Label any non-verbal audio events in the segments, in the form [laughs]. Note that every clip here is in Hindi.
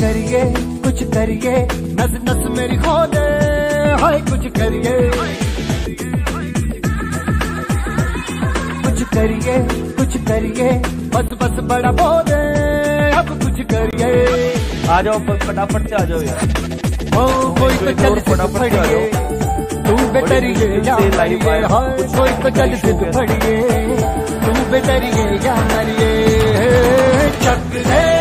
करिए कुछ करिए नस नस मेरी खो दे हाय कुछ करिए कुछ करिए कुछ करिए बस बस बड़ा बो दे अब कुछ करिए आ जाओ फटाफट से आ जाओ यार ओ कोई तो चल फटाफट आ जाओ तू बेतरिए तो या मरिए हाय कोई तो चल से फड़िए तू बेतरिए या मरिए चक दे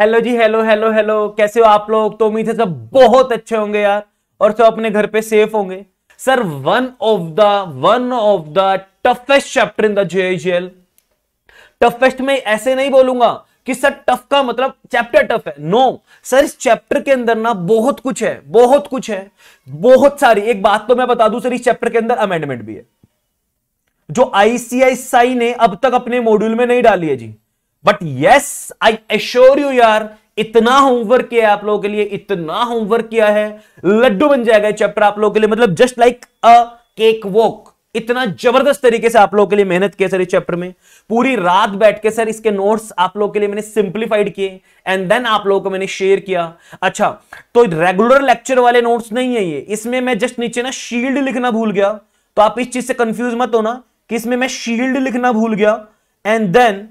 हेलो जी हेलो हेलो हेलो कैसे हो आप लोग तो उम्मीद है सब बहुत अच्छे होंगे यार और सब अपने घर पे सेफ होंगे sir one of the one of the toughest chapter in the JL toughest में ऐसे नहीं बोलूंगा कि सर टफ का मतलब चैप्टर टफ है नो no, सर इस चैप्टर के अंदर ना बहुत कुछ है बहुत कुछ है बहुत सारी एक बात तो मैं बता दू सर इस चैप्टर के अंदर अमेंडमेंट भी है जो आईसीआईसीआई ने अब तक अपने मॉड्यूल में नहीं डाली है जी but yes I assure you यार इतना होमवर्क किया है आप लोगों के लिए इतना होमवर्क किया है लड्डू बन जाएगा चैप्टर आप लोगों के लिए मतलब just like a cake walk इतना जबरदस्त तरीके से आप लोगों के लिए मेहनत किया सर इस चैप्टर में पूरी रात बैठ के सर इसके नोट्स आप लोगों के लिए मैंने सिंप्लीफाइड किए एंड देन आप लोगों को मैंने शेयर किया अच्छा तो रेगुलर लेक्चर वाले नोट्स नहीं है ये इसमें मैं जस्ट नीचे ना शील्ड लिखना भूल गया तो आप इस चीज से कंफ्यूज मत होना कि इसमें मैं शील्ड लिखना भूल गया एंड देन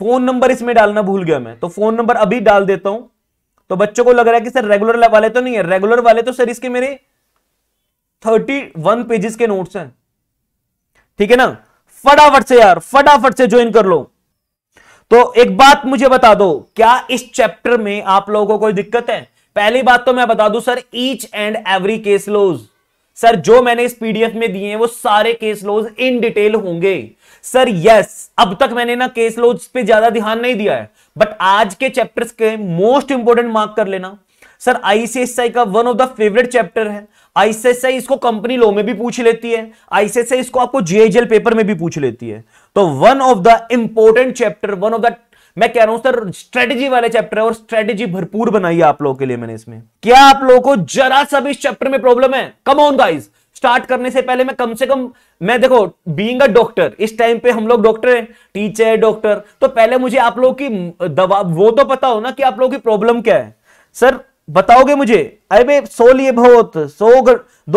फोन नंबर इसमें डालना भूल गया मैं तो फोन नंबर अभी डाल देता हूं तो बच्चों को लग रहा है कि सर रेगुलर वाले तो नहीं है रेगुलर वाले तो सर इसके मेरे थर्टी वन पेजेस के नोट्स हैं ठीक है ना फटाफट से यार फटाफट से ज्वाइन कर लो तो एक बात मुझे बता दो क्या इस चैप्टर में आप लोगों को कोई दिक्कत है पहली बात तो मैं बता दू sir each and every case laws sir जो मैंने इस पीडीएफ में दिए हैं वो सारे केस लोज इन डिटेल होंगे सर यस अब तक मैंने ना केस लॉज पे ज्यादा ध्यान नहीं दिया है बट आज के चैप्टर्स के मोस्ट इंपोर्टेंट मार्क कर लेना सर आईसीएसआई का one of the favourite chapter है आईसीएसआई इसको कंपनी लॉ में भी पूछ लेती है आईसीएसआई इसको आपको जेएचएल पेपर में भी पूछ लेती है तो one of the important chapter one of the मैं कह रहा हूं सर स्ट्रेटेजी वाले चैप्टर है और स्ट्रेटजी भरपूर बनाई है आप लोगों के लिए मैंने इसमें क्या आप लोगों को जरा सा भी इस चैप्टर में प्रॉब्लम है कम ऑन गाइस स्टार्ट करने से पहले मैं कम से कम मैं देखो बीइंग अ डॉक्टर इस टाइम पे हम लोग डॉक्टर हैं टीचर डॉक्टर तो पहले मुझे आप लोगों की दवा वो तो पता हो ना कि आप लोगों की प्रॉब्लम क्या है सर बताओगे मुझे अरे भाई सो लिए बहुत सो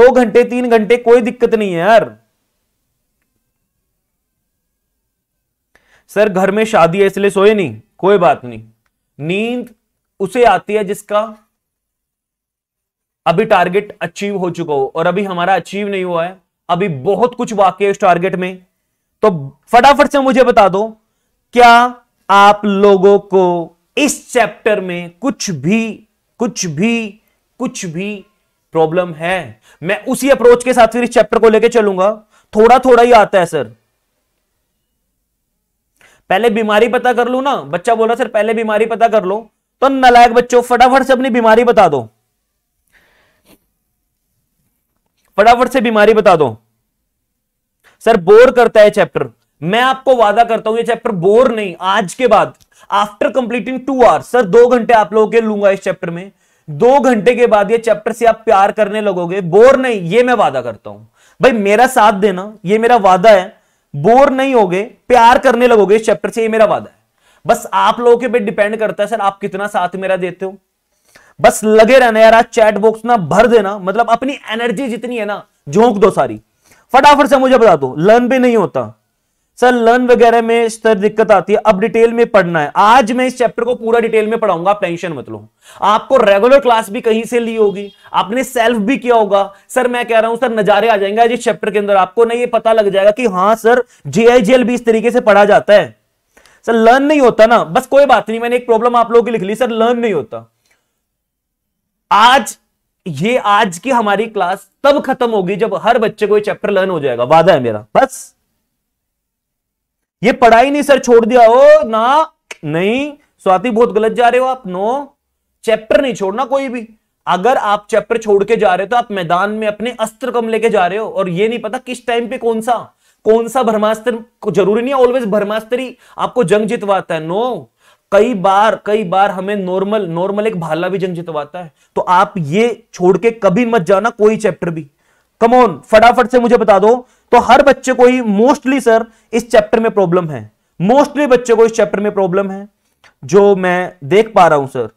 दो घंटे तीन घंटे कोई दिक्कत नहीं है यार सर घर में शादी है इसलिए सोए नहीं कोई बात नहीं नींद उसे आती है जिसका अभी टारगेट अचीव हो चुका हो और अभी हमारा अचीव नहीं हुआ है अभी बहुत कुछ बाकी है उस टारगेट में तो फटाफट से मुझे बता दो क्या आप लोगों को इस चैप्टर में कुछ भी कुछ भी कुछ भी प्रॉब्लम है मैं उसी अप्रोच के साथ फिर इस चैप्टर को लेकर चलूंगा थोड़ा थोड़ा ही आता है सर पहले बीमारी पता कर लो ना बच्चा बोला सर पहले बीमारी पता कर लो तो नलायक बच्चों फटाफट से अपनी बीमारी बता दो फटाफट से बीमारी बता दो सर बोर करता है चैप्टर मैं आपको वादा करता हूं ये चैप्टर बोर नहीं आज के बाद after completing two hours sir दो घंटे आप लोगों के लूंगा इस चैप्टर में दो घंटे के बाद ये चैप्टर से आप प्यार करने लगोगे बोर नहीं ये मैं वादा करता हूं भाई मेरा साथ देना ये मेरा वादा है बोर नहीं होगे प्यार करने लगोगे इस चैप्टर से ये मेरा वादा है बस आप लोगों के पे डिपेंड करता है सर आप कितना साथ मेरा देते हो बस लगे रहना यार चैट बॉक्स ना भर देना मतलब अपनी एनर्जी जितनी है ना झोंक दो सारी फटाफट से मुझे बता दो लर्न भी नहीं होता सर लर्न वगैरह में इस तरह दिक्कत आती है अब डिटेल में पढ़ना है आज मैं इस चैप्टर को पूरा डिटेल में पढ़ाऊंगा आप टेंशन मत लो आपको रेगुलर क्लास भी कहीं से ली होगी आपने सेल्फ भी किया होगा सर मैं कह रहा हूं सर नजारे आ जाएंगे आज इस चैप्टर के अंदर आपको नहीं ये पता लग जाएगा कि हाँ सर जेआईजीएल भी इस तरीके से पढ़ा जाता है सर लर्न नहीं होता ना बस कोई बात नहीं मैंने एक प्रॉब्लम आप लोगों की लिख ली सर लर्न नहीं होता आज ये आज की हमारी क्लास तब खत्म होगी जब हर बच्चे को ये चैप्टर लर्न हो जाएगा वादा है मेरा बस ये पढ़ाई नहीं सर छोड़ दिया हो ना नहीं स्वाति बहुत गलत जा रहे हो आप नो चैप्टर नहीं छोड़ना कोई भी अगर आप चैप्टर छोड़ के जा रहे हो तो आप मैदान में अपने अस्त्र कम लेके जा रहे हो और ये नहीं पता किस टाइम पे कौन सा कौन सा को जरूरी नहीं है ऑलवेज ब्रह्मास्त्र आपको जंग जितवाता है नो कई बार कई बार हमें नॉर्मल नॉर्मल एक भाला भी जंग जितवाता है तो आप ये छोड़ के कभी मत जाना कोई चैप्टर भी कम ऑन फटाफट से मुझे बता दो तो हर बच्चे को ही मोस्टली सर इस चैप्टर में प्रॉब्लम है मोस्टली बच्चे को इस चैप्टर में प्रॉब्लम है जो मैं देख पा रहा हूं सर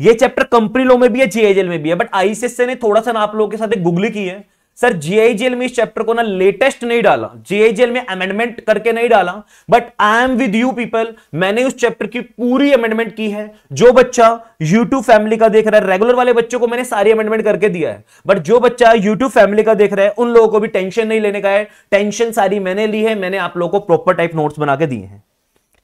ये चैप्टर कंपनी लो में भी है जीएजएल में भी है बट आईसीएस ने थोड़ा सा आप लोगों के साथ एक गुगली की है सर जीआईजीएल में इस चैप्टर को ना लेटेस्ट नहीं डाला जीआईजीएल में अमेंडमेंट करके नहीं डाला but I am with you people मैंने उस चैप्टर की पूरी अमेंडमेंट की है जो बच्चा यूट्यूब फैमिली का देख रहा है रेगुलर वाले बच्चों को मैंने सारी अमेंडमेंट करके दिया है बट जो बच्चा यूट्यूब फैमिली का देख रहा है उन लोगों को भी टेंशन नहीं लेने का है टेंशन सारी मैंने ली है मैंने आप लोगों को प्रॉपर टाइप नोट बना के दिए हैं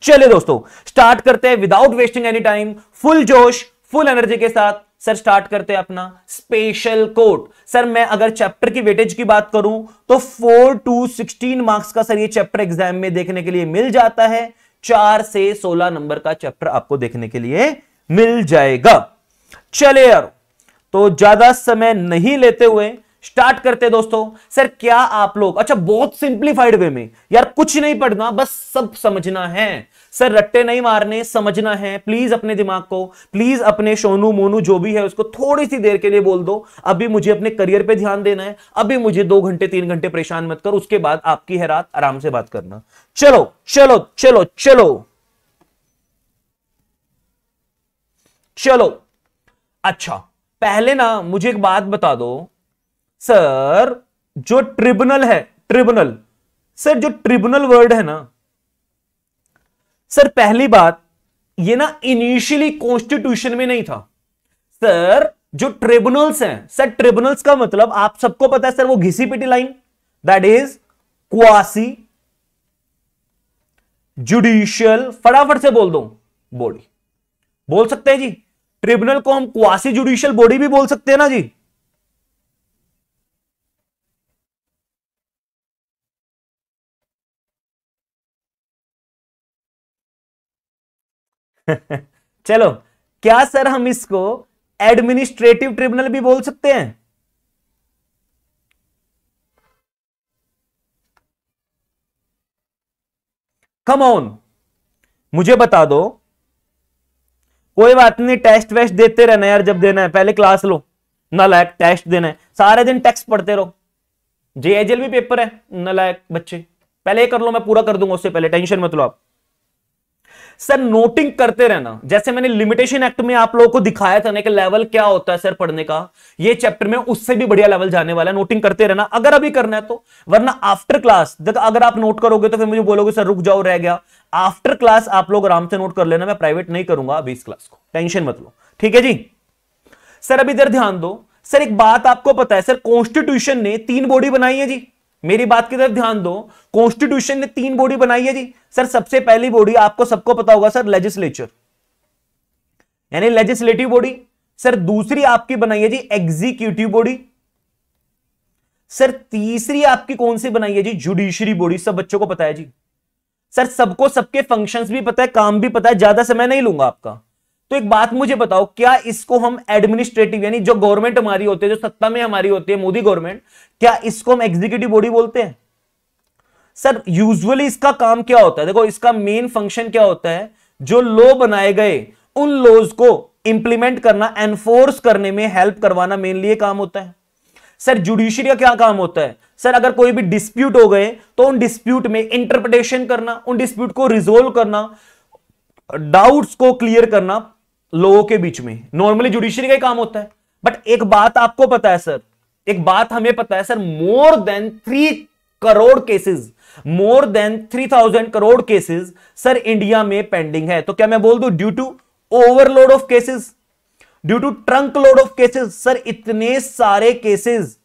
चलिए दोस्तों स्टार्ट करते हैं without wasting any time full जोश फुल एनर्जी के साथ सर स्टार्ट करते हैं अपना स्पेशल कोर्ट सर मैं अगर चैप्टर की वेटेज की बात करूं तो फोर टू सिक्सटीन मार्क्स का सर ये चैप्टर एग्जाम में देखने के लिए मिल जाता है चार से सोलह नंबर का चैप्टर आपको देखने के लिए मिल जाएगा चले यार तो ज्यादा समय नहीं लेते हुए स्टार्ट करते दोस्तों सर क्या आप लोग अच्छा बहुत सिंप्लीफाइड वे में यार कुछ नहीं पढ़ना बस सब समझना है सर रट्टे नहीं मारने समझना है प्लीज अपने दिमाग को प्लीज अपने सोनू मोनू जो भी है उसको थोड़ी सी देर के लिए बोल दो अभी मुझे अपने करियर पे ध्यान देना है अभी मुझे दो घंटे तीन घंटे परेशान मत कर उसके बाद आपकी है रात आराम से बात करना चलो चलो चलो चलो चलो अच्छा पहले ना मुझे एक बात बता दो सर जो ट्रिब्यूनल है ट्रिब्यूनल सर जो ट्रिब्यूनल वर्ड है ना सर पहली बात ये ना इनिशियली कॉन्स्टिट्यूशन में नहीं था सर जो ट्रिब्यूनल्स हैं सर ट्रिब्यूनल्स का मतलब आप सबको पता है सर वो घिसी पिटी line that is quasi judicial फटाफट से बोल दो बॉडी बोल सकते हैं जी ट्रिब्यूनल को हम क्वासी जुडिशियल बॉडी भी बोल सकते हैं ना जी [laughs] चलो क्या सर हम इसको एडमिनिस्ट्रेटिव ट्रिब्यूनल भी बोल सकते हैं कम ऑन मुझे बता दो कोई बात नहीं टेस्ट वेस्ट देते रहना यार जब देना है पहले क्लास लो नलायक टेस्ट देना है सारे दिन टेक्स्ट पढ़ते रहो एजेल भी पेपर है नलायक बच्चे पहले कर लो मैं पूरा कर दूंगा उससे पहले टेंशन मत लो आप सर नोटिंग करते रहना जैसे मैंने लिमिटेशन एक्ट में आप लोगों को दिखाया था ना कि लेवल क्या होता है सर पढ़ने का ये चैप्टर में उससे भी बढ़िया लेवल जाने वाला है नोटिंग करते रहना अगर अभी करना है तो वरना आफ्टर क्लास देखो अगर आप नोट करोगे तो फिर मुझे बोलोगे सर रुक जाओ रह गया आफ्टर क्लास आप लोग आराम से नोट कर लेना मैं प्राइवेट नहीं करूंगा अभी इस क्लास को टेंशन मत लो ठीक है जी सर अभी इधर ध्यान दो सर एक बात आपको पता है सर कॉन्स्टिट्यूशन ने तीन बॉडी बनाई है जी मेरी बात की तरफ ध्यान दो कॉन्स्टिट्यूशन ने तीन बॉडी बनाई है जी सर सबसे पहली बॉडी आपको सबको पता होगा सर लेजिस्लेचर यानी लेजिस्लेटिव बॉडी सर दूसरी आपकी बनाई है जी एग्जीक्यूटिव बॉडी सर तीसरी आपकी कौन सी बनाई है जी जुडिशरी बॉडी सब बच्चों को पता है जी सर सबको सबके फंक्शंस भी पता है काम भी पता है ज्यादा समय नहीं लूंगा आपका तो एक बात मुझे बताओ क्या इसको हम एडमिनिस्ट्रेटिव यानी जो गवर्नमेंट हमारी होती है जो सत्ता में हमारी होती है मोदी गवर्नमेंट क्या इसको हम एग्जीक्यूटिव बॉडी बोलते हैं सर यूजुअली इसका काम क्या होता है देखो इसका मेन फंक्शन क्या होता है जो लॉ बनाए गए उन लॉज को इंप्लीमेंट करना एनफोर्स करने में हेल्प करवाना मेनली ये काम होता है सर जुडिशरी का क्या काम होता है सर अगर कोई भी डिस्प्यूट हो गए तो उन डिस्प्यूट में इंटरप्रिटेशन करना उन डिस्प्यूट को रिजोल्व करना डाउट्स को क्लियर करना लोगों के बीच में नॉर्मली जुडिशरी का ही काम होता है बट एक बात आपको पता है सर एक बात हमें पता है sir more than three crore cases more than three thousand crore cases sir India में पेंडिंग है तो क्या मैं बोल दू due to overload of cases due to trunk load of cases sir इतने सारे केसेस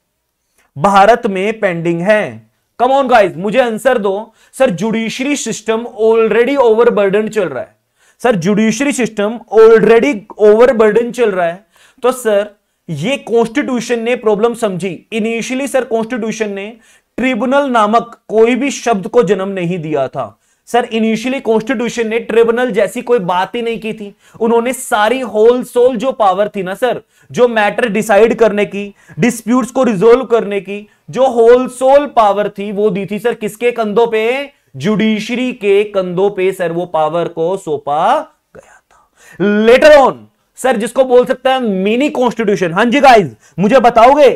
भारत में पेंडिंग है कम ऑन गाइज मुझे आंसर दो sir judiciary system already overburden चल रहा है सर जुडिशरी सिस्टम ऑलरेडी ओवरबर्डन चल रहा है तो सर ये कॉन्स्टिट्यूशन ने प्रॉब्लम समझी इनिशियली सर कॉन्स्टिट्यूशन ने ट्रिब्यूनल नामक कोई भी शब्द को जन्म नहीं दिया था सर इनिशियली कॉन्स्टिट्यूशन ने ट्रिब्यूनल जैसी कोई बात ही नहीं की थी उन्होंने सारी होल सोल जो पावर थी ना सर जो मैटर डिसाइड करने की डिस्प्यूट्स को रिजोल्व करने की जो होल सोल पावर थी वो दी थी सर किसके कंधों पे जुडिशरी के कंधों पे सर वो पावर को सौंपा गया था लेटर ऑन सर जिसको बोल सकते हैं मिनी कॉन्स्टिट्यूशन हां जी गाइज मुझे बताओगे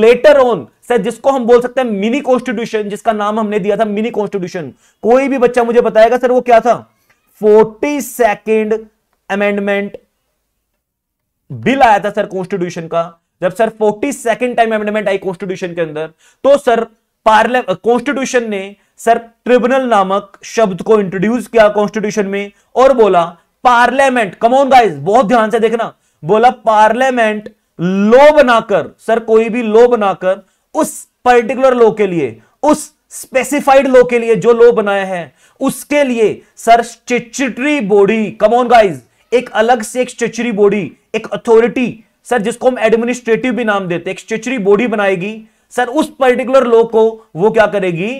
लेटर ऑन सर जिसको हम बोल सकते हैं मिनी कॉन्स्टिट्यूशन जिसका नाम हमने दिया था मिनी कॉन्स्टिट्यूशन कोई भी बच्चा मुझे बताएगा सर वो क्या था फोर्टी सेकेंड अमेंडमेंट बिल आया था सर कॉन्स्टिट्यूशन का जब sir forty second time amendment आई कॉन्स्टिट्यूशन के अंदर तो सर पार्लियामेंट कॉन्स्टिट्यूशन ने सर ट्रिब्यूनल नामक शब्द को इंट्रोड्यूस किया कॉन्स्टिट्यूशन में और बोला पार्लियामेंट कमोन गाइज बहुत ध्यान से देखना बोला पार्लियामेंट लो बनाकर सर कोई भी लो बनाकर उस पर्टिकुलर लो के लिए उस स्पेसिफाइड लो के लिए जो लो बनाया है उसके लिए sir statutory body come on guys एक अलग से एक स्टेचुरी बॉडी एक अथॉरिटी सर जिसको हम एडमिनिस्ट्रेटिव भी नाम देते एक स्टेचुरी बॉडी बनाएगी सर उस पर्टिकुलर लो को वो क्या करेगी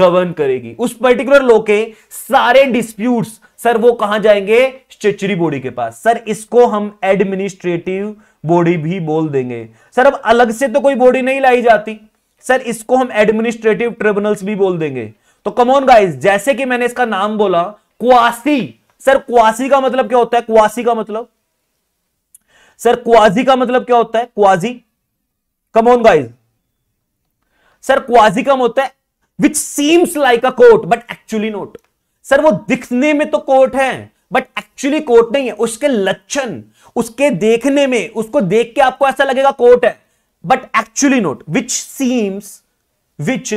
गवर्न करेगी उस पर्टिकुलर लॉ के सारे डिस्प्यूट्स सर वो कहां जाएंगे स्टेचुरी बॉडी के पास सर इसको हम एडमिनिस्ट्रेटिव बॉडी भी बोल देंगे सर अब अलग से तो कोई बॉडी नहीं लाई जाती सर इसको हम एडमिनिस्ट्रेटिव ट्रिब्यूनल्स भी बोल देंगे तो कमोन गाइस जैसे कि मैंने इसका नाम बोला क्वासी सर क्वासी का मतलब क्या होता है क्वासी का मतलब सर क्वाजी का मतलब क्या होता है quasi come on guys sir quasi का मतलब होता है which seems like a court but actually not sir वो दिखने में तो कोर्ट है बट एक्चुअली कोर्ट नहीं है उसके लक्षण उसके देखने में उसको देख के आपको ऐसा लगेगा कोर्ट है but actually not which seems which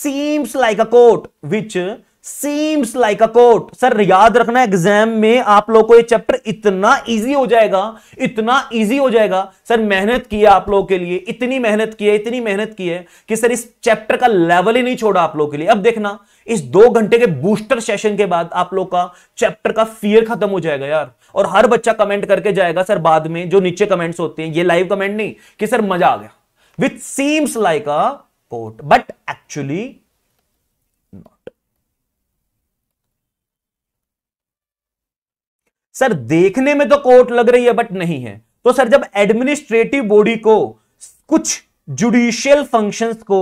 seems like a court which seems like a court sir याद रखना एग्जाम में आप लोग को ये चैप्टर इतना इजी हो जाएगा इतना इजी हो जाएगा सर मेहनत की है आप लोगों के लिए इतनी मेहनत की है इतनी मेहनत की है कि सर इस चैप्टर का लेवल ही नहीं छोड़ा आप लोगों के लिए अब देखना इस दो घंटे के बूस्टर सेशन के बाद आप लोग का चैप्टर का फियर खत्म हो जाएगा यार और हर बच्चा कमेंट करके जाएगा सर बाद में जो नीचे कमेंट्स होते हैं ये लाइव कमेंट नहीं कि सर मजा आ गया with seems like a court but actually sir देखने में तो कोर्ट लग रही है बट नहीं है तो सर जब एडमिनिस्ट्रेटिव बॉडी को कुछ जुडिशियल फंक्शंस को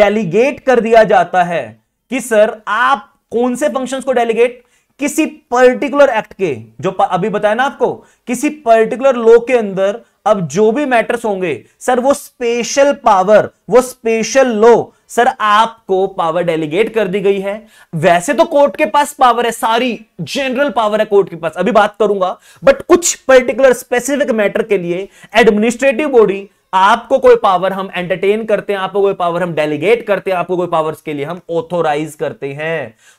डेलीगेट कर दिया जाता है कि सर आप कौन से फंक्शंस को डेलीगेट किसी पर्टिकुलर एक्ट के जो अभी बताया ना आपको किसी पर्टिकुलर लॉ के अंदर अब जो भी मैटर्स होंगे सर वो स्पेशल पावर वो स्पेशल लॉ सर आपको पावर डेलीगेट कर दी गई है वैसे तो कोर्ट के पास पावर है सारी जनरल पावर है कोर्ट के पास अभी बात करूंगा बट कुछ पर्टिकुलर स्पेसिफिक मैटर के लिए एडमिनिस्ट्रेटिव बॉडी आपको कोई पावर हम एंटरटेन करते हैं आपको कोई पावर हम डेलीगेट करते हैं आपको कोई पावर्स के लिए हम ऑथोराइज करते हैं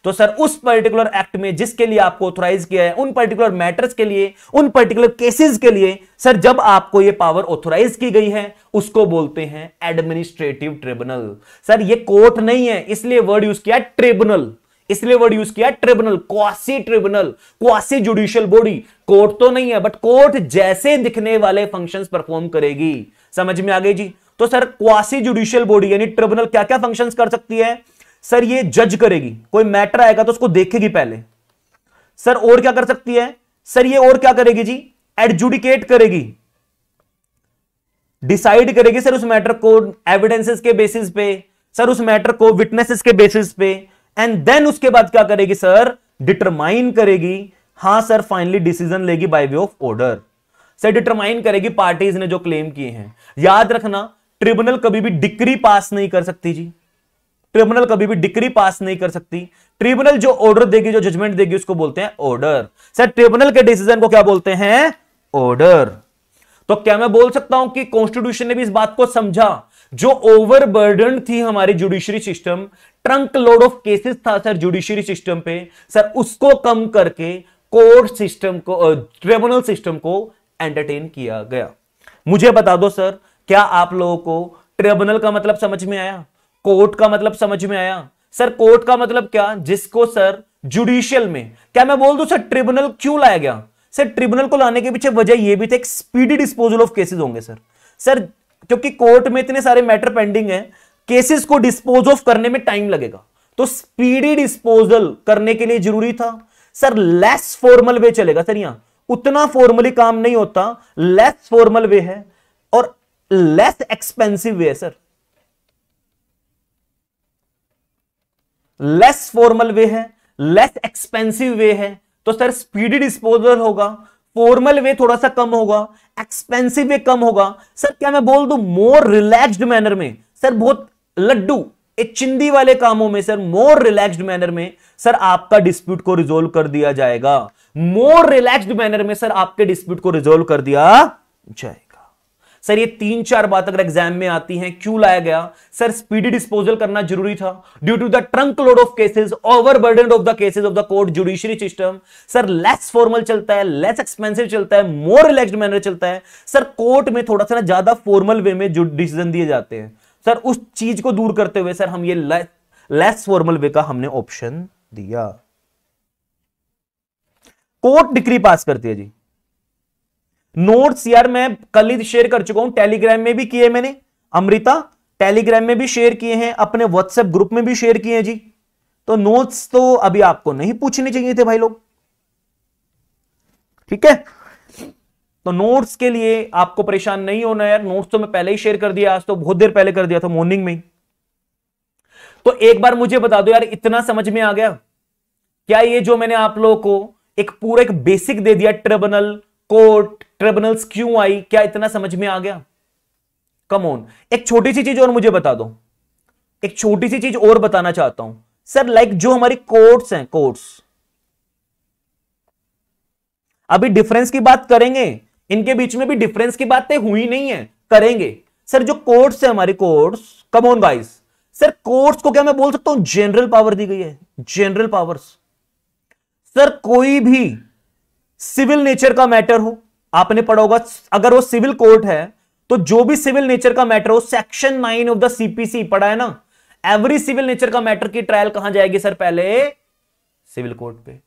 तो सर उस पर्टिकुलर एक्ट में जिसके लिए आपको ऑथोराइज किया है उन पर्टिकुलर मैटर्स के लिए उन पर्टिकुलर केसेस के लिए सर जब आपको ये पावर ऑथोराइज की गई है उसको बोलते हैं एडमिनिस्ट्रेटिव ट्रिब्यूनल सर ये कोर्ट नहीं है इसलिए वर्ड यूज किया ट्रिब्यूनल इसलिए वर्ड यूज किया tribunal quasi tribunal quasi judicial body court तो नहीं है बट कोर्ट जैसे दिखने वाले फंक्शंस परफॉर्म करेगी समझ में आ गई जी तो सर क्वासी जुडिशियल बॉडी यानी ट्रिब्यूनल क्या क्या फंक्शंस कर सकती है सर ये जज करेगी कोई मैटर आएगा तो उसको देखेगी पहले सर और क्या कर सकती है सर ये और क्या करेगी जी एडजुडिकेट करेगी डिसाइड करेगी सर उस मैटर को एविडेंसेस के बेसिस पे सर उस मैटर को विटनेसेस के बेसिस पे एंड देन उसके बाद क्या करेगी सर डिटरमाइन करेगी हां सर फाइनली डिसीजन लेगी बाय वे ऑफ ऑर्डर से डिटरमाइन करेगी पार्टीज ने जो क्लेम किए हैं याद रखना ट्रिब्यूनल कभी भी डिक्री पास नहीं कर सकती जी ट्रिब्यूनल कभी भी डिक्री पास नहीं कर सकती ट्रिब्यूनल जो ऑर्डर देगी जो जजमेंट देगी उसको बोलते हैं ऑर्डर सर ट्रिब्यूनल के डिसीजन को क्या बोलते हैं ऑर्डर तो क्या मैं बोल सकता हूं कि कॉन्स्टिट्यूशन ने भी इस बात को समझा जो ओवरबर्डन थी हमारी judiciary system trunk load of cases था सर जुडिशरी सिस्टम पे सर उसको कम करके कोर्ट सिस्टम को ट्रिब्यूनल सिस्टम को एंटरटेन किया गया मुझे बता दो सर क्या आप लोगों को ट्रिब्यूनल का मतलब समझ में आया कोर्ट का मतलब समझ में आया सर कोर्ट का मतलब क्या जिसको सर जुडिशियल में क्या मैं बोल दू सर ट्रिब्यूनल क्यों लाया गया सर ट्रिब्यूनल को लाने के पीछे वजह यह भी थे स्पीडी डिस्पोजल ऑफ केसेस होंगे सर सर क्योंकि कोर्ट में इतने सारे मैटर पेंडिंग है केसेस को डिस्पोज ऑफ करने में टाइम लगेगा तो स्पीडी डिस्पोजल करने के लिए जरूरी था सर लेस फॉर्मल वे चलेगा सर यहां उतना फॉर्मली काम नहीं होता लेस फॉर्मल वे है और लेस एक्सपेंसिव वे है सर लेस फॉर्मल वे है लेस एक्सपेंसिव वे है तो सर स्पीडी डिस्पोजल होगा फॉर्मल वे थोड़ा सा कम होगा एक्सपेंसिव वे कम होगा सर क्या मैं बोल दू मोर रिलैक्स्ड मैनर में सर बहुत लड्डू एक चिंदी वाले कामों में सर मोर रिलैक्स्ड मैनर में सर आपका डिस्प्यूट को रिजोल्व कर दिया जाएगा मोर रिलैक्स्ड मैनर में सर आपके डिस्प्यूट को रिजोल्व कर दिया जाएगा सर ये तीन चार बात अगर एग्जाम में आती हैं क्यों लाया गया सर स्पीडी डिस्पोजल करना जरूरी था due to the trunk load of cases overburden of the cases of the court judiciary system sir less formal चलता है लेस एक्सपेंसिव चलता है मोर रिलैक्स्ड मैनर चलता है सर कोर्ट में थोड़ा सा ज्यादा फॉर्मल वे में डिसीजन दिए जाते हैं सर उस चीज को दूर करते हुए सर हम ये लेस, फॉर्मल वे का हमने ऑप्शन दिया कोर्ट डिग्री पास करती है जी नोट्स यार मैं कल ही शेयर कर चुका हूं टेलीग्राम में भी किए मैंने अमृता टेलीग्राम में भी शेयर किए हैं अपने व्हाट्सएप ग्रुप में भी शेयर किए हैं जी तो नोट्स तो अभी आपको नहीं पूछने चाहिए थे भाई लोग ठीक है तो नोट्स के लिए आपको परेशान नहीं होना यार नोट्स तो मैं पहले ही शेयर कर दिया आज तो बहुत देर पहले कर दिया था मॉर्निंग में तो एक बार मुझे बता दो यार इतना समझ में आ गया क्या ये जो मैंने आप लोगों को एक पूरा एक बेसिक दे दिया ट्रिब्यूनल कोर्ट ट्रिब्यूनल्स क्यों आई क्या इतना समझ में आ गया कम ऑन एक छोटी सी चीज और मुझे बता दो एक छोटी सी चीज और बताना चाहता हूं सर लाइक जो हमारी कोर्ट्स हैं कोर्ट्स अभी डिफरेंस की बात करेंगे इनके बीच में भी डिफरेंस की बातें हुई नहीं है करेंगे सर जो कोर्ट्स है हमारे courts come on wise sir courts को क्या मैं बोल सकता हूं जनरल पावर दी गई है जनरल पावर्स सर कोई भी सिविल नेचर का मैटर हो आपने पढ़ा होगा अगर वो सिविल कोर्ट है तो जो भी सिविल नेचर का मैटर हो section nine of the CPC पढ़ा है ना एवरी सिविल नेचर का मैटर की ट्रायल कहां जाएगी सर पहले सिविल कोर्ट पे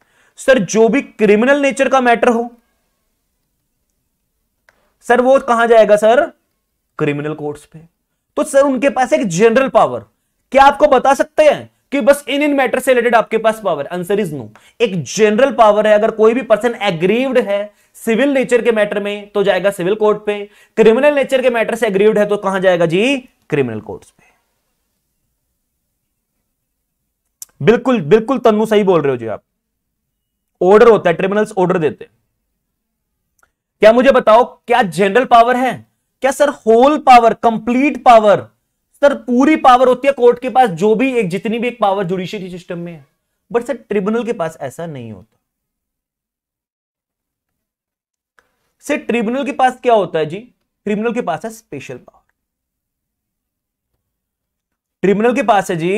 सर जो भी क्रिमिनल नेचर का मैटर हो सर वो कहां जाएगा सर क्रिमिनल कोर्ट्स पे तो सर उनके पास एक जनरल पावर क्या आपको बता सकते हैं कि बस इन इन मैटर से रिलेटेड आपके पास पावर आंसर इज नो एक जनरल पावर है अगर कोई भी पर्सन एग्रीव्ड है सिविल नेचर के मैटर में तो जाएगा सिविल कोर्ट पे क्रिमिनल नेचर के मैटर से एग्रीव्ड है तो कहां जाएगा जी क्रिमिनल कोर्ट पे बिल्कुल बिल्कुल तन्नू सही बोल रहे हो जी आप ऑर्डर होता है ट्रिमिनल्स ऑर्डर देते हैं क्या मुझे बताओ क्या जनरल पावर है क्या sir whole power complete power sir पूरी पावर होती है कोर्ट के पास जो भी एक जितनी भी एक पावर जुडिशियरी सिस्टम में है बट सर ट्रिब्यूनल के पास ऐसा नहीं होता सर ट्रिब्यूनल के पास क्या होता है जी ट्रिब्यूनल के पास है स्पेशल पावर ट्रिब्यूनल के पास है जी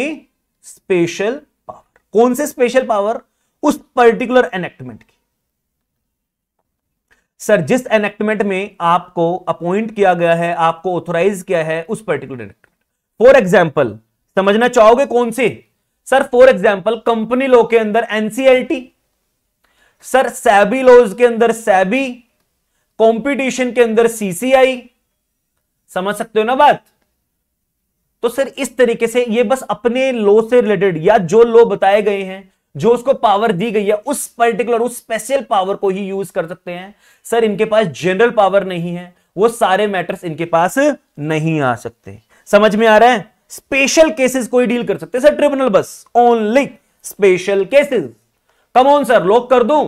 स्पेशल पावर कौन से स्पेशल पावर उस पर्टिकुलर एनेक्टमेंट की सर जिस एनेक्टमेंट में आपको अपॉइंट किया गया है आपको ऑथोराइज किया है उस पर्टिकुलर एनेक्टमेंट फॉर एग्जाम्पल समझना चाहोगे कौन से sir for example company law के अंदर एनसीएलटी सर सैबी लॉज के अंदर सैबी कंपटीशन के अंदर सीसीआई समझ सकते हो ना बात तो सर इस तरीके से ये बस अपने लॉ से रिलेटेड या जो लॉ बताए गए हैं जो उसको पावर दी गई है उस पर्टिकुलर उस स्पेशल पावर को ही यूज कर सकते हैं सर इनके पास जनरल पावर नहीं है वो सारे मैटर्स इनके पास नहीं आ सकते समझ में आ रहा है स्पेशल केसेस को ही डील कर सकते सर ट्रिब्यूनल बस only special cases come on sir lock कर दू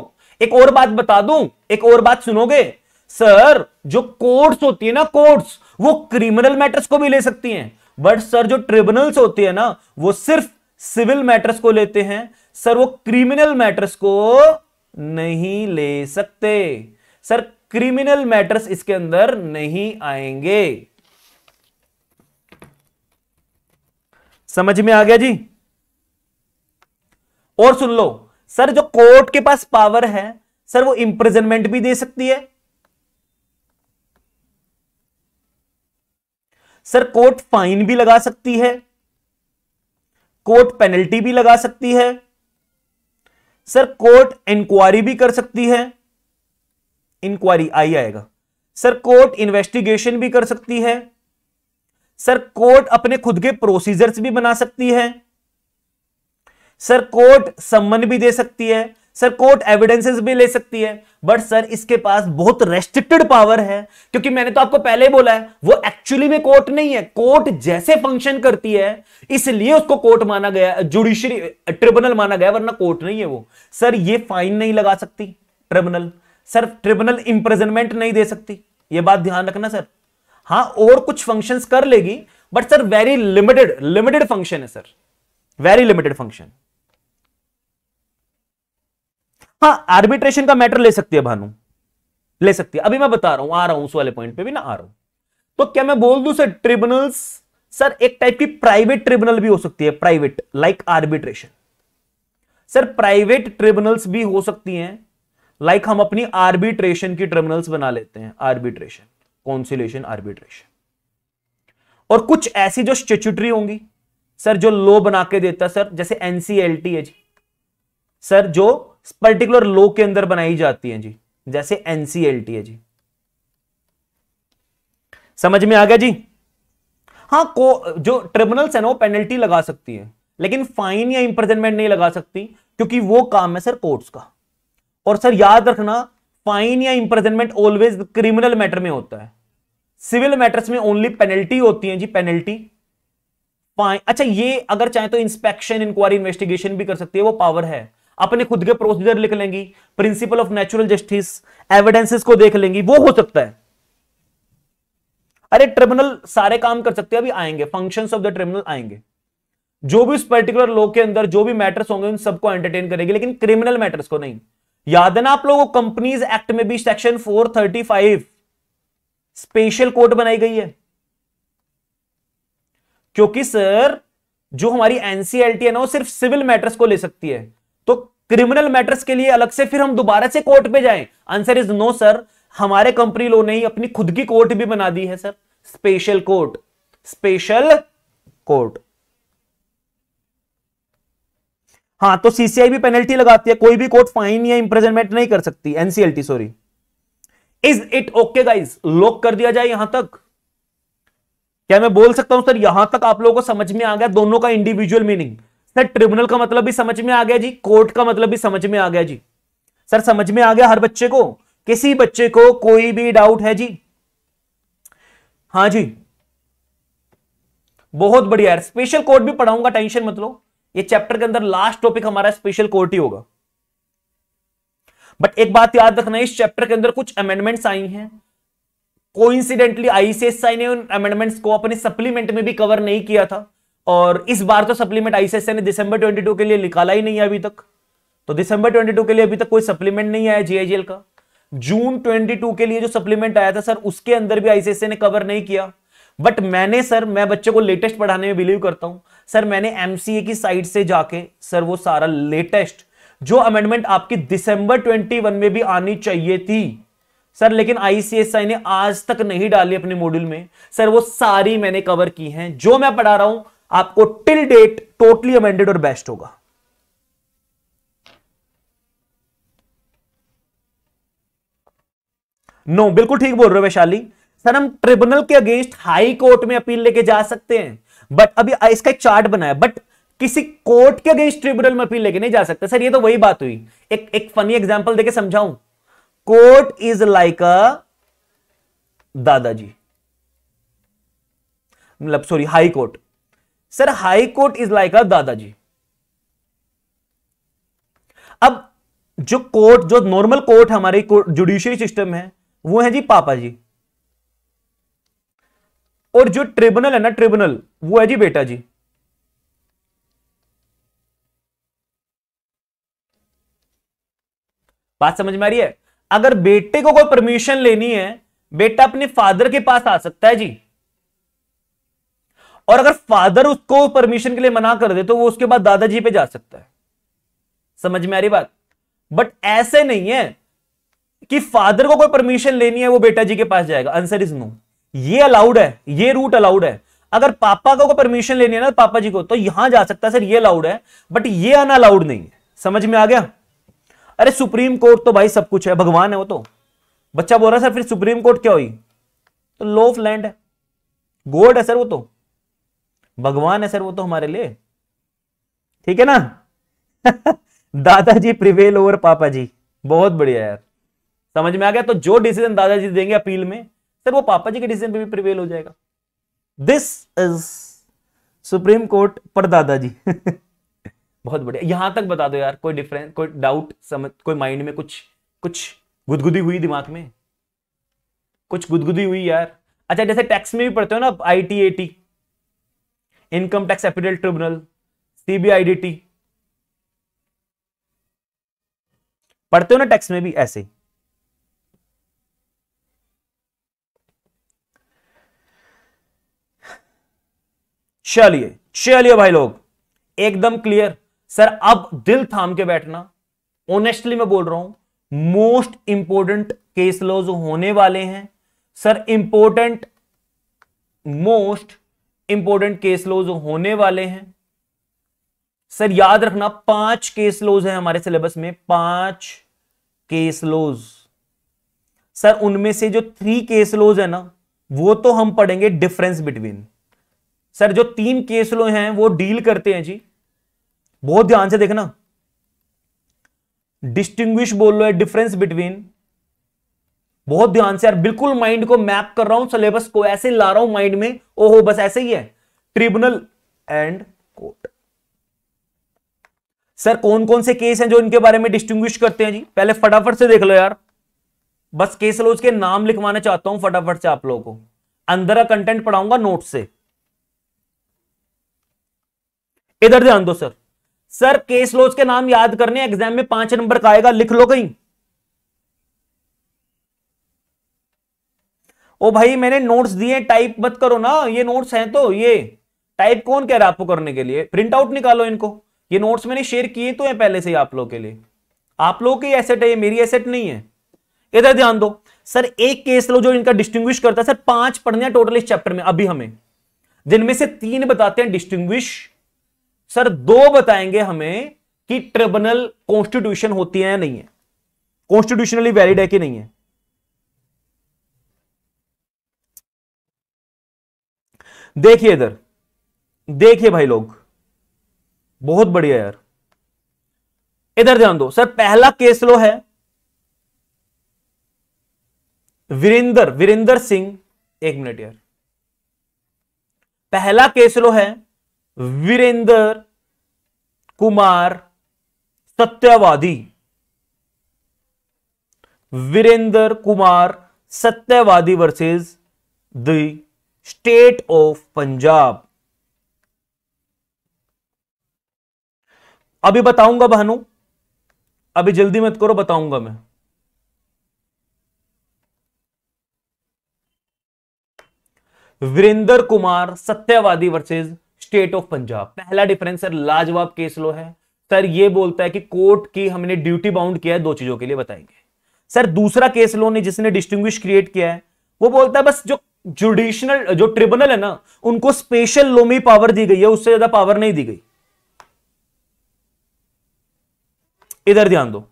एक और बात बता दू एक और बात सुनोगे सर जो कोर्ट्स होती है ना कोर्ट्स वो क्रिमिनल मैटर्स को भी ले सकती हैं बट सर जो ट्रिब्यूनल्स होते हैं ना वो सिर्फ सिविल मैटर्स को लेते हैं सर वो क्रिमिनल मैटर्स को नहीं ले सकते सर क्रिमिनल मैटर्स इसके अंदर नहीं आएंगे समझ में आ गया जी और सुन लो सर जो कोर्ट के पास पावर है सर वो इंप्रिजनमेंट भी दे सकती है सर कोर्ट फाइन भी लगा सकती है कोर्ट पेनल्टी भी लगा सकती है सर कोर्ट इंक्वायरी भी कर सकती है इंक्वायरी आई आएगा सर कोर्ट इन्वेस्टिगेशन भी कर सकती है सर कोर्ट अपने खुद के प्रोसीजर्स भी बना सकती है सर कोर्ट सम्मन भी दे सकती है सर कोर्ट एविडेंसेस भी ले सकती है बट सर इसके पास बहुत रेस्ट्रिक्टेड पावर है क्योंकि मैंने तो आपको पहले बोला है वो एक्चुअली में कोर्ट नहीं है कोर्ट जैसे फंक्शन करती है इसलिए उसको कोर्ट माना गया जुडिशरी ट्रिब्यूनल माना गया वरना कोर्ट नहीं है वो सर ये फाइन नहीं लगा सकती ट्रिब्यूनल सर ट्रिब्यूनल इंप्रेजनमेंट नहीं दे सकती ये बात ध्यान रखना सर हाँ और कुछ फंक्शंस कर लेगी but sir very limited limited function है सर वेरी लिमिटेड फंक्शन हाँ आर्बिट्रेशन का मैटर ले सकती है भानु ले सकती है अभी मैं बता रहा हूं आ रहा हूं उस वाले पॉइंट पे भी ना आ रहा हूं तो क्या मैं बोल दू सर ट्रिब्यूनल्स सर एक टाइप की प्राइवेट ट्रिब्यूनल भी हो सकती है private like arbitration sir private tribunals भी हो सकती हैं लाइक like हम अपनी आर्बिट्रेशन की ट्रिब्यूनल्स बना लेते हैं आर्बिट्रेशन कॉन्सिलेशन आर्बिट्रेशन और कुछ ऐसी जो स्टेचुटरी होंगी सर जो लो बना के देता सर जैसे एनसीएलटी है जी सर जो पर्टिकुलर लो के अंदर बनाई जाती है जी जैसे एनसीएलटी है जी समझ में आ गया जी हाँ को जो ट्रिब्यूनल्स है ना वो पेनल्टी लगा सकती है लेकिन फाइन या इंप्रेजनमेंट नहीं लगा सकती क्योंकि वो काम है सर कोर्ट्स का और सर याद रखना फाइन या इंप्रेजनमेंट ऑलवेज क्रिमिनल मैटर में होता है सिविल मैटर्स में ओनली पेनल्टी होती है जी पेनल्टी फाइन अच्छा ये अगर चाहे तो इंस्पेक्शन इंक्वायरी इन्वेस्टिगेशन भी कर सकती है वो पावर है अपने खुद के प्रोसीजर लिख लेंगी principle of natural justice evidences को देख लेंगी वो हो सकता है अरे ट्रिब्यूनल सारे काम कर सकते हैं अभी आएंगे फंक्शंस ऑफ द ट्रिब्यूनल आएंगे जो भी उस पर्टिकुलर लॉ के अंदर जो भी मैटर्स होंगे उन सबको एंटरटेन करेगी लेकिन क्रिमिनल मैटर्स को नहीं याद है ना आप लोगों को कंपनीज एक्ट में भी सेक्शन 435 स्पेशल कोर्ट बनाई गई है क्योंकि सर जो हमारी एनसीएलटी है ना वो सिर्फ सिविल मैटर्स को ले सकती है तो क्रिमिनल मैटर्स के लिए अलग से फिर हम दोबारा से कोर्ट पे जाएं आंसर इज नो सर हमारे कंपनी लोग ने ही अपनी खुद की कोर्ट भी बना दी है sir special court special court हाँ तो सीसीआई भी पेनल्टी लगाती है कोई भी कोर्ट फाइन या इंप्रेजनमेंट नहीं कर सकती NCLT sorry is it okay guys lock कर दिया जाए यहां तक क्या मैं बोल सकता हूं सर यहां तक आप लोगों को समझ में आ गया दोनों का इंडिविजुअल मीनिंग सर ट्रिब्यूनल का मतलब भी समझ में आ गया जी कोर्ट का मतलब भी समझ में आ गया जी सर समझ में आ गया हर बच्चे को किसी बच्चे को कोई भी डाउट है जी हाँ जी बहुत बढ़िया है स्पेशल कोर्ट भी पढ़ाऊंगा टेंशन मतलब ये चैप्टर के अंदर लास्ट टॉपिक हमारा स्पेशल कोर्ट ही होगा बट एक बात याद रखना इस चैप्टर के अंदर कुछ अमेंडमेंट्स आई हैं कोइंसिडेंटली आईसीएसआई ने उन अमेंडमेंट्स को अपने सप्लीमेंट में भी कवर नहीं किया था और इस बार तो सप्लीमेंट आईसीएसआई ने दिसंबर 22 के लिए निकाला ही नहीं है अभी तक तो दिसंबर 22 के लिए अभी तक कोई सप्लीमेंट नहीं आया जीआईजीएल का जून 22 के लिए जो सप्लीमेंट आया था सर उसके अंदर भी आईसीएसआई ने कवर नहीं किया बट मैंने सर मैं बच्चे को लेटेस्ट पढ़ाने में बिलीव करता हूं सर मैंने एमसीए की साइड से जाके सर वो सारा लेटेस्ट जो अमेंडमेंट आपकी दिसंबर ट्वेंटी में भी आनी चाहिए थी सर लेकिन आईसीएसआई ने आज तक नहीं डाली अपने मॉड्यूल में सर वो सारी मैंने कवर की हैं जो मैं पढ़ा रहा हूं आपको टिल डेट टोटली अमेंडेड और बेस्ट होगा नो no, बिल्कुल ठीक बोल रहे हो वैशाली सर हम ट्रिब्यूनल के अगेंस्ट हाई कोर्ट में अपील लेके जा सकते हैं बट अभी इसका एक चार्ट बनाया बट किसी कोर्ट के अगेंस्ट ट्रिब्यूनल में अपील लेके नहीं जा सकते सर ये तो वही बात हुई एक एक फनी एग्जांपल देके समझाऊं कोर्ट इज लाइक अ दादाजी मतलब sorry high court sir high court is like a दादाजी अब जो कोर्ट जो नॉर्मल कोर्ट हमारे कोर्ट जुडिशियरी सिस्टम है वो है जी पापा जी और जो ट्रिब्यूनल है ना ट्रिब्यूनल वो है जी बेटा जी बात समझ में आ रही है अगर बेटे को कोई परमिशन लेनी है बेटा अपने फादर के पास आ सकता है जी और अगर फादर उसको परमिशन के लिए मना कर दे तो वो उसके बाद दादाजी पे जा सकता है समझ में आ रही बात बट ऐसे नहीं है कि फादर को कोई परमिशन लेनी है वो बेटा जी के पास जाएगा आंसर इज नो ये अलाउड है ये रूट अलाउड है अगर पापा को परमिशन लेनी है ना पापा जी को तो यहां जा सकता है सर ये अलाउड है बट ये अन अलाउड नहीं है समझ में आ गया अरे सुप्रीम कोर्ट तो भाई सब कुछ है भगवान है वो तो बच्चा बोल रहा है सर फिर सुप्रीम कोर्ट क्या हुई तो लॉ ऑफ लैंड है गोड है सर वो तो भगवान है सर वो तो हमारे लिए ठीक है ना [laughs] दादाजी प्रिवेल ओवर पापा जी बहुत बढ़िया यार समझ में आ गया तो जो डिसीजन दादाजी देंगे अपील में सर वो पापा जी के डिसीजन पे भी प्रिवेल हो जाएगा दिस इज सुप्रीम कोर्ट पर दादाजी [laughs] बहुत बढ़िया यहां तक बता दो यार कोई डिफरेंस कोई डाउट समझ कोई माइंड में कुछ कुछ गुदगुदी हुई दिमाग में कुछ गुदगुदी हुई यार अच्छा जैसे टैक्स में भी पढ़ते हो ना I T A T income tax appeal tribunal CBIDT पढ़ते हो ना टैक्स में भी ऐसे चलिए चलिए भाई लोग एकदम क्लियर सर अब दिल थाम के बैठना ऑनेस्टली मैं बोल रहा हूं मोस्ट इंपोर्टेंट केस लॉ जो होने वाले हैं sir important most important case laws होने वाले हैं सर याद रखना पांच केस लॉज है हमारे सिलेबस में पांच केस लॉज सर उनमें से जो थ्री केस लॉज है ना वो तो हम पढ़ेंगे डिफरेंस बिटवीन सर जो तीन केस लॉ हैं वो डील करते हैं जी बहुत ध्यान से देखना डिस्टिंग्विश बोल लो है डिफरेंस बिटवीन बहुत ध्यान से यार बिल्कुल माइंड को मैप कर रहा हूं सिलेबस को ऐसे ला रहा हूं माइंड में ओहो बस ऐसे ही है ट्रिब्यूनल एंड कोर्ट सर कौन कौन से केस हैं जो इनके बारे में डिस्टिंग्विश करते हैं जी पहले फटाफट से देख लो यार बस केस लॉज के नाम लिखवाना चाहता हूं फटाफट से आप लोगों को अंदर का कंटेंट पढ़ाऊंगा नोट से इधर ध्यान दो सर सर केस लोज के नाम याद करने एग्जाम में पांच नंबर का आएगा लिख लो कहीं ओ भाई मैंने नोट्स दिए टाइप मत करो ना ये नोट्स हैं तो ये टाइप कौन कह रहा है आपको करने के लिए प्रिंट आउट निकालो इनको ये नोट्स मैंने शेयर किए तो हैं पहले से ही आप लोगों के लिए आप लोगों की एसेट है ये मेरी एसेट नहीं है इधर ध्यान दो सर एक केस लो जो इनका डिस्टिंग्विश करता है सर पांच पढ़ने टोटल इस चैप्टर में अभी हमें जिनमें से तीन बताते हैं डिस्टिंग्विश सर दो बताएंगे हमें कि ट्रिब्यूनल कॉन्स्टिट्यूशन होती है या नहीं है कॉन्स्टिट्यूशनली वैलिड है कि नहीं है देखिए इधर देखिए भाई लोग बहुत बढ़िया यार इधर ध्यान दो सर पहला केस लो है वीरेंद्र वीरेंद्र सिंह एक मिनट यार पहला केस लो है वीरेंद्र कुमार सत्यवादी Virendra Kumar Satyawadi versus the state of Punjab अभी बताऊंगा बहनों अभी जल्दी मत करो बताऊंगा मैं वीरेंद्र कुमार सत्यवादी वर्सेज स्टेट ऑफ पंजाब पहला डिफरेंस सर लाजवाब केस लो है सर ये बोलता है कि कोर्ट की हमने ड्यूटी बाउंड किया है दो चीजों के लिए बताएंगे सर दूसरा केस लो ने जिसने डिस्टिंग्विश क्रिएट किया है वो बोलता है बस जो जुडिशनल जो ट्रिब्यूनल है ना उनको स्पेशल लो में पावर दी गई है उससे ज्यादा पावर नहीं दी गई इधर ध्यान दो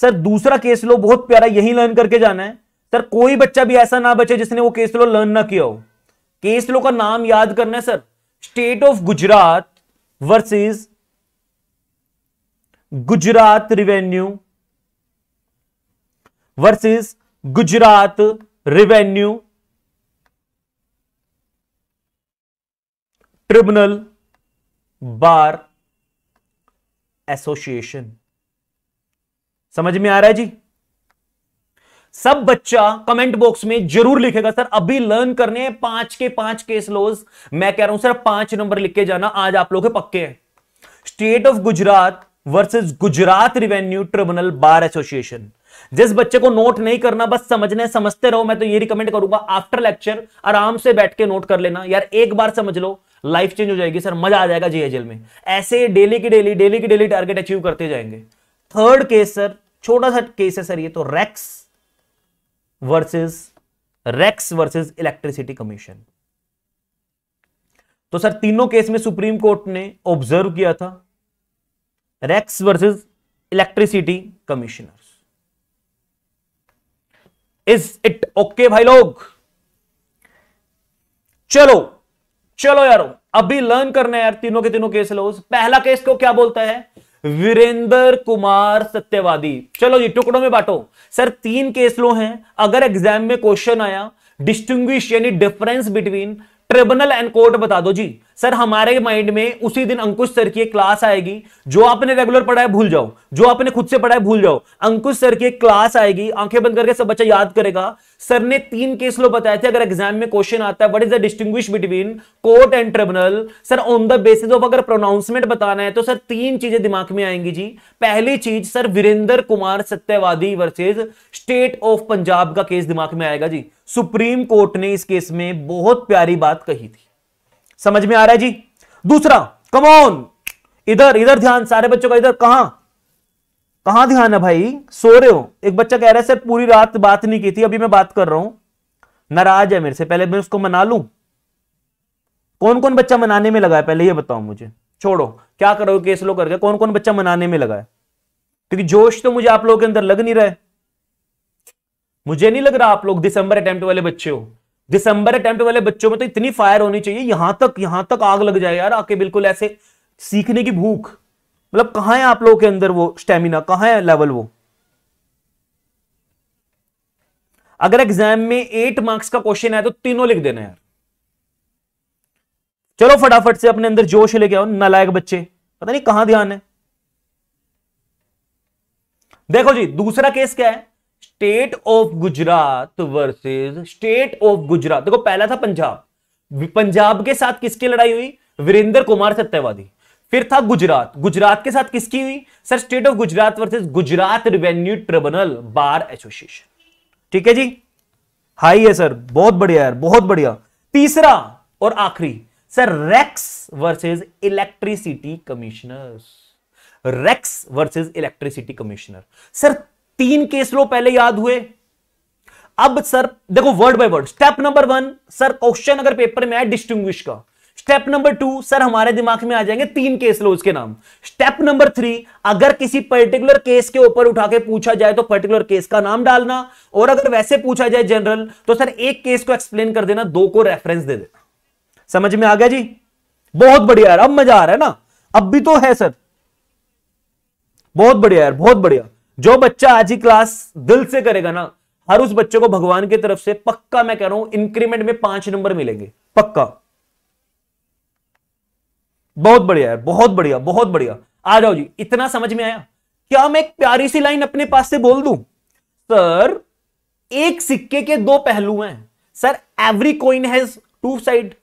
सर दूसरा केस लो बहुत प्यारा यही लर्न करके जाना है सर कोई बच्चा भी ऐसा ना बचे जिसने वो केस लो लर्न ना किया हो केस लो का नाम याद करना है sir state of Gujarat versus Gujarat revenue versus Gujarat revenue tribunal bar association समझ में आ रहा है जी सब बच्चा कमेंट बॉक्स में जरूर लिखेगा सर अभी लर्न करने हैं पांच के पांच केस लॉज मैं कह रहा हूं सर पांच नंबर लिख के जाना आज आप लोग पक्के हैं state of Gujarat versus Gujarat revenue tribunal bar association जिस बच्चे को नोट नहीं करना बस समझने समझते रहो मैं तो ये रिकमेंड करूंगा आफ्टर लेक्चर आराम से बैठ के नोट कर लेना यार एक बार समझ लो लाइफ चेंज हो जाएगी सर मजा आ जाएगा जीएचएल में ऐसे डेली की डेली डेली की डेली टारगेट अचीव करते जाएंगे थर्ड केस सर छोटा सा केस है सर ये तो Rex versus Rex versus electricity commission तो सर तीनों केस में सुप्रीम कोर्ट ने ऑब्जर्व किया था Rex versus electricity commissioner is it okay भाई लोग चलो चलो यारो अभी लर्न करना है यार तीनों के तीनों केस लो पहला केस को क्या बोलता है वीरेंद्र कुमार सत्यवादी चलो जी टुकड़ों में बांटो सर तीन केस लो हैं अगर एग्जाम में क्वेश्चन आया डिस्टिंग्विश यानी difference between tribunal and court बता दो जी सर हमारे माइंड में उसी दिन अंकुश सर की एक क्लास आएगी जो आपने रेगुलर पढ़ा है भूल जाओ जो आपने खुद से पढ़ा है भूल जाओ अंकुश सर की एक क्लास आएगी आंखें बंद करके सब बच्चा याद करेगा सर ने तीन केस लो बताए थे अगर एग्जाम में क्वेश्चन आता है what is the distinguish between court and tribunal sir on the basis of अगर प्रोनाउंसमेंट बताना है तो सर तीन चीजें दिमाग में आएंगी जी पहली चीज सर वीरेंद्र कुमार सत्यवादी वर्सेज स्टेट ऑफ पंजाब का केस दिमाग में आएगा जी सुप्रीम कोर्ट ने इस केस में बहुत प्यारी बात कही थी समझ में आ रहा है जी दूसरा कमोन इधर इधर ध्यान सारे बच्चों का इधर कहां कहां ध्यान है भाई सो रहे हो एक बच्चा कह रहा है सर पूरी रात बात नहीं की थी अभी मैं बात कर रहा हूं नाराज है मेरे से पहले मैं उसको मना लू कौन कौन बच्चा मनाने में लगा है पहले ये बताओ मुझे छोड़ो क्या करो केस लो करके कौन कौन बच्चा मनाने में लगा है क्योंकि जोश तो मुझे आप लोगों के अंदर लग नहीं रहा है मुझे नहीं लग रहा आप लोग दिसंबर अटेम्प्ट वाले बच्चे हो दिसंबर अटैम्प्ट वाले बच्चों में तो इतनी फायर होनी चाहिए यहां तक यहां तक आग लग जाए यार आके बिल्कुल ऐसे सीखने की भूख मतलब कहां है आप लोगों के अंदर वो स्टेमिना कहां है लेवल वो अगर एग्जाम में एट मार्क्स का क्वेश्चन है तो तीनों लिख देना यार चलो फटाफट से अपने अंदर जोश लेके आओ नलायक बच्चे पता नहीं कहां ध्यान है देखो जी दूसरा केस क्या है state of Gujarat versus state of Gujarat देखो पहला था पंजाब पंजाब के साथ किसकी लड़ाई हुई वीरेंद्र कुमार सत्यवादी फिर था गुजरात गुजरात के साथ किसकी हुई sir state of Gujarat versus Gujarat revenue tribunal bar association ठीक है जी हाई है सर बहुत बढ़िया यार बहुत बढ़िया तीसरा और आखिरी sir Rex versus electricity commissioners Rex versus electricity commissioner sir तीन केस लो पहले याद हुए अब सर देखो word by word step number one sir question अगर पेपर में आए डिस्टिंग का स्टेप नंबर टू सर हमारे दिमाग में आ जाएंगे तीन केस लो उसके नाम स्टेप नंबर थ्री अगर किसी पर्टिकुलर केस के ऊपर उठा के पूछा जाए तो पर्टिकुलर केस का नाम डालना और अगर वैसे पूछा जाए जनरल तो सर एक केस को एक्सप्लेन कर देना दो को रेफरेंस दे देना समझ में आ गया जी बहुत बढ़िया यार अब मजा आ रहा है ना अब भी तो है सर बहुत बढ़िया यार बहुत बढ़िया जो बच्चा आज ही क्लास दिल से करेगा ना हर उस बच्चे को भगवान की तरफ से पक्का मैं कह रहा हूं इंक्रीमेंट में पांच नंबर मिलेंगे पक्का बहुत बढ़िया यार बहुत बढ़िया बहुत बढ़िया आ जाओ जी इतना समझ में आया क्या मैं एक प्यारी सी लाइन अपने पास से बोल दू सर एक सिक्के के दो पहलू हैं sir every coin has two side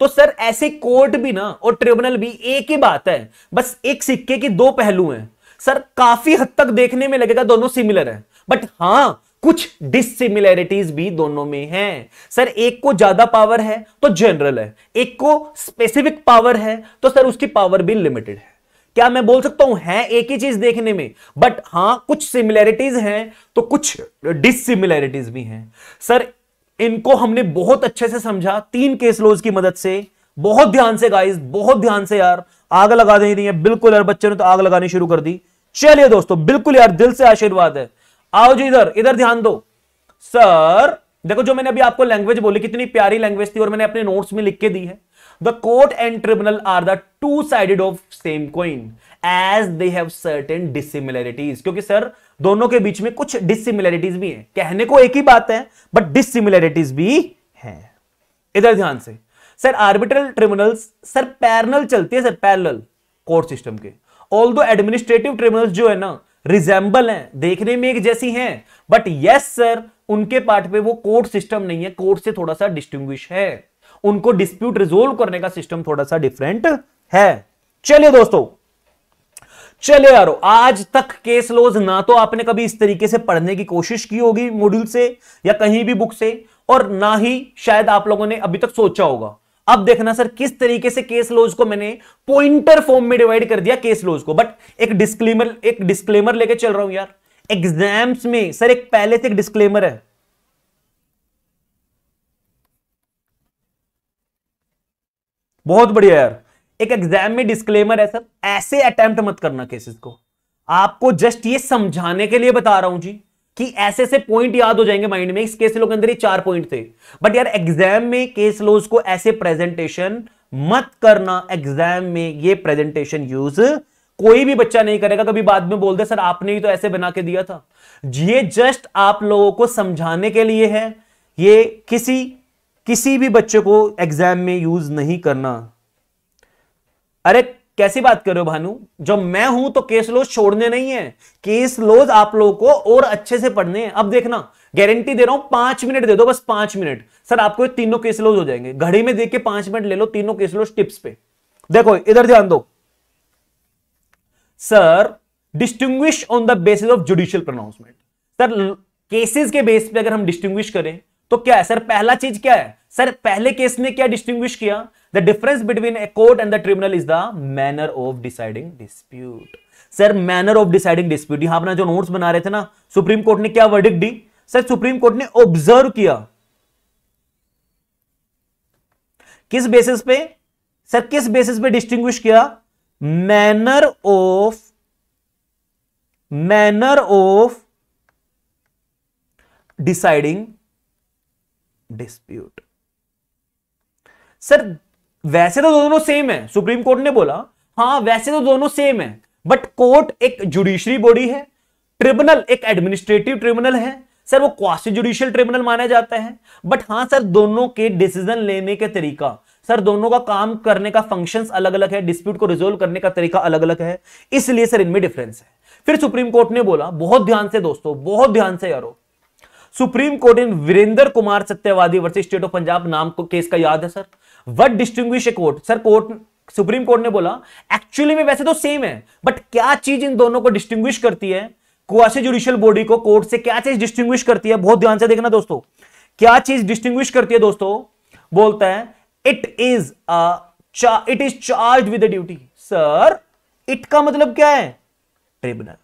तो सर ऐसे कोर्ट भी ना और ट्रिब्यूनल भी एक ही बात है बस एक सिक्के के दो पहलू हैं सर काफी हद तक देखने में लगेगा दोनों सिमिलर है बट हां कुछ डिसिमिलैरिटीज भी दोनों में हैं सर एक को ज्यादा पावर है तो जनरल है एक को स्पेसिफिक पावर है तो सर उसकी पावर भी लिमिटेड है क्या मैं बोल सकता हूं है एक ही चीज देखने में बट हां कुछ सिमिलैरिटीज हैं तो कुछ डिसिमिलैरिटीज भी हैं सर इनको हमने बहुत अच्छे से समझा तीन केस लोज की मदद से बहुत ध्यान से गाइज बहुत ध्यान से यार आग लगा दे रही है बिल्कुल यार बच्चे ने तो आग लगानी शुरू कर दी चलिए दोस्तों बिल्कुल यार दिल से आशीर्वाद है आओ जी इधर इधर ध्यान दो सर देखो जो मैंने अभी आपको लैंग्वेज बोली कितनी प्यारी लैंग्वेज थी और मैंने अपने नोट्स में लिख के दी है the court and tribunal are the two sided of same coin as they have certain dissimilarities क्योंकि सर दोनों के बीच में कुछ डिसिमिलैरिटीज भी हैं कहने को एक ही बात है बट डिसिमिलैरिटीज भी हैं इधर ध्यान से sir arbitral tribunals sir parallel चलती है सर पैरल कोर्ट सिस्टम के ऑल दो एडमिनिस्ट्रेटिव ट्रिब्यूनल जो है ना रिजेंबल हैं देखने में एक जैसी हैं बट यस सर उनके पार्ट पे वो कोर्ट सिस्टम नहीं है कोर्ट से थोड़ा सा डिस्टिंग है उनको डिस्प्यूट रिजोल्व करने का सिस्टम थोड़ा सा डिफरेंट है चलिए दोस्तों चलिए यारो आज तक केस लॉज ना तो आपने कभी इस तरीके से पढ़ने की कोशिश की होगी मॉड्यूल से या कहीं भी बुक से और ना ही शायद आप लोगों ने अभी तक सोचा होगा अब देखना सर किस तरीके से केस लॉज को मैंने पॉइंटर फॉर्म में डिवाइड कर दिया केस लॉज को बट एक डिस्क्लेमर एक डिस्क्लेमर लेके चल रहा हूं यार एग्जाम्स में सर एक पहले से एक डिस्क्लेमर है बहुत बढ़िया यार एक एग्जाम में डिस्क्लेमर है सर ऐसे अटेम्प्ट मत करना केसेस को आपको जस्ट ये समझाने के लिए बता रहा हूं जी कि ऐसे ऐसे पॉइंट याद हो जाएंगे माइंड में इस केस लो के अंदर ही चार पॉइंट थे बट यार एग्जाम में केस लोज को ऐसे प्रेजेंटेशन मत करना एग्जाम में ये प्रेजेंटेशन यूज कोई भी बच्चा नहीं करेगा कभी बाद में बोल दे सर आपने ही तो ऐसे बना के दिया था ये जस्ट आप लोगों को समझाने के लिए है ये किसी किसी भी बच्चे को एग्जाम में यूज नहीं करना अरे कैसी बात कर रहे हो भानु जब मैं हूं तो केस लोज छोड़ने नहीं है केस लोज आप लोगों को और अच्छे से पढ़ने हैं अब देखना गारंटी दे रहा हूं पांच मिनट दे दो बस पांच मिनट सर आपको ये तीनों केस लोज हो जाएंगे घड़ी में देख के पांच मिनट ले लो तीनों केस लोज टिप्स पे देखो इधर ध्यान दो sir distinguish on the basis of judicial pronouncement sir cases के बेस पे अगर हम डिस्टिंग्विश करें तो क्या है सर पहला चीज क्या है सर पहले केस में क्या डिस्टिंग्विश किया the difference between a court and the tribunal is the manner of deciding dispute sir manner of deciding dispute यहां अपना जो नोट्स बना रहे थे ना सुप्रीम कोर्ट ने क्या वर्डिक दी सर सुप्रीम कोर्ट ने ऑब्जर्व किया किस बेसिस पे सर किस बेसिस पे डिस्टिंग्विश किया manner of manner of deciding dispute sir वैसे तो दोनों सेम है सुप्रीम कोर्ट ने बोला हाँ वैसे तो दोनों सेम है बट कोर्ट एक जुडिशरी बॉडी है ट्रिब्यूनल एक एडमिनिस्ट्रेटिव ट्रिब्यूनल है सर वो क्वासी जुडिशियल ट्रिब्यूनल माना जाता है बट हाँ सर दोनों के डिसीजन लेने के तरीका सर दोनों का काम करने का फंक्शंस अलग अलग है डिस्प्यूट को रिजोल्व करने का तरीका अलग अलग है इसलिए सर इनमें डिफरेंस है फिर सुप्रीम कोर्ट ने बोला बहुत ध्यान से दोस्तों बहुत ध्यान से यारो supreme court in Virendra Kumar Satyawadi versus state of Punjab नाम को केस का याद है sir what distinguish a court sir court supreme court ने बोला एक्चुअली में वैसे तो सेम है बट क्या चीज इन दोनों को डिस्टिंग्विश करती है क्वासी जुडिशियल बॉडी को कोर्ट से क्या चीज डिस्टिंग्विश करती है बहुत ध्यान से देखना दोस्तों क्या चीज डिस्टिंग्विश करती है दोस्तों बोलता है it is it is charge with duty sir it का मतलब क्या है ट्रिब्यूनल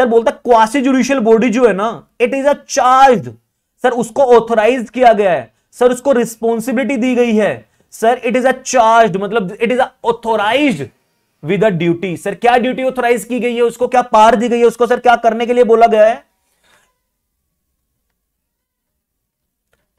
सर बोलता है क्वासी जुडिशियल बॉडी जो है ना it is a charge sir उसको ऑथोराइज किया गया है सर उसको रिस्पॉन्सिबिलिटी दी गई है sir it is a charge मतलब it is authorise with a duty sir क्या ड्यूटी ऑथोराइज की गई है उसको क्या पार दी गई है उसको सर क्या करने के लिए बोला गया है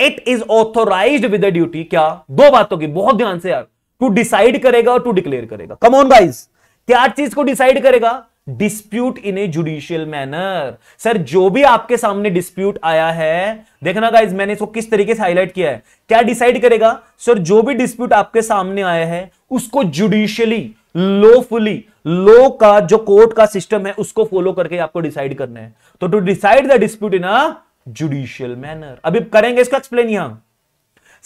it is authorise with duty क्या दो बातों की बहुत ध्यान से यार टू डिसाइड करेगा और टू डिक्लेयर करेगा कम ऑन गाइस क्या चीज को डिसाइड करेगा dispute in a judicial manner sir जो भी आपके सामने डिस्प्यूट आया है देखना गाइज मैंने इसको किस तरीके से हाईलाइट किया है क्या डिसाइड करेगा सर जो भी डिस्प्यूट आपके सामने आया है उसको जुडिशियली लॉफुली लो का जो कोर्ट का सिस्टम है उसको फॉलो करके आपको डिसाइड करना है तो to decide the dispute in a judicial manner अभी करेंगे इसको एक्सप्लेन यहां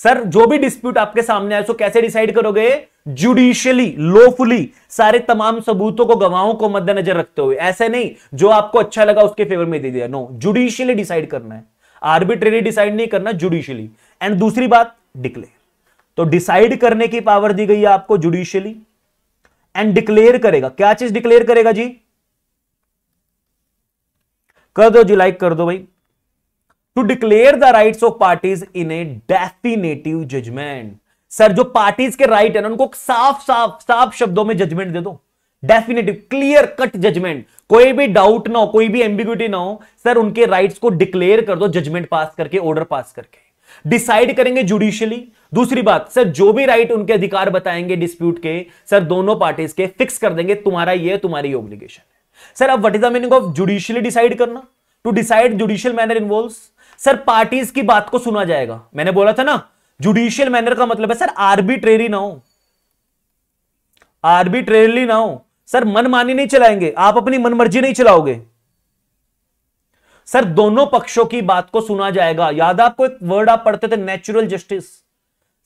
सर जो भी डिस्प्यूट आपके सामने आए सो कैसे डिसाइड करोगे जुडिशियली लोफुली सारे तमाम सबूतों को गवाहों को मद्देनजर रखते हुए ऐसे नहीं जो आपको अच्छा लगा उसके फेवर में दे दिया नो जुडिशियली डिसाइड करना है आर्बिट्रेरी डिसाइड नहीं करना जुडिशियली एंड दूसरी बात डिक्लेयर तो डिसाइड करने की पावर दी गई है आपको जुडिशियली एंड डिक्लेयर करेगा क्या चीज डिक्लेयर करेगा जी कर दो जी लाइक कर दो भाई to declare the rights of parties in a definitive judgement sir जो पार्टीज के राइट right है ना उनको साफ साफ साफ शब्दों में जजमेंट दे दो डेफिनेटिव क्लियर कट जजमेंट कोई भी डाउट ना हो कोई भी एम्बिग्यूटी ना हो सर उनके राइट्स को डिक्लेयर कर दो जजमेंट पास करके ऑर्डर पास करके डिसाइड करेंगे जुडिशियली दूसरी बात सर जो भी राइट right उनके अधिकार बताएंगे डिस्प्यूट के सर दोनों पार्टीज के फिक्स कर देंगे तुम्हारा ये तुम्हारी ऑब्लिगेशन है सर अब what is the meaning of judicially decide करना to decide judicial manner involve sir parties की बात को सुना जाएगा मैंने बोला था ना जुडिशियल मैनर का मतलब है सर आर्बिट्रेरी ना हो आर्बिट्रेरली ना हो सर मनमानी नहीं चलाएंगे आप अपनी मनमर्जी नहीं चलाओगे सर दोनों पक्षों की बात को सुना जाएगा याद आपको एक वर्ड आप पढ़ते थे नेचुरल जस्टिस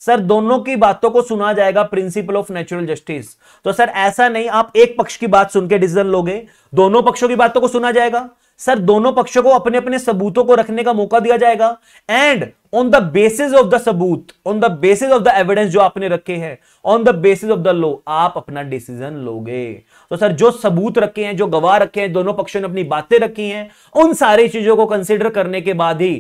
सर दोनों की बातों को सुना जाएगा प्रिंसिपल ऑफ नेचुरल जस्टिस तो सर ऐसा नहीं आप एक पक्ष की बात सुनकर डिसीजन लोगे दोनों पक्षों की बातों को सुना जाएगा सर दोनों पक्षों को अपने अपने सबूतों को रखने का मौका दिया जाएगा and on the basis of the सबूत on the basis of the evidence जो आपने रखे हैं on the basis of the law आप अपना डिसीजन लोगे तो सर जो सबूत रखे हैं जो गवाह रखे हैं दोनों पक्षों ने अपनी बातें रखी हैं उन सारी चीजों को कंसिडर करने के बाद ही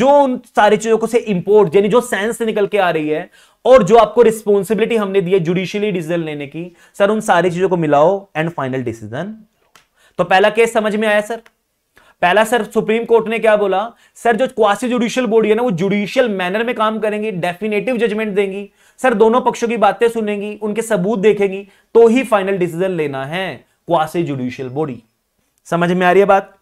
जो उन सारी चीजों को से इंपोर्ट यानी जो सेंस निकल के आ रही है और जो आपको रिस्पॉन्सिबिलिटी हमने दी है जुडिशियली डिसीजन लेने की सर उन सारी चीजों को मिलाओ एंड फाइनल डिसीजन तो पहला केस समझ में आया सर पहला सर सुप्रीम कोर्ट ने क्या बोला सर जो क्वासी जुडिशियल बॉडी है ना वो जुडिशियल मैनर में काम करेंगी डेफिनेटिव जजमेंट देंगी सर दोनों पक्षों की बातें सुनेंगी उनके सबूत देखेंगी तो ही फाइनल डिसीजन लेना है क्वासी जुडिशियल बॉडी समझ में आ रही है बात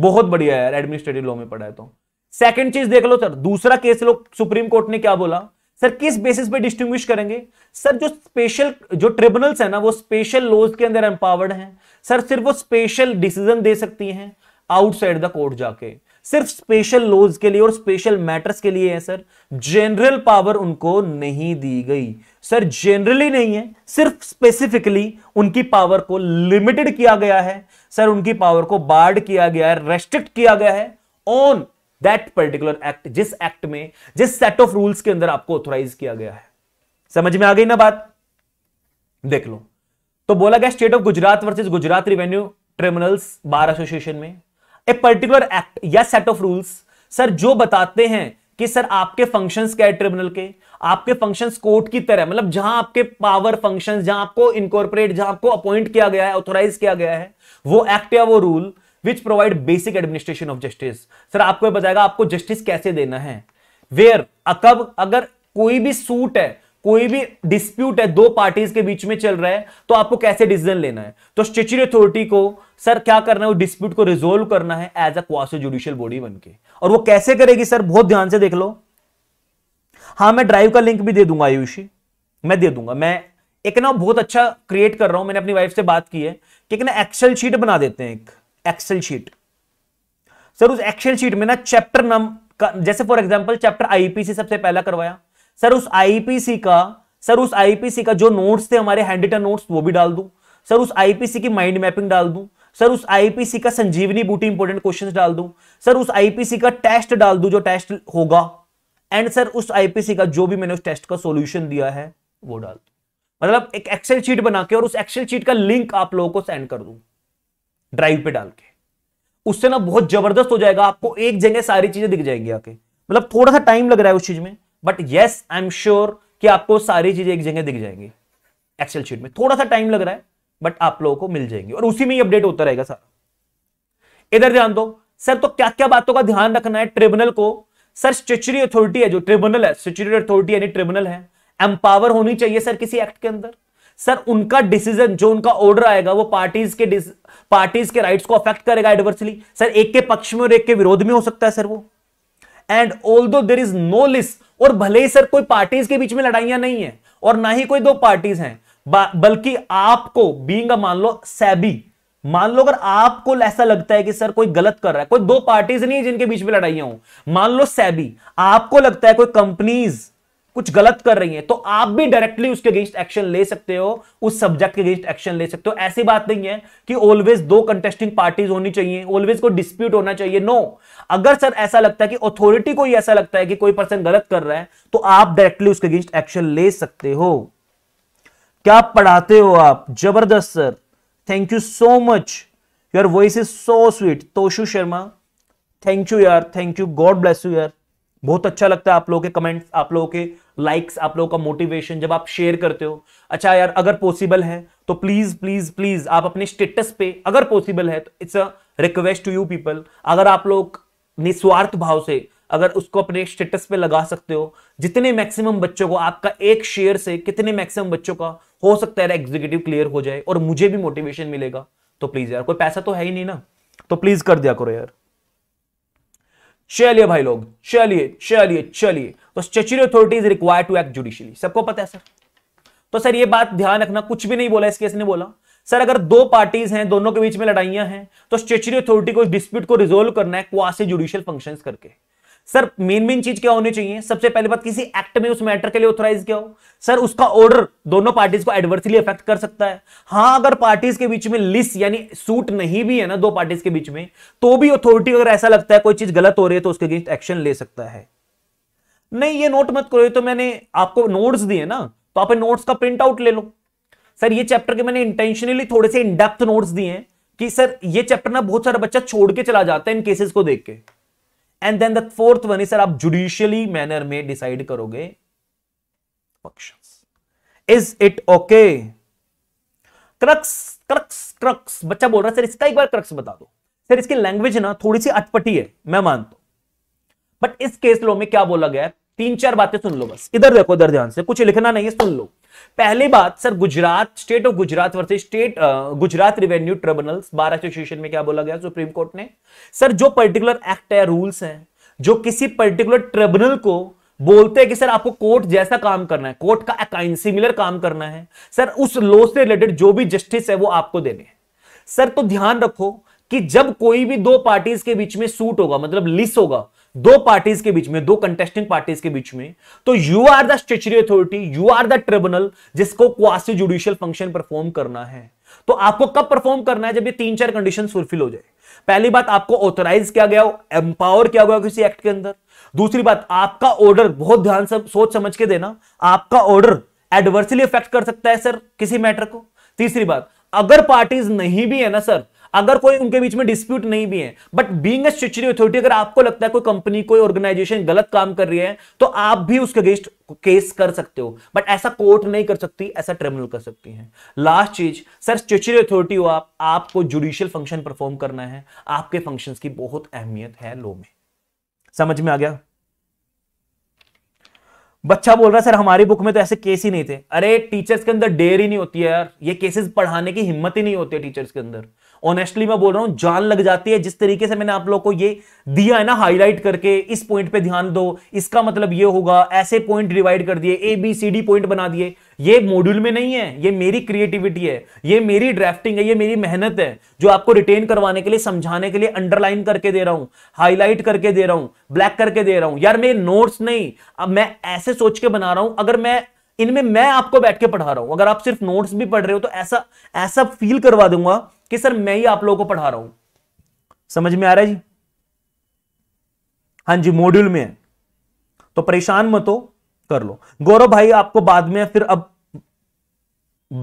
बहुत बढ़िया यार एडमिनिस्ट्रेटिव लॉ में पढ़ा है तो सेकंड चीज देख लो सर दूसरा केस लोग सुप्रीम कोर्ट ने क्या बोला सर किस बेसिस पे डिस्टिंग्विश करेंगे सर जो स्पेशल जो ट्रिब्यूनल्स है ना वो स्पेशल लॉज के अंदर एम्पावर्ड हैं सर सिर्फ वो स्पेशल डिसीजन दे सकती हैं आउटसाइड द कोर्ट जाके सिर्फ स्पेशल लॉज के लिए और स्पेशल मैटर्स के लिए है सर जनरल पावर उनको नहीं दी गई सर जनरली नहीं है सिर्फ स्पेसिफिकली उनकी पावर को लिमिटेड किया गया है सर उनकी पावर को बार्ड किया गया है रेस्ट्रिक्ट किया गया है ऑन दैट पर्टिकुलर एक्ट जिस एक्ट में जिस सेट ऑफ रूल्स के अंदर आपको ऑथोराइज किया गया है समझ में आ गई ना बात देख लो तो बोला गया state of Gujarat versus Gujarat revenue tribunals bar association में ए पर्टिकुलर एक्ट या सेट ऑफ रूल्स सर जो बताते हैं कि सर आपके फंक्शंस क्या है ट्रिब्यूनल के आपके फंक्शंस कोर्ट की तरह मतलब जहां आपके पावर फंक्शंस जहां आपको इनकॉर्पोरेट जहां आपको अपॉइंट किया गया है ऑथोराइज किया गया है वो एक्ट या वो rule which provide basic administration of justice sir आपको बताएगा आपको जस्टिस कैसे देना है वेयर अकब अगर कोई भी सूट है कोई भी डिस्प्यूट है दो पार्टीज के बीच में चल रहा है तो आपको कैसे डिसीजन लेना है तो स्टेचुरी अथॉरिटी को सर क्या करना है वो डिस्प्यूट को रिजोल्व करना है as a quasi judicial body बन के और वो कैसे करेगी सर बहुत ध्यान से देख लो हाँ मैं ड्राइव का लिंक भी दे दूंगा आयुषी मैं दे दूंगा मैं एक ना बहुत अच्छा क्रिएट कर रहा हूं मैंने अपनी वाइफ से बात की है कि एक ना एक्सेल शीट बना देते हैं एक एक्सेल शीट सर उस एक्सेल शीट में ना चैप्टर नम जैसे फॉर एग्जांपल चैप्टर आईपीसी सबसे पहला करवाया सर उस आईपीसी का सर उस आईपीसी का जो नोट्स थे हमारे हैंड रिटन नोट्स वो भी डाल दू सर उस आईपीसी की माइंड मैपिंग डाल दू सर उस आईपीसी का संजीवनी बूटी इंपोर्टेंट क्वेश्चन डाल दू सर उस आईपीसी का टेस्ट डाल दू जो टेस्ट होगा एंड सर उस आईपीसी का जो भी मैंने उस टेस्ट का सोल्यूशन दिया है वो डाल दू मतलब एक एक्सेल शीट बना के और उस एक्सेल शीट का लिंक आप लोगों को सेंड कर दूं ड्राइव पे डाल के उससे ना बहुत जबरदस्त हो जाएगा आपको एक जगह सारी चीजें दिख जाएंगी आके मतलब थोड़ा सा टाइम लग रहा है उस चीज में but yes I am sure कि आपको सारी चीजें एक जगह दिख जाएंगी एक्सेल शीट में थोड़ा सा टाइम लग रहा है बट आप लोगों को मिल जाएंगी और उसी में ही अपडेट होता रहेगा सर इधर ध्यान दो सर तो क्या क्या बातों का ध्यान रखना है ट्रिब्यूनल को सर स्टेचुरी अथॉरिटी है जो ट्रिब्यूनल है स्टेचुरी अथॉरिटी यानी ट्रिब्यूनल है एम्पावर होनी चाहिए सर किसी एक्ट के अंदर सर उनका डिसीजन जो उनका ऑर्डर आएगा वो पार्टीज के पार्टीज के राइट्स को अफेक्ट करेगा एडवर्सली सर एक के पक्ष में और एक के विरोध में हो सकता है सर वो एंड ऑल दो देर इज नो लिस्ट और भले ही सर कोई पार्टीज के बीच में लड़ाइयां नहीं है और ना ही कोई दो पार्टीज हैं बल्कि आपको बींग मान लो सैबी मान लो अगर आपको ऐसा लगता है कि सर कोई गलत कर रहा है कोई दो पार्टीज नहीं है जिनके बीच में लड़ाइया हो मान लो सैबी आपको लगता है कोई कंपनीज कुछ गलत कर रही है तो आप भी डायरेक्टली उसके अगेंस्ट एक्शन ले सकते हो उस सब्जेक्ट के अगेंस्ट एक्शन ले सकते हो ऐसी बात नहीं है कि ऑलवेज दो कंटेस्टिंग पार्टीज होनी चाहिए ऑलवेज को डिस्प्यूट होना चाहिए नो अगर सर ऐसा लगता है कि अथॉरिटी को ऐसा लगता है कि कोई पर्सन गलत कर रहा है तो आप डायरेक्टली उसके अगेंस्ट एक्शन ले सकते हो क्या पढ़ाते हो आप जबरदस्त sir thank you so much your voice is so sweet Toshu Sharma thank you यार thank you God bless you यार बहुत अच्छा लगता है आप लोगों के कमेंट्स आप लोगों के लाइक्स आप लोगों का मोटिवेशन जब आप शेयर करते हो अच्छा यार अगर पॉसिबल है तो प्लीज प्लीज प्लीज आप अपने स्टेटस पे अगर पॉसिबल है तो it's a request to you people अगर आप लोग निस्वार्थ भाव से अगर उसको अपने स्टेटस पे लगा सकते हो जितने मैक्सिमम बच्चों को आपका एक शेयर से कितने मैक्सिमम बच्चों का हो सकता है एग्जीक्यूटिव क्लियर हो जाए और मुझे भी मोटिवेशन मिलेगा तो प्लीज यार कोई पैसा तो है ही नहीं ना तो प्लीज कर दिया करो यार चलिए भाई लोग चलिए चलिए चलिए तो statutory authority is require to act judicially सबको पता है सर तो सर ये बात ध्यान रखना कुछ भी नहीं बोला इस केस ने बोला सर अगर दो पार्टीज हैं दोनों के बीच में लड़ाइयां हैं तो स्टेचुरी अथॉरिटी को डिस्प्यूट को रिजोल्व करना है क्वासी जुडिशियल फंक्शन करके सर मेन मेन चीज क्या होनी चाहिए सबसे पहले बात किसी एक्ट में उस मैटर के लिए ऑथोराइज क्या हो सर उसका ऑर्डर दोनों पार्टीज को एडवर्सली इफेक्ट कर सकता है हाँ अगर पार्टीज के बीच में लिस्ट यानी सूट नहीं भी है ना दो पार्टीज के बीच में तो भी अथॉरिटी अगर ऐसा लगता है कोई चीज गलत हो रही है तो उसके अगेंस्ट एक्शन ले सकता है नहीं ये नोट मत करो तो मैंने आपको नोट्स दिए ना तो आप नोट्स का प्रिंट आउट ले लो सर ये चैप्टर के मैंने इंटेंशनली थोड़े से इनडेप्थ नोट्स दिए हैं कि सर ये चैप्टर ना बहुत सारा बच्चा छोड़ के चला जाता है इन केसेस को देख के and then the fourth one is sir आप जुडिशियली मैनर में डिसाइड करोगे functions is it okay crux crux crux बच्चा बोल रहा है सर इसका एक बार क्रक्स बता दो सर इसकी लैंग्वेज ना थोड़ी सी अटपटी है मैं मानता हूं बट इस केस लो में क्या बोला गया है तीन चार बातें सुन लो बस इधर देखो इधर ध्यान से कुछ लिखना नहीं है सुन लो पहली बात sir Gujarat state of Gujarat versus state Gujarat revenue tribunal bar association में क्या बोला गया सुप्रीम कोर्ट ने सर जो पर्टिकुलर एक्ट है रूल्स हैं जो किसी पर्टिकुलर ट्रिब्यूनल को बोलते हैं कि सर आपको कोर्ट जैसा काम करना है कोर्ट का सिमिलर काम करना है सर उस लॉ से रिलेटेड जो भी जस्टिस है वो आपको देने है। सर तो ध्यान रखो कि जब कोई भी दो पार्टीज के बीच में सूट होगा मतलब लिस होगा दो पार्टीज के बीच में दो कंटेस्टिंग पार्टीज के बीच में तो you are the statutory authority you are the tribunal जिसको क्वासी जुडिशियल फंक्शन परफॉर्म करना है तो आपको कब परफॉर्म करना है जब ये तीन चार कंडीशन फुलफिल हो जाए पहली बात आपको ऑथराइज किया गया हो एम्पावर किया गया किसी एक्ट के अंदर दूसरी बात आपका ऑर्डर बहुत ध्यान से सोच समझ के देना आपका ऑर्डर एडवर्सली इफेक्ट कर सकता है सर किसी मैटर को तीसरी बात अगर पार्टीज नहीं भी है ना सर अगर कोई उनके बीच में डिस्प्यूट नहीं भी है बट बींग स्टेचरी अथॉरिटी अगर आपको लगता है कोई कंपनी कोई ऑर्गेनाइजेशन गलत काम कर रही है तो आप भी उसके अगेंस्ट केस कर सकते हो बट ऐसा कोर्ट नहीं कर सकती ऐसा ट्रिब्यूनल कर सकती है लास्ट चीज सर स्टेचरी अथॉरिटी हो आप आपको जुडिशियल फंक्शन परफॉर्म करना है आपके फंक्शन की बहुत अहमियत है लो में समझ में आ गया बच्चा बोल रहा है सर हमारी बुक में तो ऐसे केस ही नहीं थे अरे टीचर्स के अंदर डेयर ही नहीं होती है यार ये केसेस पढ़ाने की हिम्मत ही नहीं होती है टीचर्स के अंदर ऑनेस्टली मैं बोल रहा हूं जान लग जाती है जिस तरीके से मैंने आप लोग को ये दिया है ना हाईलाइट करके इस पॉइंट पे ध्यान दो इसका मतलब ये होगा ऐसे पॉइंट डिवाइड कर दिए A B C D point बना दिए ये मॉड्यूल में नहीं है ये मेरी क्रिएटिविटी है ये मेरी ड्राफ्टिंग है ये मेरी मेहनत है जो आपको रिटेन करवाने के लिए समझाने के लिए अंडरलाइन करके दे रहा हूं हाईलाइट करके दे रहा हूं ब्लैक करके दे रहा हूं यार मेरे नोट्स नहीं अब मैं ऐसे सोच के बना रहा हूं अगर मैं इनमें मैं आपको बैठ के पढ़ा रहा हूं अगर आप सिर्फ नोट्स भी पढ़ रहे हो तो ऐसा ऐसा फील करवा दूंगा कि सर मैं ही आप लोगों को पढ़ा रहा हूं समझ में आ रहा है जी हां जी मॉड्यूल में है तो परेशान मत हो कर लो गौरव भाई आपको बाद में फिर अब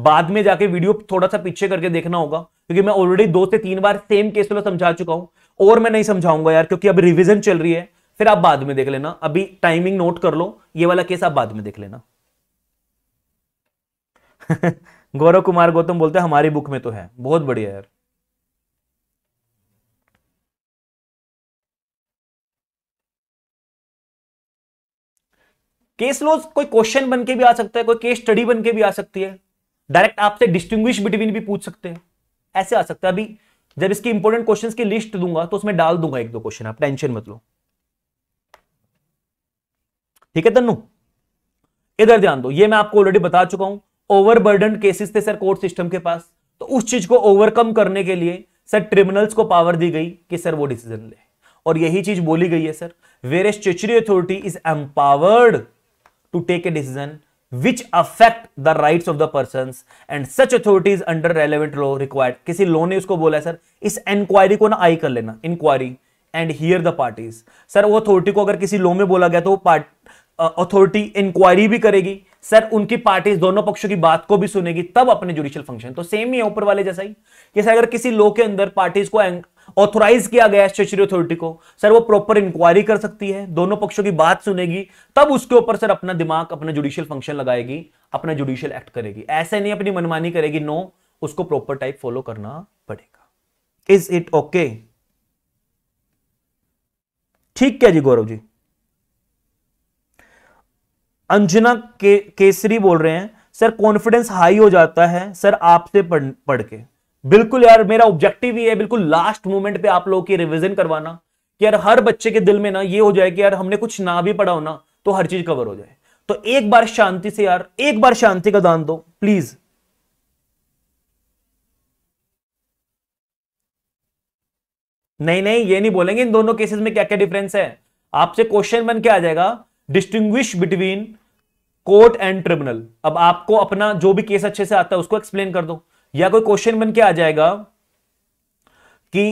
बाद में जाके वीडियो थोड़ा सा पीछे करके देखना होगा क्योंकि मैं ऑलरेडी दो से तीन बार सेम केस में समझा चुका हूं और मैं नहीं समझाऊंगा यार क्योंकि अब रिविजन चल रही है फिर आप बाद में देख लेना अभी टाइमिंग नोट कर लो ये वाला केस आप बाद में देख लेना [laughs] गौरव कुमार गौतम बोलते हैं हमारी बुक में तो है बहुत बढ़िया यार केस लॉज कोई क्वेश्चन बन के भी आ सकता है कोई केस स्टडी बन के भी आ सकती है डायरेक्ट आपसे डिस्टिंग्विश बिटवीन भी पूछ सकते हैं ऐसे आ सकता है अभी जब इसकी इंपोर्टेंट क्वेश्चंस की लिस्ट दूंगा तो उसमें डाल दूंगा एक दो क्वेश्चन आप टेंशन मत लो ठीक है तन्नू इधर ध्यान दो ये मैं आपको ऑलरेडी बता चुका हूं ओवरबर्डन केसेस थे सर कोर्ट सिस्टम के पास तो उस चीज को ओवरकम करने के लिए सर ट्रिब्यूनल्स को पावर दी गई कि सर वो डिसीजन ले और यही चीज बोली गई है sir where statutory authority is empowered to take a decision which affect the right of the person and such authority is under relevant law required किसी लॉ ने उसको बोला सर इस इंक्वायरी को ना आई कर लेना inquiry and hear the parties sir वो अथॉरिटी को अगर किसी लॉ में बोला गया तो वो पार्ट अथॉरिटी इंक्वायरी भी करेगी सर उनकी पार्टी दोनों पक्षों की बात को भी सुनेगी तब अपने जुडिशियल फंक्शन तो सेम ही है ऊपर वाले जैसा ही सर अगर किसी लॉ के अंदर पार्टीज को ऑथोराइज किया गया स्टेचरी अथॉरिटी को सर वो प्रॉपर इंक्वायरी कर सकती है दोनों पक्षों की बात सुनेगी तब उसके ऊपर सर अपना दिमाग अपना जुडिशियल फंक्शन लगाएगी अपना जुडिशियल एक्ट करेगी ऐसे नहीं अपनी मनमानी करेगी नो उसको प्रॉपर टाइप फॉलो करना पड़ेगा इज इट ओके ठीक है जी गौरव जी अंजना के, केसरी बोल रहे हैं सर कॉन्फिडेंस हाई हो जाता है सर आपसे पढ़ पढ़ के बिल्कुल यार मेरा ऑब्जेक्टिव ही है बिल्कुल लास्ट मोमेंट पे आप लोगों की रिविजन करवाना कि यार हर बच्चे के दिल में ना ये हो जाए कि यार हमने कुछ ना भी पढ़ा हो ना तो हर चीज कवर हो जाए तो एक बार शांति से यार एक बार शांति का दान दो प्लीज नहीं नहीं ये नहीं बोलेंगे इन दोनों केसेस में क्या क्या डिफरेंस है आपसे क्वेश्चन बन के आ जाएगा distinguish between court and tribunal अब आपको अपना जो भी केस अच्छे से आता है उसको एक्सप्लेन कर दो या कोई क्वेश्चन बन के आ जाएगा कि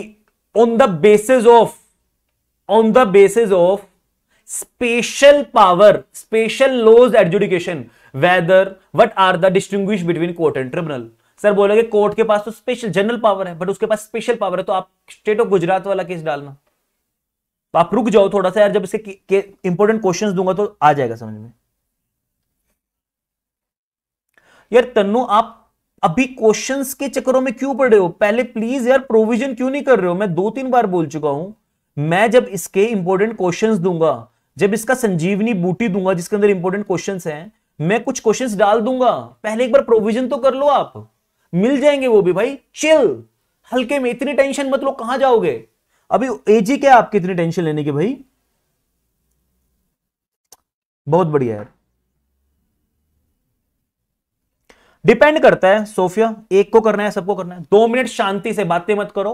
on the basis of on the basis of special power special laws adjudication whether what are the distinguish between court and tribunal sir बोलेगे कोर्ट के पास तो स्पेशल जनरल पावर है बट उसके पास स्पेशल पावर है तो आप स्टेट ऑफ गुजरात वाला केस डालना तो आप रुक जाओ थोड़ा सा यार जब इसके इंपोर्टेंट क्वेश्चंस दूंगा तो आ जाएगा समझ में यार तन्नू आप अभी क्वेश्चंस के चक्करों में क्यों रहे हो पहले प्लीज यार प्रोविजन क्यों नहीं कर रहे हो मैं दो तीन बार बोल चुका हूं मैं जब इसके इंपोर्टेंट क्वेश्चन दूंगा जब इसका संजीवनी बूटी दूंगा जिसके अंदर इंपोर्टेंट क्वेश्चन है मैं कुछ क्वेश्चंस डाल दूंगा पहले एक बार प्रोविजन तो कर लो आप मिल जाएंगे वो भी भाई चिल हल्के में इतनी टेंशन मत लो कहां जाओगे अभी एजी क्या आप कितनी टेंशन लेने की भाई बहुत बढ़िया यार डिपेंड करता है सोफिया एक को करना है सबको करना है दो मिनट शांति से बातें मत करो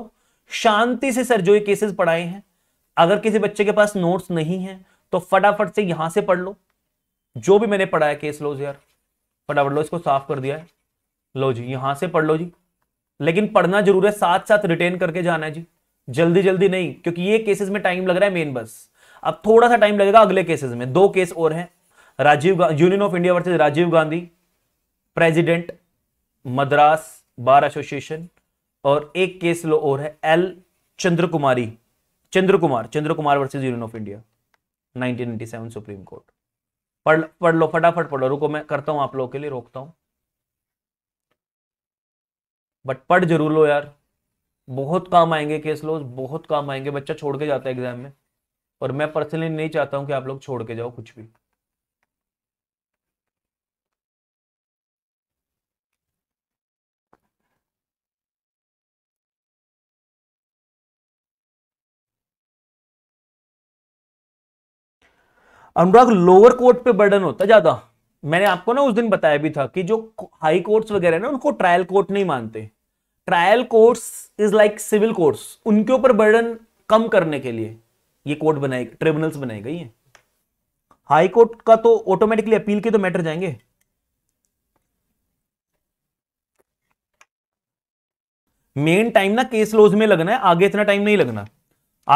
शांति से सर जो ये केसेस पढ़ाए हैं अगर किसी बच्चे के पास नोट्स नहीं है तो फटाफट से यहां से पढ़ लो जो भी मैंने पढ़ाया केस लोज यार फटाफट लो इसको साफ कर दिया है लो जी यहां से पढ़ लो जी लेकिन पढ़ना जरूर है साथ साथ रिटेन करके जाना है जी जल्दी जल्दी नहीं क्योंकि ये केसेस में टाइम लग रहा है मेन बस अब थोड़ा सा टाइम लगेगा अगले केसेस में दो केस और हैं Rajiv union of India versus Rajiv Gandhi president Madras bar association और एक केस लो और है L Chandra Kumari Chandra Kumar Chandra Kumar versus union of India 1997 supreme court पढ़ पढ़ लो फटाफट पढ़ लो रुको मैं करता हूं आप लोगों के लिए रोकता हूं बट पढ़ जरूर लो यार बहुत काम आएंगे केस लोज बहुत काम आएंगे बच्चा छोड़ के जाता है एग्जाम में और मैं पर्सनली नहीं चाहता हूं कि आप लोग छोड़ के जाओ कुछ भी अनुराग लोअर कोर्ट पे बर्डन होता ज्यादा मैंने आपको ना उस दिन बताया भी था कि जो हाई कोर्ट्स वगैरह ना उनको ट्रायल कोर्ट नहीं मानते trial courts is like civil courts उनके ऊपर बर्डन कम करने के लिए ये कोर्ट बनाए ट्रिब्यूनल्स बनाए गई है हाई कोर्ट का तो ऑटोमेटिकली अपील के तो मैटर जाएंगे मेन टाइम ना केस लोज में लगना है आगे इतना टाइम नहीं लगना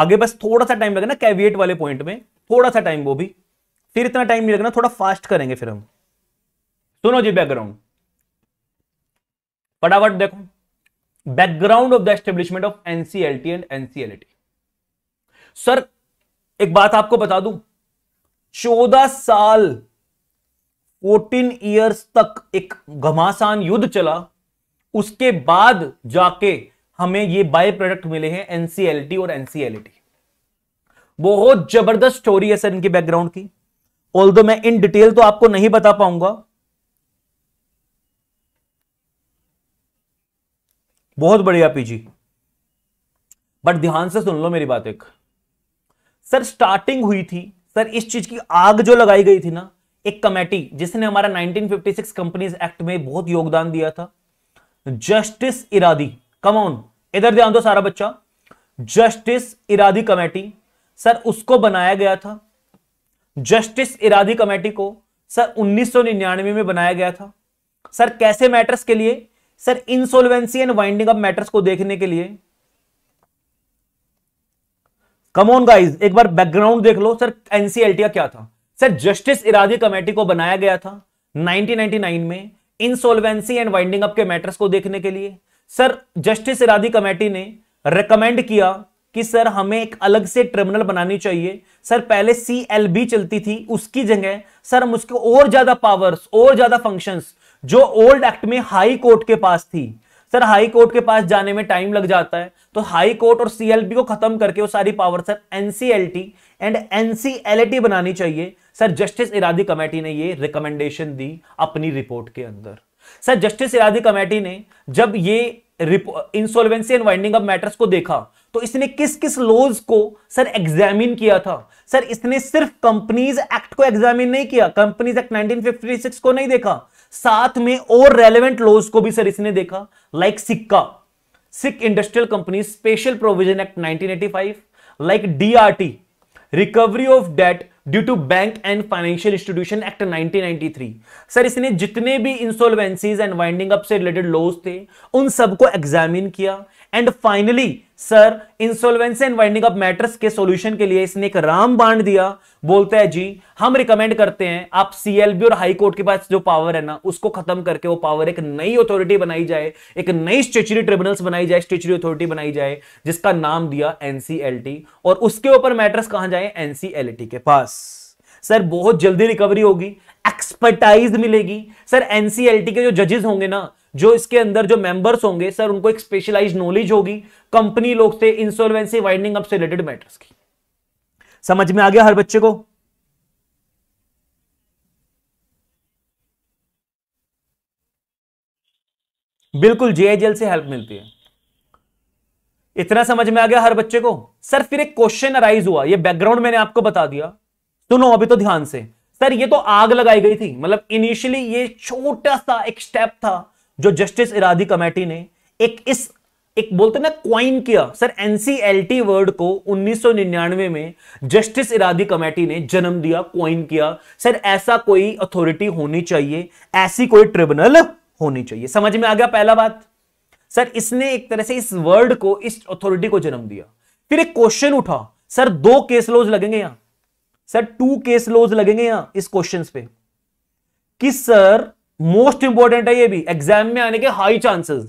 आगे बस थोड़ा सा टाइम लगना कैविएट वाले पॉइंट में थोड़ा सा टाइम वो भी फिर इतना टाइम नहीं लगना थोड़ा फास्ट करेंगे फिर हम सुनो जी बैकग्राउंड फटाफट देखो background of the establishment of NCLT and NCLT sir एक बात आपको बता दूं चौदह साल फोर्टीन ईयर्स तक एक घमासान युद्ध चला उसके बाद जाके हमें ये बाय प्रोडक्ट मिले हैं एनसीएलटी और एनसीएलटी बहुत जबरदस्त स्टोरी है सर इनकी बैकग्राउंड की ऑल मैं इन डिटेल तो आपको नहीं बता पाऊंगा बहुत बढ़िया पीजी बट ध्यान से सुन लो मेरी बात एक सर स्टार्टिंग हुई थी सर इस चीज की आग जो लगाई गई थी ना एक कमेटी जिसने हमारा 1956 कंपनीज एक्ट में बहुत योगदान दिया था जस्टिस इरादी कम ऑन इधर ध्यान दो सारा बच्चा जस्टिस इरादी कमेटी सर उसको बनाया गया था जस्टिस इरादी कमेटी को सर 1999 में बनाया गया था सर कैसे मैटर्स के लिए sir insolvency and winding up matters को देखने के लिए कमोन गाइज एक बार बैकग्राउंड देख लो सर एनसीएलटी क्या था सर जस्टिस इरादी कमेटी को बनाया गया था 1999 में इंसोल्वेंसी एंड वाइंडिंग अप के मैटर्स को देखने के लिए सर जस्टिस इरादी कमेटी ने रिकमेंड किया कि सर हमें एक अलग से ट्रिब्यूनल बनानी चाहिए सर पहले सी चलती थी उसकी जगह सर हम उसके और ज्यादा पावर्स और ज्यादा फंक्शंस जो ओल्ड एक्ट में हाई कोर्ट के पास थी सर हाई कोर्ट के पास जाने में टाइम लग जाता है तो हाई कोर्ट और सीएलपी को खत्म करके वो सारी power sir NCLT and NCLT बनानी चाहिए सर जस्टिस इरादी कमेटी ने ये रिकमेंडेशन दी अपनी रिपोर्ट के अंदर सर जस्टिस इरादी कमेटी ने जब ये insolvency and winding up matters को देखा तो इसने किस किस लॉज को सर एग्जामिन किया था सर इसने सिर्फ कंपनीज एक्ट को एग्जामिन नहीं किया कंपनीज एक्ट 1956 को नहीं देखा साथ में और रेलेवेंट लॉज को भी सर इसने देखा like SICA sick industrial company special provision act 1985 like DRT recovery of debt due to bank and financial institution act 1993 sir इसने जितने भी इंसोलवेंसीज एंड वाइंडिंग अप से रिलेटेड लॉज थे उन सबको एग्जामिन किया and finally sir insolvency and winding up matters के सॉल्यूशन के लिए इसने एक राम बांड दिया बोलते हैं जी हम रिकमेंड करते हैं आप सीएलबी और हाई कोर्ट के पास जो पावर है ना उसको खत्म करके वो पावर एक नई अथॉरिटी बनाई जाए एक नई स्टेचुरी ट्रिब्यूनल्स बनाई जाए स्टेचुरी अथॉरिटी बनाई जाए जिसका नाम दिया एनसीएलटी और उसके ऊपर मैटर्स कहां जाए एनसीएलटी के पास सर बहुत जल्दी रिकवरी होगी एक्सपर्टाइज मिलेगी सर एनसीएलटी के जो जजेस होंगे ना जो इसके अंदर जो मेंबर्स होंगे सर उनको एक स्पेशलाइज नॉलेज होगी कंपनी लोग से इंसोलवेंसी वाइंडिंग अप से रिलेटेड मैटर्स की समझ में आ गया हर बच्चे को बिल्कुल जेएजएल से हेल्प मिलती है इतना समझ में आ गया हर बच्चे को सर फिर एक क्वेश्चन अराइज हुआ ये बैकग्राउंड मैंने आपको बता दिया सुनो अभी तो ध्यान से सर ये तो आग लगाई गई थी मतलब इनिशियली ये छोटा सा एक स्टेप था जो जस्टिस इरादी कमेटी ने एक इस एक बोलते ना क्वाइन किया सर एनसीएलटी वर्ड को 1999 में जस्टिस इरादी कमेटी ने जन्म दिया क्वाइन किया सर ऐसा कोई अथॉरिटी होनी चाहिए ऐसी कोई ट्रिब्यूनल होनी चाहिए समझ में आ गया पहला बात सर इसने एक तरह से इस वर्ड को इस अथॉरिटी को जन्म दिया फिर एक क्वेश्चन उठा सर दो केस लोज लगेंगे यहां सर टू केस लॉज लगेंगे यहां इस क्वेश्चन पे कि सर मोस्ट इंपॉर्टेंट है ये भी एग्जाम में आने के हाई चांसेस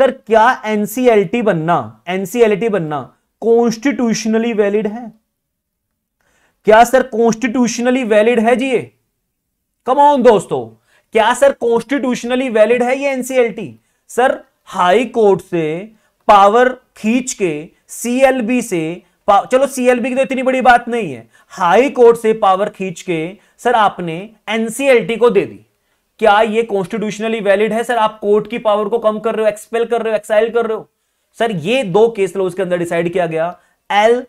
सर क्या एनसीएलटी बनना एनसीएलटी बनना कॉन्स्टिट्यूशनली वैलिड है क्या सर कॉन्स्टिट्यूशनली वैलिड है जी ये कम ऑन दोस्तों क्या सर कॉन्स्टिट्यूशनली वैलिड है ये एनसीएलटी सर हाई कोर्ट से पावर खींच के सीएलबी से चलो सीएलबी की तो इतनी बड़ी बात नहीं है हाई कोर्ट से पावर खींच के सर आपने एनसीएलटी को दे दी क्या ये कॉन्स्टिट्यूशनली वैलिड है सर आप कोर्ट की पावर को कम कर रहे हो एक्सपेल कर रहे हो एक्साइल कर रहे हो सर ये दो केस लॉज के अंदर डिसाइड किया गया एल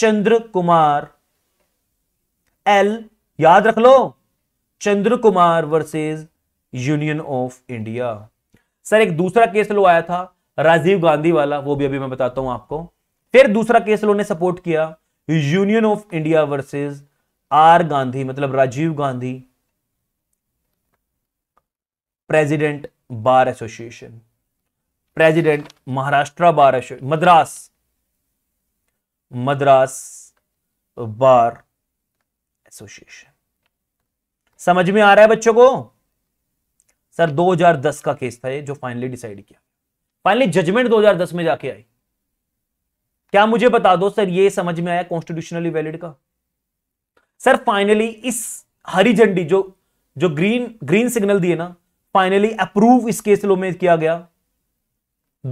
चंद्र कुमार एल याद रख लो Chandra Kumar versus union of India sir एक दूसरा केस लो आया था राजीव गांधी वाला वो भी अभी मैं बताता हूं आपको फिर दूसरा केस लोगों ने सपोर्ट किया union of India versus R Gandhi मतलब Rajiv Gandhi president bar association president Maharashtra bar association Madras Madras bar association समझ में आ रहा है बच्चों को सर 2010 का केस था ये जो फाइनली डिसाइड किया फाइनली जजमेंट 2010 में जाके आई क्या मुझे बता दो सर ये समझ में आया कॉन्स्टिट्यूशनली वैलिड का सर फाइनली इस हरी झंडी जो जो ग्रीन ग्रीन सिग्नल दिए ना फाइनली अप्रूव इस केस लो में किया गया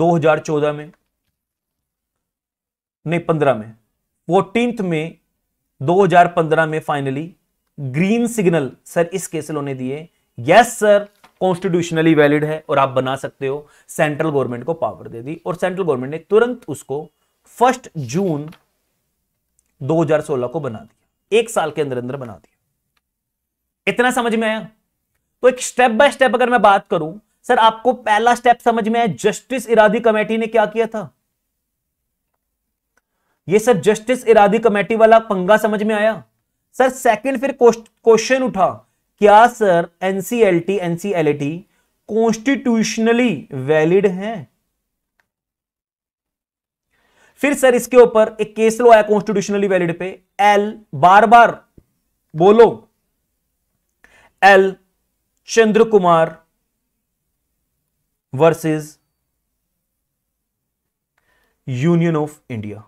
2014 में नहीं 15 में फोर्टींथ में 2015 में फाइनली ग्रीन सिग्नल सर इस केस लो ने दिए यस सर कॉन्स्टिट्यूशनली वैलिड है और आप बना सकते हो सेंट्रल गवर्नमेंट को पावर दे दी और सेंट्रल गवर्नमेंट ने तुरंत उसको फर्स्ट जून 2016 को बना दिया एक साल के अंदर अंदर बना दिया इतना समझ में आया तो एक स्टेप बाय स्टेप अगर मैं बात करूं सर आपको पहला स्टेप समझ में आया जस्टिस इरादी कमेटी ने क्या किया था ये सर जस्टिस इरादी कमेटी वाला पंगा समझ में आया सर सेकंड फिर क्वेश्चन उठा क्या sir NCLT NCLT constitutionally valid है फिर सर इसके ऊपर एक केस लो आया कॉन्स्टिट्यूशनली वैलिड पे एल बार बार बोलो L Chandra Kumar versus union of India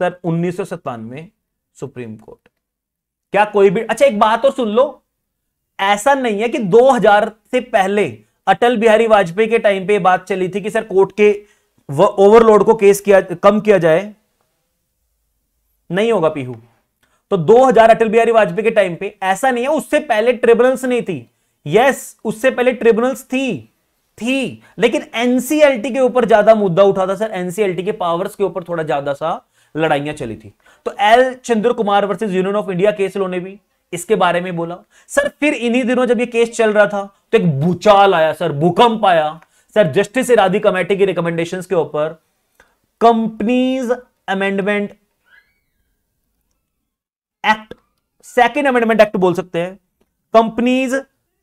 sir उन्नीस सुप्रीम कोर्ट क्या कोई भी अच्छा एक बात और सुन लो ऐसा नहीं है कि 2000 से पहले अटल बिहारी वाजपेयी के टाइम पे बात चली थी कि सर कोर्ट के वह ओवरलोड को केस किया कम किया जाए नहीं होगा पीहू तो 2000 अटल बिहारी वाजपेयी के टाइम पे ऐसा नहीं है उससे पहले ट्रिब्यूनल्स नहीं थी यस उससे पहले ट्रिब्यूनल्स थी थी लेकिन एनसीएलटी के ऊपर ज्यादा मुद्दा उठा था सर एनसीएलटी के पावर्स के ऊपर थोड़ा ज्यादा सा लड़ाइयां चली थी तो L Chandra Kumar versus union of India case उन्होंने भी इसके बारे में बोला सर फिर इन्हीं दिनों जब ये केस चल रहा था तो एक भूचाल आया सर भूकंप आया सर जस्टिस इरादी कमेटी की रिकमेंडेशंस के ऊपर companies amendment act second amendment act बोल सकते हैं companies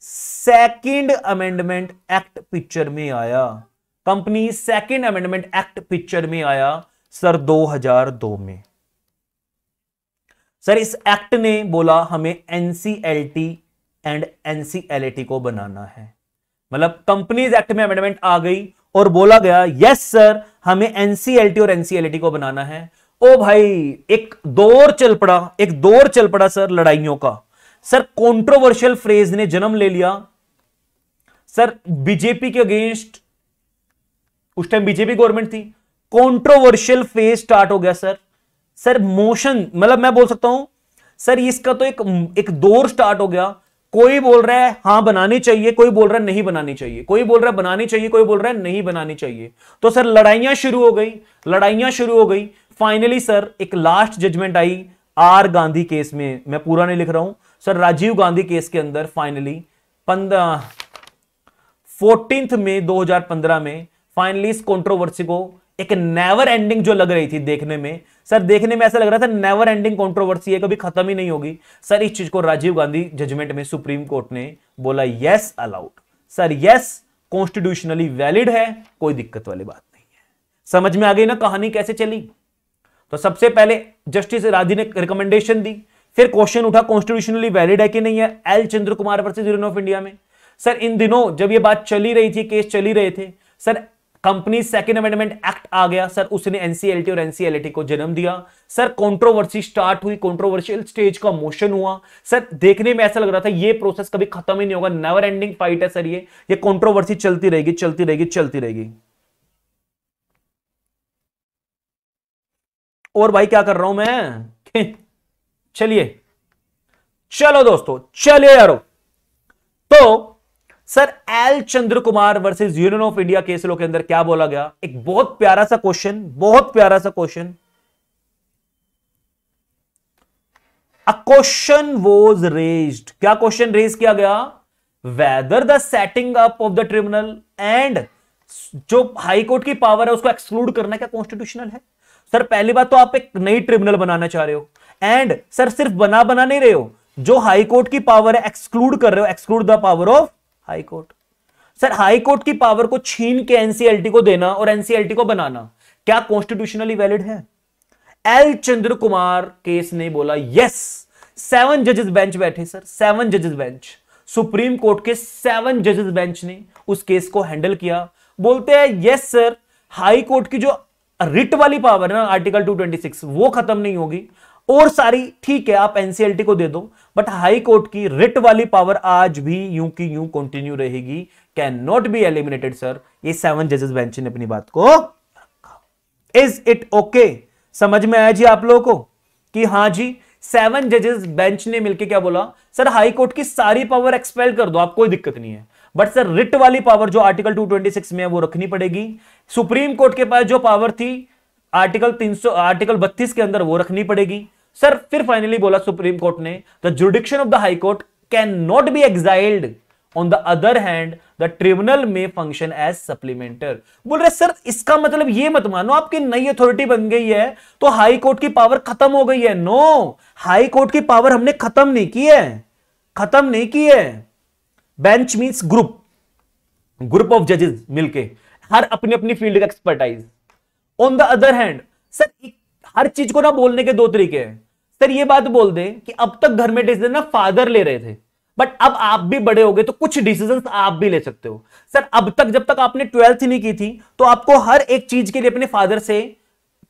second amendment act picture में आया company second amendment act picture में आया सर 2002 में सर इस एक्ट ने बोला हमें एनसीएलटी एंड एनसीएलटी को बनाना है मतलब कंपनीज एक्ट में अमेंडमेंट आ गई और बोला गया यस सर हमें एनसीएलटी और एनसीएलटी को बनाना है ओ भाई एक दौर चल पड़ा एक दौर चल पड़ा सर लड़ाइयों का सर कंट्रोवर्शियल फ्रेज ने जन्म ले लिया सर बीजेपी के अगेंस्ट उस टाइम बीजेपी गवर्नमेंट थी कंट्रोवर्शियल फेज स्टार्ट हो गया सर सर मोशन मतलब मैं बोल सकता हूं सर इसका तो एक एक दौर स्टार्ट हो गया कोई बोल रहा है हां बनानी चाहिए कोई बोल रहा है नहीं बनानी चाहिए कोई बोल रहा है बनानी चाहिए कोई बोल रहा है नहीं बनानी चाहिए तो सर लड़ाइयां शुरू हो गई लड़ाइयां शुरू हो गई फाइनली सर एक लास्ट जजमेंट आई आर गांधी केस में मैं पूरा नहीं लिख रहा हूं सर राजीव गांधी केस के अंदर फाइनली पंद्रह फोर्टींथ में 2015 में फाइनली इस कॉन्ट्रोवर्सी को एक नेवर एंडिंग जो लग रही थी देखने में सर देखने में ऐसा लग रहा था नेवर एंडिंग कॉन्ट्रोवर्सी है कभी खत्म ही नहीं होगी सर इस चीज को राजीव गांधी जजमेंट में सुप्रीम कोर्ट ने बोला yes allowed sir yes constitutionally valid है कोई दिक्कत वाली बात नहीं है समझ में आ गई ना कहानी कैसे चली तो सबसे पहले जस्टिस राधी ने रिकमेंडेशन दी फिर क्वेश्चन उठा कॉन्स्टिट्यूशनली वैलिड है कि नहीं है L Chandra Kumar versus union of India में सर इन दिनों जब ये बात चली रही थी केस चली रहे थे sir company second amendment act आ गया सर उसने एनसीएलटी और एनसीएलटी को जन्म दिया सर कंट्रोवर्सी स्टार्ट हुई कंट्रोवर्शियल स्टेज का मोशन हुआ सर देखने में ऐसा लग रहा था ये प्रोसेस कभी खत्म ही नहीं होगा नेवर एंडिंग फाइट है सर ये ये कंट्रोवर्सी चलती रहेगी चलती रहेगी चलती रहेगी और भाई क्या कर रहा हूं मैं [laughs] चलिए चलो दोस्तों चलिए यारो तो sir L Chandra Kumar versus union of India case के अंदर क्या बोला गया एक बहुत प्यारा सा क्वेश्चन बहुत प्यारा सा question a question was raise क्या क्वेश्चन रेज किया गया whether the setting up of the tribunal and जो हाईकोर्ट की पावर है उसको एक्सक्लूड करना क्या कॉन्स्टिट्यूशनल है सर पहली बात तो आप एक नई ट्रिब्यूनल बनाना चाह रहे हो एंड सर सिर्फ बना बना नहीं रहे हो जो हाईकोर्ट की पावर है एक्सक्लूड कर रहे हो exclude the power of high court sir high court की पावर को छीन के एनसीएलटी को देना और एनसीएलटी को बनाना क्या कॉन्स्टिट्यूशनली वैलिड है एल चंद्र कुमार केस ने बोला यस सेवन जजेस बेंच बैठे सर सेवन जजेस बेंच सुप्रीम कोर्ट के सेवन जजेस बेंच ने उस केस को हैंडल किया बोलते हैं यस सर हाई कोर्ट की जो रिट वाली पावर है ना आर्टिकल 226 वो खत्म नहीं होगी और सारी ठीक है आप एनसीएलटी को दे दो बट हाई कोर्ट की रिट वाली पावर आज भी यूं की यूं कंटिन्यू रहेगी can not be eliminated sir ये सेवन जजेस बेंच ने अपनी बात को इज इट ओके समझ में आया जी आप लोगों को कि हाँ जी सेवन जजेस बेंच ने मिलकर क्या बोला सर हाई कोर्ट की सारी पावर एक्सपेल कर दो आप कोई दिक्कत नहीं है बट सर रिट वाली पावर जो आर्टिकल 226 में है वो रखनी पड़ेगी सुप्रीम कोर्ट के पास जो पावर थी आर्टिकल 300 आर्टिकल 32 के अंदर वो रखनी पड़ेगी सर फिर फाइनली बोला सुप्रीम कोर्ट ने the jurisdiction of the high court can not be exiled on the other hand the tribunal में फंक्शन एज सप्लीमेंटर बोल रहे सर इसका मतलब ये मत मानो आपकी नई अथॉरिटी बन गई है तो हाई कोर्ट की पावर खत्म हो गई है नो हाई कोर्ट की पावर हमने खत्म नहीं की है खत्म नहीं की है bench means group group of जजेस मिलके हर अपनी अपनी फील्ड का expertise on the other hand sir हर चीज को ना बोलने के दो तरीके हैं सर ये बात बोल दे कि अब तक घर में डिसीजन ना फादर ले रहे थे बट अब आप भी बड़े हो गए तो कुछ डिसीजन आप भी ले सकते हो सर अब तक जब तक आपने ट्वेल्थ नहीं की थी तो आपको हर एक चीज के लिए अपने फादर से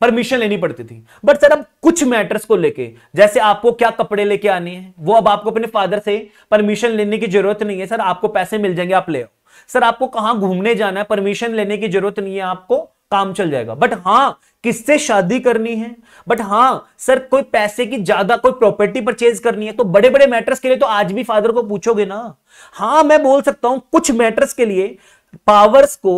परमिशन लेनी पड़ती थी बट सर अब कुछ मैटर्स को लेके जैसे आपको क्या कपड़े लेके आने हैं वो अब आपको अपने फादर से परमिशन लेने की जरूरत नहीं है सर आपको पैसे मिल जाएंगे आप ले सर आपको कहां घूमने जाना है परमिशन लेने की जरूरत नहीं है आपको काम चल जाएगा बट हां किससे शादी करनी है बट हां सर कोई पैसे की ज्यादा कोई प्रॉपर्टी परचेज करनी है तो बड़े बड़े मैटर्स के लिए तो आज भी फादर को पूछोगे ना हाँ मैं बोल सकता हूं कुछ मैटर्स के लिए पावर्स को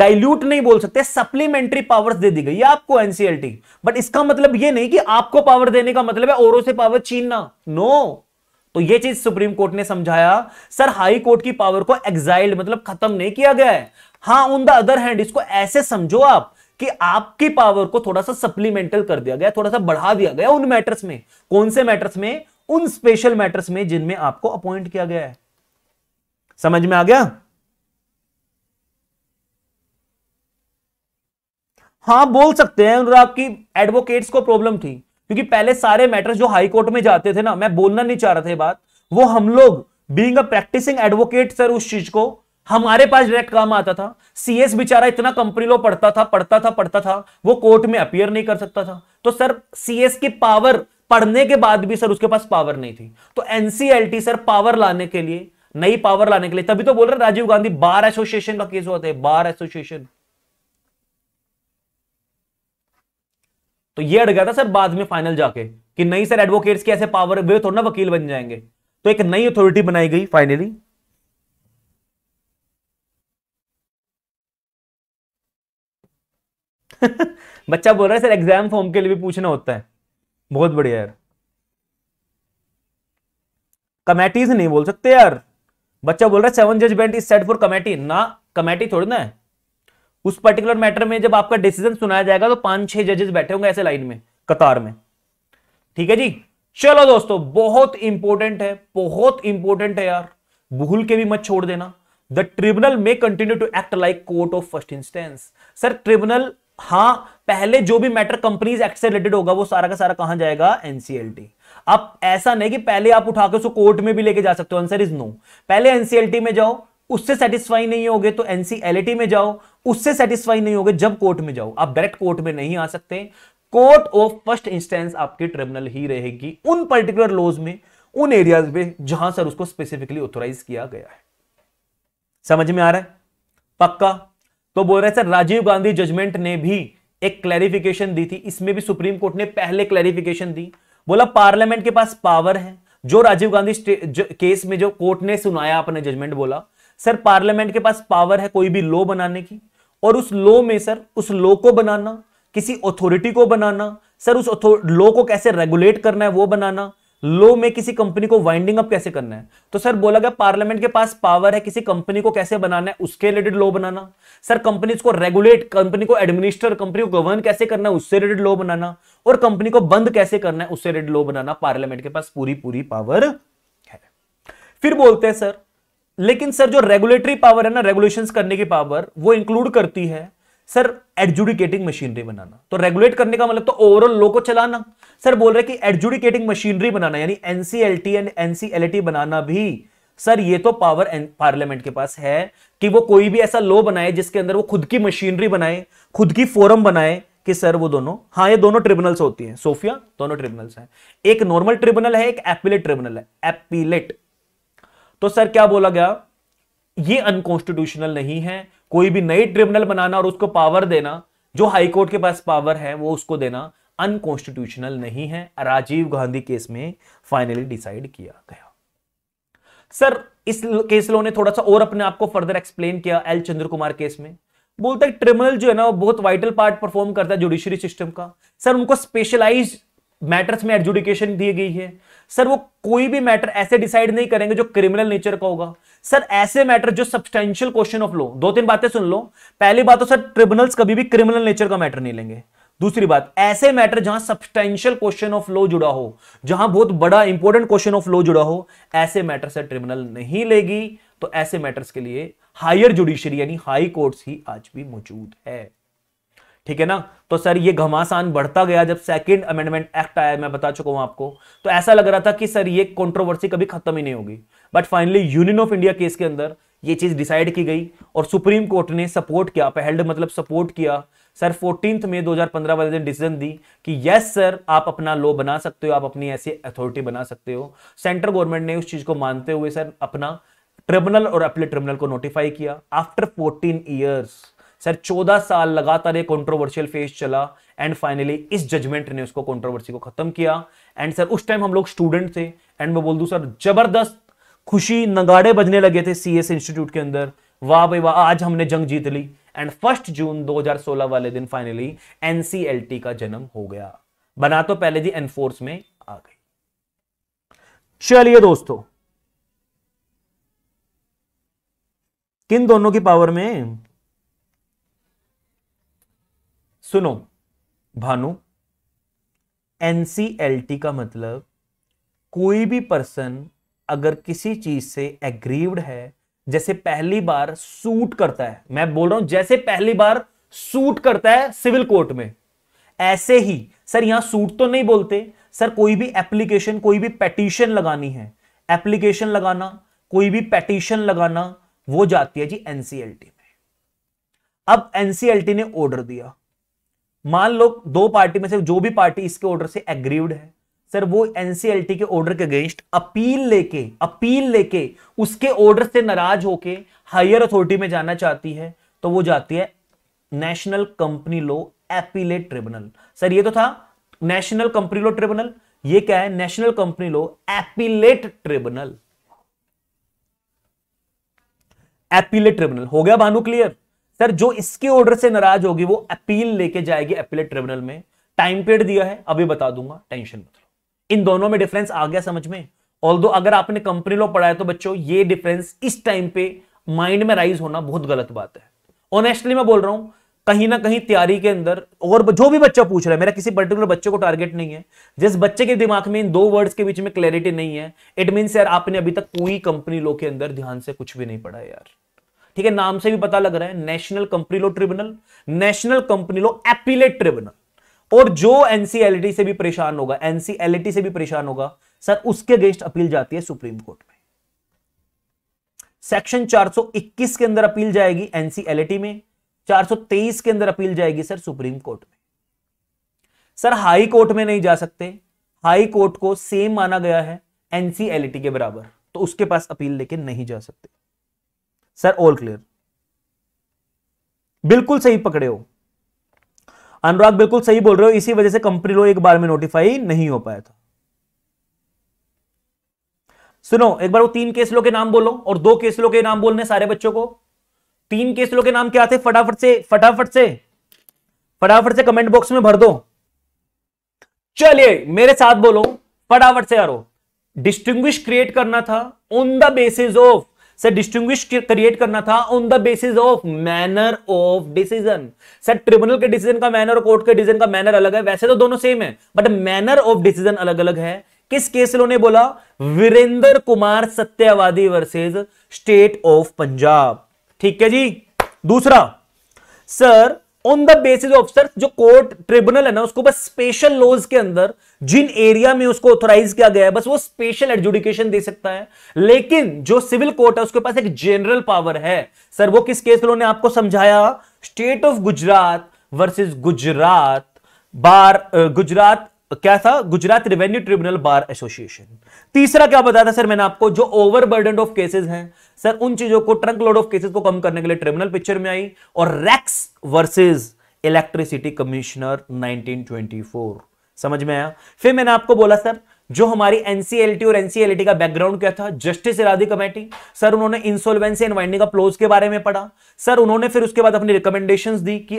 डाइल्यूट नहीं बोल सकते सप्लीमेंट्री पावर्स दे दी गई आपको एनसीएलटी बट इसका मतलब यह नहीं कि आपको पावर देने का मतलब है औरों से पावर छीनना नो तो यह चीज सुप्रीम कोर्ट ने समझाया सर हाई कोर्ट की पावर को एक्साइल मतलब खत्म नहीं किया गया है हाँ ऑन द अदर हैंड इसको ऐसे समझो आप कि आपकी पावर को थोड़ा सा सप्लीमेंटल कर दिया गया थोड़ा सा बढ़ा दिया गया उन मैटर्स में कौन से मैटर्स में उन स्पेशल मैटर्स में जिनमें आपको अपॉइंट किया गया है समझ में आ गया हाँ बोल सकते हैं अनुराग की एडवोकेट्स को प्रॉब्लम थी क्योंकि पहले सारे मैटर्स जो हाई कोर्ट में जाते थे ना मैं बोलना नहीं चाह रहा था बात वो हम लोग being a practicing advocate sir उस चीज को हमारे पास डायरेक्ट काम आता था सीएस बेचारा इतना कंपनी लो पढ़ता था पढ़ता था पढ़ता था वो कोर्ट में अपियर नहीं कर सकता था तो सर सीएस की पावर पढ़ने के बाद भी सर उसके पास पावर नहीं थी तो एनसीएलटी सर पावर लाने के लिए नई पावर लाने के लिए तभी तो बोल रहे राजीव गांधी बार एसोसिएशन का केस हुआ था बार एसोसिएशन तो ये अड़ गया था सर बाद में फाइनल जाके कि नहीं सर एडवोकेट्स की ऐसे पावर वे थोड़ा ना वकील बन जाएंगे तो एक नई अथॉरिटी बनाई गई फाइनली [laughs] बच्चा बोल रहा है सर एग्जाम फॉर्म के लिए भी पूछना होता है बहुत बढ़िया यार कमेटीज नहीं बोल सकते यार बच्चा बोल रहा है seven judgement is set for committee ना कमेटी थोड़ी ना है उस पर्टिकुलर मैटर में जब आपका डिसीजन सुनाया जाएगा तो पांच छह जजेस बैठे होंगे ऐसे लाइन में कतार में ठीक है जी चलो दोस्तों बहुत इंपॉर्टेंट है बहुत इंपॉर्टेंट है यार भूल के भी मत छोड़ देना the tribunal may continue to act like court of first instance sir tribunal हाँ पहले जो भी मैटर कंपनीज एक्ट से रिलेटेड होगा वो सारा का सारा कहां जाएगा एनसीएलटी अब ऐसा नहीं कि पहले आप उठा के उसको कोर्ट में भी लेके जा सकते हो आंसर इज नो पहले एनसीएलटी में जाओ उससे सेटिस्फाई नहीं होगे तो एनसीएलटी में जाओ उससे सेटिस्फाई नहीं होगे जब कोर्ट में जाओ आप डायरेक्ट कोर्ट में नहीं आ सकते कोर्ट ऑफ फर्स्ट इंस्टेंस आपकी ट्रिब्यूनल ही रहेगी उन पर्टिकुलर लॉज में उन एरियाज में जहां सर उसको स्पेसिफिकली ऑथोराइज किया गया है समझ में आ रहा है पक्का तो बोल रहे सर राजीव गांधी जजमेंट ने भी एक क्लैरिफिकेशन दी थी इसमें भी सुप्रीम कोर्ट ने पहले क्लैरिफिकेशन दी बोला पार्लियामेंट के पास पावर है जो राजीव गांधी केस में जो कोर्ट ने सुनाया अपने जजमेंट बोला सर पार्लियामेंट के पास पावर है कोई भी लॉ बनाने की और उस लॉ में सर उस लॉ को बनाना किसी अथॉरिटी को बनाना सर उस लॉ को कैसे रेगुलेट करना है वो बनाना लो में किसी कंपनी को वाइंडिंग अप कैसे करना है तो सर बोला गया पार्लियामेंट के पास पावर है किसी कंपनी को कैसे बनाना है उसके रिलेटेड लॉ बनाना सर कंपनीज को रेगुलेट कंपनी को एडमिनिस्टर कंपनी को गवर्न कैसे करना है उससे रिलेटेड लॉ बनाना और कंपनी को बंद कैसे करना है उससे रिलेटेड लॉ बनाना पार्लियामेंट के पास पूरी पूरी पावर है फिर बोलते हैं सर लेकिन सर जो रेगुलेटरी पावर है ना रेगुलेशन करने की पावर वो इंक्लूड करती है सर एडजुडिकेटिंग मशीनरी बनाना तो रेगुलेट करने का मतलब तो ओवरऑल लो को चलाना सर बोल रहे कि एडजुडिकेटिंग मशीनरी बनाना यानी एनसीएलटी एंड एनसीएलटी बनाना भी सर ये तो पावर पार्लियामेंट के पास है कि वो कोई भी ऐसा लॉ बनाए जिसके अंदर वो खुद की मशीनरी बनाए खुद की फोरम बनाए कि सर वो दोनों हाँ ये दोनों ट्रिब्यूनल्स होती हैं सोफिया दोनों ट्रिब्यूनल्स हैं एक नॉर्मल ट्रिब्यूनल है एक एपिलेट ट्रिब्यूनल है एपिलेट तो सर क्या बोला गया ये अनकॉन्स्टिट्यूशनल नहीं है कोई भी नई ट्रिब्यूनल बनाना और उसको पावर देना जो हाईकोर्ट के पास पावर है वो उसको देना अनकॉन्स्टिट्यूशनल नहीं है राजीव गांधी केस में फाइनली डिसाइड किया गया सर इस केस लो ने थोड़ा सा और अपने आप को फर्दर एक्सप्लेन किया एल चंद्र कुमार केस में बोलते हैं ट्रिब्यूनल जो है ना वो बहुत वाइटल पार्ट परफॉर्म करता है जुडिशरी सिस्टम का सर उनको स्पेशलाइज मैटर्स में एडजुडिकेशन दी गई है सर वो कोई भी मैटर ऐसे डिसाइड नहीं करेंगे जो क्रिमिनल नेचर का होगा सर ऐसे मैटर जो सब्सटेंशियल क्वेश्चन ऑफ लॉ दो तीन बातें सुन लो पहली बात तो सर ट्रिब्यूनल्स कभी भी क्रिमिनल नेचर का मैटर नहीं लेंगे दूसरी बात ऐसे मैटर जहां सब्सटेंशियल क्वेश्चन ऑफ लॉ जुड़ा हो जहां बहुत बड़ा इंपॉर्टेंट क्वेश्चन ऑफ लॉ जुड़ा हो ऐसे मैटर से ट्रिब्यूनल नहीं लेगी तो ऐसे मैटर्स के लिए हायर जुडिशरी यानी हाई कोर्ट्स ही आज भी मौजूद है ठीक है ना तो सर ये घमासान बढ़ता गया जब सेकेंड अमेंडमेंट एक्ट आया मैं बता चुका हूं आपको तो ऐसा लग रहा था कि सर ये कंट्रोवर्सी कभी खत्म ही नहीं होगी but finally union of India case के अंदर ये चीज डिसाइड की गई और सुप्रीम कोर्ट ने सपोर्ट किया पहल्ड मतलब सपोर्ट किया सर फोर्टीन में दो वाले दिन डिसीजन दी कि यस सर आप अपना लॉ बना सकते हो आप अपनी ऐसी अथॉरिटी बना सकते हो सेंट्रल गवर्नमेंट ने उस चीज को मानते हुए सर अपना ट्रिब्यूनल और अपने ट्रिब्यूनल को नोटिफाई किया आफ्टर फोर्टीन ईयर्स सर चौदह साल लगातार ये कॉन्ट्रोवर्शियल फेज चला एंड फाइनली इस जजमेंट ने उसको कॉन्ट्रोवर्सी को खत्म किया एंड सर उस टाइम हम लोग स्टूडेंट थे एंड मैं बोल दू सर जबरदस्त खुशी नगाड़े बजने लगे थे सी एस इंस्टीट्यूट के अंदर वाह भाई वाह आज हमने जंग जीत ली एंड फर्स्ट जून 2016 वाले दिन फाइनली एनसीएलटी का जन्म हो गया बना तो पहले जी एनफोर्स में आ गई चलिए दोस्तों किन दोनों की पावर में सुनो भानु एनसीएलटी का मतलब कोई भी पर्सन अगर किसी चीज से एग्रीव्ड है जैसे पहली बार सूट करता है मैं बोल रहा हूं जैसे पहली बार सूट करता है सिविल कोर्ट में ऐसे ही सर यहां सूट तो नहीं बोलते सर कोई भी एप्लीकेशन कोई भी पेटिशन लगानी है एप्लीकेशन लगाना कोई भी पेटिशन लगाना वो जाती है जी एनसीएलटी में अब एनसीएलटी ने ऑर्डर दिया मान लो दो पार्टी में से जो भी पार्टी इसके ऑर्डर से एग्रीव्ड है सर वो एनसीएलटी के ऑर्डर के अगेंस्ट अपील लेके अपील लेके उसके ऑर्डर से नाराज होके हायर अथॉरिटी में जाना चाहती है तो वो जाती है national company law appellate tribunal sir ये तो था नेशनल कंपनी लो ट्रिब्यूनल ये क्या है national company law appellate tribunal appellate tribunal हो गया भानु क्लियर सर जो इसके ऑर्डर से नाराज होगी वो अपील लेके जाएगी अपीलेट ट्रिब्यूनल में टाइम पीरियड दिया है अभी बता दूंगा टेंशन मत लो इन दोनों में डिफरेंस आ गया समझ में ऑल अगर आपने कंपनी लो पढ़ा है तो बच्चों ये डिफरेंस इस टाइम पे माइंड में राइज होना बहुत गलत बात है ऑनेस्टली मैं बोल रहा हूं कहीं ना कहीं तैयारी के अंदर और जो भी बच्चा पूछ रहा है मेरा किसी पर्टिकुलर बच्चे को टारगेट नहीं है जिस बच्चे के दिमाग में इन दो वर्ड्स के बीच में क्लैरिटी नहीं है इट मीन यार आपने अभी तक पूरी कंपनी लो के अंदर ध्यान से कुछ भी नहीं पढ़ा यार ठीक है नाम से भी पता लग रहा है national company law tribunal national company law appellate tribunal और जो एनसीएलटी से भी परेशान होगा एनसीएलटी से भी परेशान होगा सर उसके अगेंस्ट अपील जाती है सुप्रीम कोर्ट में सेक्शन 421 के अंदर अपील जाएगी एनसीएलटी में 423 के अंदर अपील जाएगी सर सुप्रीम कोर्ट में सर हाई कोर्ट में नहीं जा सकते हाई कोर्ट को सेम माना गया है एनसीएलटी के बराबर तो उसके पास अपील लेके नहीं जा सकते सर ऑल क्लियर बिल्कुल सही पकड़े हो अनुराग बिल्कुल सही बोल रहे हो इसी वजह से कंपनी लो एक बार में नोटिफाई नहीं हो पाया था सुनो एक बार वो तीन केस लो के नाम बोलो और दो केस लो के नाम बोलने सारे बच्चों को तीन केस लो के नाम क्या थे फटाफट से फटाफट से फटाफट से कमेंट बॉक्स में भर दो चलिए मेरे साथ बोलो फटाफट से यारो डिस्टिंग्विश क्रिएट करना था on the basis of sir distinguish create करना था on the basis of manner of decision sir tribunal के डिसीजन का मैनर और कोर्ट के डिसीजन का मैनर अलग है वैसे तो दोनों सेम है बट मैनर ऑफ डिसीजन अलग अलग है किस केस ने बोला वीरेंद्र कुमार सत्यवादी वर्सेज स्टेट ऑफ पंजाब ठीक है जी दूसरा sir on the basis of sir जो कोर्ट ट्रिब्यूनल है ना उसको बस स्पेशल लॉज के अंदर जिन एरिया में उसको ऑथोराइज किया गया है बस वो स्पेशल एडजुडिकेशन दे सकता है लेकिन जो सिविल कोर्ट है उसके पास एक जनरल पावर है सर वो किस केस ने आपको समझाया state of Gujarat versus Gujarat bar Gujarat क्या था Gujarat revenue tribunal bar association तीसरा क्या बताया था सर मैंने आपको जो ओवरबर्डन ऑफ केसेस हैं सर उन चीजों को ट्रंक लोड ऑफ केसेस को कम करने के लिए ट्रिब्यूनल पिक्चर में आई और रैक्स वर्सेस इलेक्ट्रिसिटी कमिश्नर 1924 समझ में आया फिर मैंने आपको बोला सर जो हमारी एनसीएलटी और एनसीएलटी का बैकग्राउंड क्या था जस्टिस इरादी कमेटी सर उन्होंने इंसोल्वेंसी एंड वाइंडिंग का क्लोज के बारे में पढ़ा सर उन्होंने फिर उसके बाद अपनी रिकमेंडेशन दी कि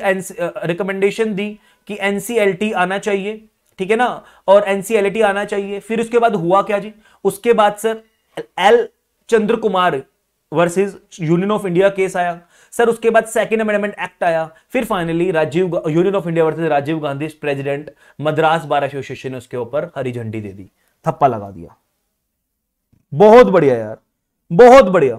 रिकमेंडेशन दी कि एनसीएलटी आना चाहिए ठीक है ना और एनसीएलटी आना चाहिए फिर उसके बाद हुआ क्या जी उसके बाद sir L Chandra Kumar versus union of India case आया सर उसके बाद सेकेंड अमेंडमेंट एक्ट आया फिर finally Rajiv union of India versus Rajiv Gandhi president Madras bar association ने उसके ऊपर हरी झंडी दे दी थप्पा लगा दिया बहुत बढ़िया यार बहुत बढ़िया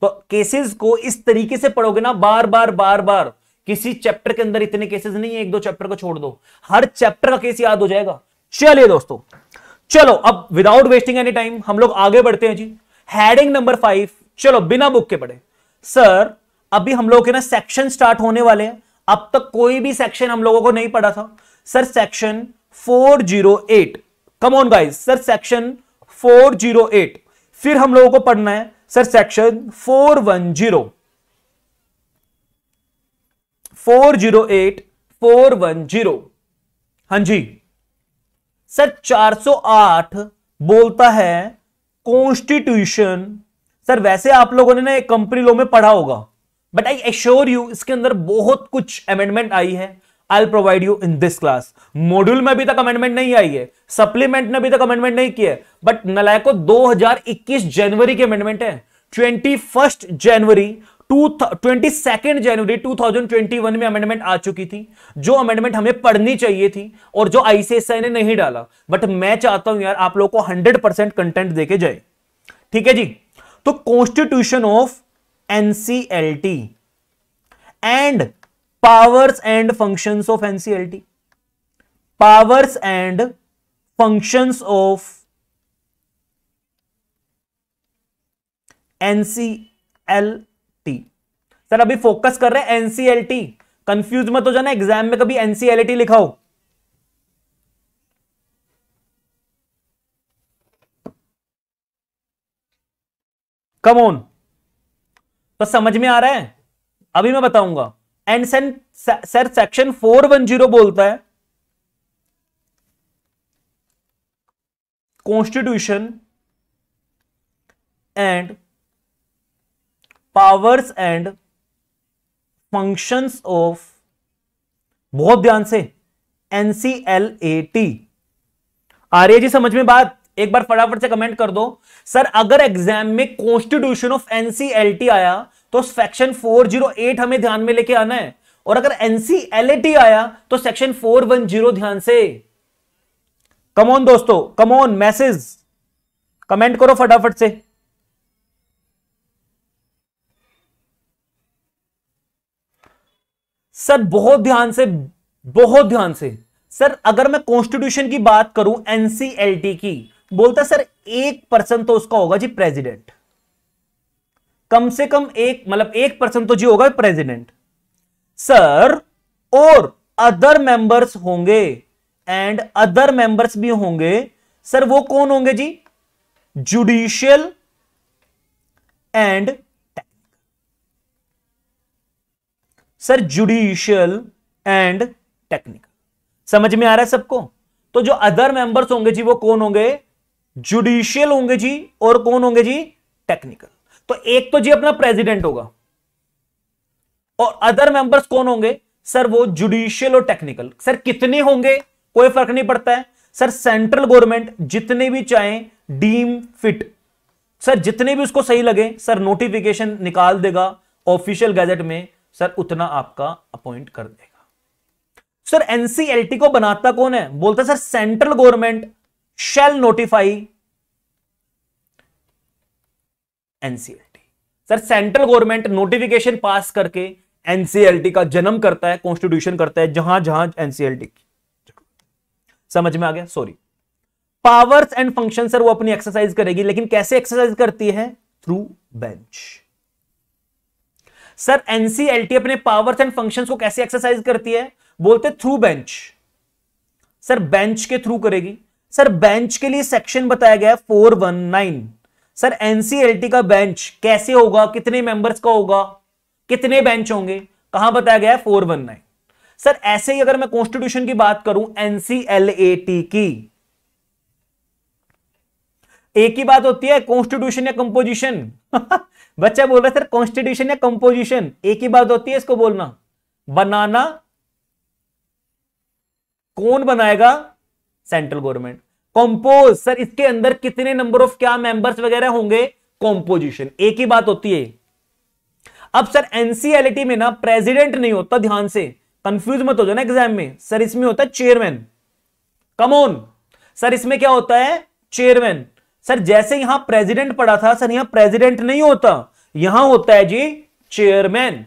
तो केसेस को इस तरीके से पढ़ोगे ना बार बार बार बार किसी चैप्टर के अंदर इतने केसेस नहीं है एक दो चैप्टर को छोड़ दो हर चैप्टर का केस याद हो जाएगा चलिए दोस्तों चलो अब विदाउट वेस्टिंग एनी टाइम हम लोग आगे बढ़ते हैं जी हेडिंग नंबर फाइव चलो बिना बुक के पढ़े सर अभी हम लोग के ना सेक्शन स्टार्ट होने वाले हैं अब तक कोई भी सेक्शन हम लोगों को नहीं पढ़ा था sir section 408 come on guys sir section 408 फिर हम लोगों को पढ़ना है सर सेक्शन 410 408 410 हां जी सर 408 बोलता है कॉन्स्टिट्यूशन सर वैसे आप लोगों ने ना एक कंपनी लॉ में पढ़ा होगा बट आई एश्योर यू इसके अंदर बहुत कुछ अमेंडमेंट आई है I provide you in this class module में अभी तक अमेंडमेंट नहीं आई है सप्लीमेंट ने अभी तक अमेंडमेंट नहीं किया बट नलायको 2021 जनवरी के अमेंडमेंट है twenty first January to twenty second January 2021 में अमेंडमेंट आ चुकी थी जो अमेंडमेंट हमें पढ़नी चाहिए थी और जो आईसीएसआई ने नहीं डाला बट मैं चाहता हूं यार आप लोगों को 100 परसेंट कंटेंट देके जाए ठीक है जी तो constitution of NCLT and powers and functions of NCLT powers and functions of NCLT sir अभी फोकस कर रहे हैं एनसीएलटी कंफ्यूज मत हो जाना एग्जाम में कभी एनसीएलटी लिखा हो कम ऑन तो समझ में आ रहा है अभी मैं बताऊंगा and sir section four one zero बोलता है constitution and powers and functions of बहुत ध्यान से एनसीएल ए टी आ रही है जी समझ में बात एक बार फटाफट से कमेंट कर दो सर अगर एग्जाम में कॉन्स्टिट्यूशन ऑफ एनसीएलटी आया तो सेक्शन 408 हमें ध्यान में लेके आना है और अगर एनसीएलटी आया तो सेक्शन 410 ध्यान से ऑन दोस्तों ऑन मैसेज कमेंट करो फटाफट से सर बहुत ध्यान से बहुत ध्यान से सर अगर मैं कॉन्स्टिट्यूशन की बात करूं एनसीएलटी की बोलता सर एक पर्सन तो उसका होगा जी प्रेसिडेंट कम से कम एक मतलब एक पर्सन तो जी होगा प्रेसिडेंट सर और अदर मेंबर्स होंगे एंड अदर मेंबर्स भी होंगे सर वो कौन होंगे जी judicial and sir judicial and technical समझ में आ रहा है सबको तो जो अदर मेंबर्स होंगे जी वो कौन होंगे जुडिशियल होंगे जी और कौन होंगे जी टेक्निकल तो एक तो जी अपना प्रेसिडेंट होगा और अदर मेंबर्स कौन होंगे सर वो जुडिशियल और टेक्निकल सर कितने होंगे कोई फर्क नहीं पड़ता है सर सेंट्रल गवर्नमेंट जितने भी चाहे डीम फिट सर जितने भी उसको सही लगे सर नोटिफिकेशन निकाल देगा ऑफिशियल गैजेट में सर उतना आपका अपॉइंट कर देगा सर एनसीएलटी को बनाता कौन है बोलता sir central government shall notify NCLT sir central government notification pass करके एनसीएलटी का जन्म करता है कॉन्स्टिट्यूशन करता है जहां जहां एनसीएलटी की समझ में आ गया sorry powers and function sir वो अपनी एक्सरसाइज करेगी लेकिन कैसे एक्सरसाइज करती है थ्रू बेंच सर एनसीएलटी अपने पावर्स एंड फंक्शंस को कैसे एक्सरसाइज करती है बोलते थ्रू बेंच सर बेंच के थ्रू करेगी सर बेंच के लिए सेक्शन बताया गया four one nine sir NCLT का बेंच कैसे होगा कितने मेंबर्स का होगा कितने बेंच होंगे कहां बताया गया फोर वन नाइन सर ऐसे ही अगर मैं कॉन्स्टिट्यूशन की बात करूं एनसीएलएटी की एक ही बात होती है कॉन्स्टिट्यूशन या कंपोजिशन [laughs] बच्चा बोल रहा है सर कॉन्स्टिट्यूशन या कंपोजिशन एक ही बात होती है इसको बोलना बनाना कौन बनाएगा सेंट्रल गवर्नमेंट कॉम्पोज सर इसके अंदर कितने नंबर ऑफ क्या मेंबर्स वगैरह होंगे कॉम्पोजिशन एक ही बात होती है अब सर एनसीएलटी में ना प्रेसिडेंट नहीं होता ध्यान से कंफ्यूज मत हो जाना एग्जाम में सर इसमें होता है चेयरमैन कमोन सर इसमें क्या होता है चेयरमैन सर जैसे यहां प्रेसिडेंट पड़ा था सर यहां प्रेसिडेंट नहीं होता यहां होता है जी चेयरमैन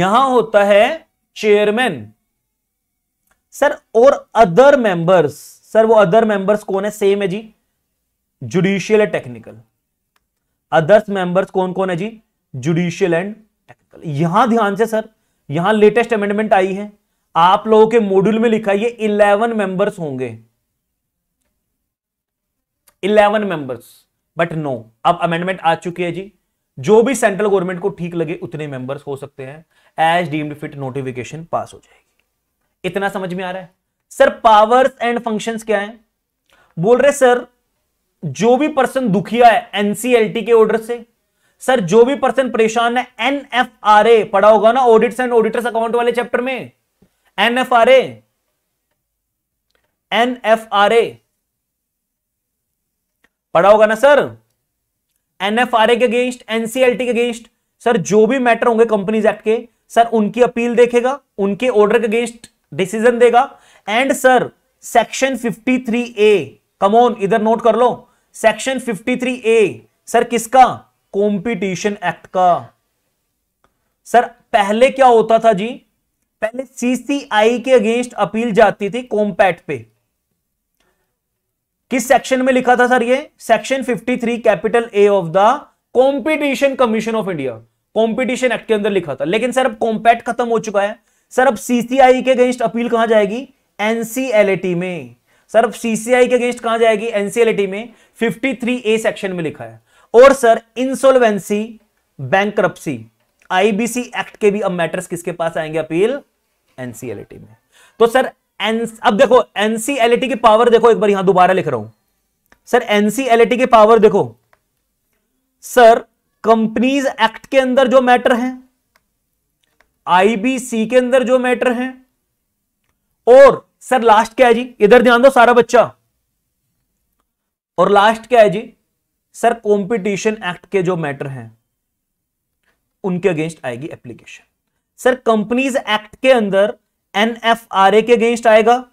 यहां होता है चेयरमैन सर और अदर मेंबर्स सर वो अदर मेंबर्स कौन है सेम है जी judicial and technical others members कौन कौन है जी जुडिशियल एंड टेक्निकल यहां ध्यान से सर यहां लेटेस्ट अमेंडमेंट आई है आप लोगों के मॉड्यूल में लिखा ये इलेवन मेंबर्स होंगे इलेवन मेंबर्स बट नो अब अमेंडमेंट आ चुकी है जी जो भी सेंट्रल गवर्नमेंट को ठीक लगे उतने मेंबर्स हो सकते हैं as deemed fit notification pass हो जाएगी इतना समझ में आ रहा है सर पावर्स एंड फंक्शंस क्या है बोल रहे सर जो भी पर्सन दुखिया है एनसीएलटी के ऑर्डर से सर जो भी पर्सन परेशान है एन एफ आर ए पढ़ा होगा ना ऑडिट्स एंड ऑडिटर्स अकाउंट वाले चैप्टर में N F R A N F R A पढ़ा होगा ना sir N F R A के अगेंस्ट एनसीएलटी के अगेंस्ट सर जो भी मैटर होंगे कंपनीज एक्ट के सर उनकी अपील देखेगा उनके ऑर्डर के अगेंस्ट डिसीजन देगा and sir section 53 A come on इधर नोट कर लो सेक्शन 53 ए सर किसका कंपटीशन एक्ट का सर पहले क्या होता था जी पहले सीसीआई के अगेंस्ट अपील जाती थी कॉम्पैक्ट पे किस सेक्शन में लिखा था सर ये section 53 capital A of the competition commission of India competition act के अंदर लिखा था लेकिन सर अब कॉम्पैक्ट खत्म हो चुका है सर अब सीसीआई के अगेंस्ट अपील कहां जाएगी एनसीएलएटी में सर अब सीसीआई के अगेंस्ट कहां जाएगी एनसीएलएटी में 53 ए सेक्शन में लिखा है और sir insolvency bank IBC act के भी अब मैटर्स किसके पास आएंगे अपील एनसीएलएटी में तो सर एन अब देखो एनसीएलएटी की पावर देखो एक बार यहां दोबारा लिख रहा हूं सर एनसीएलएटी की पावर देखो सर कंपनीज एक्ट के अंदर जो मैटर हैं आईबीसी के अंदर जो मैटर हैं और सर लास्ट क्या है जी इधर ध्यान दो सारा बच्चा और लास्ट क्या है जी सर कंपटीशन एक्ट के जो मैटर हैं उनके अगेंस्ट आएगी एप्लीकेशन सर कंपनीज एक्ट के अंदर एनएफआरए के अगेंस्ट आएगा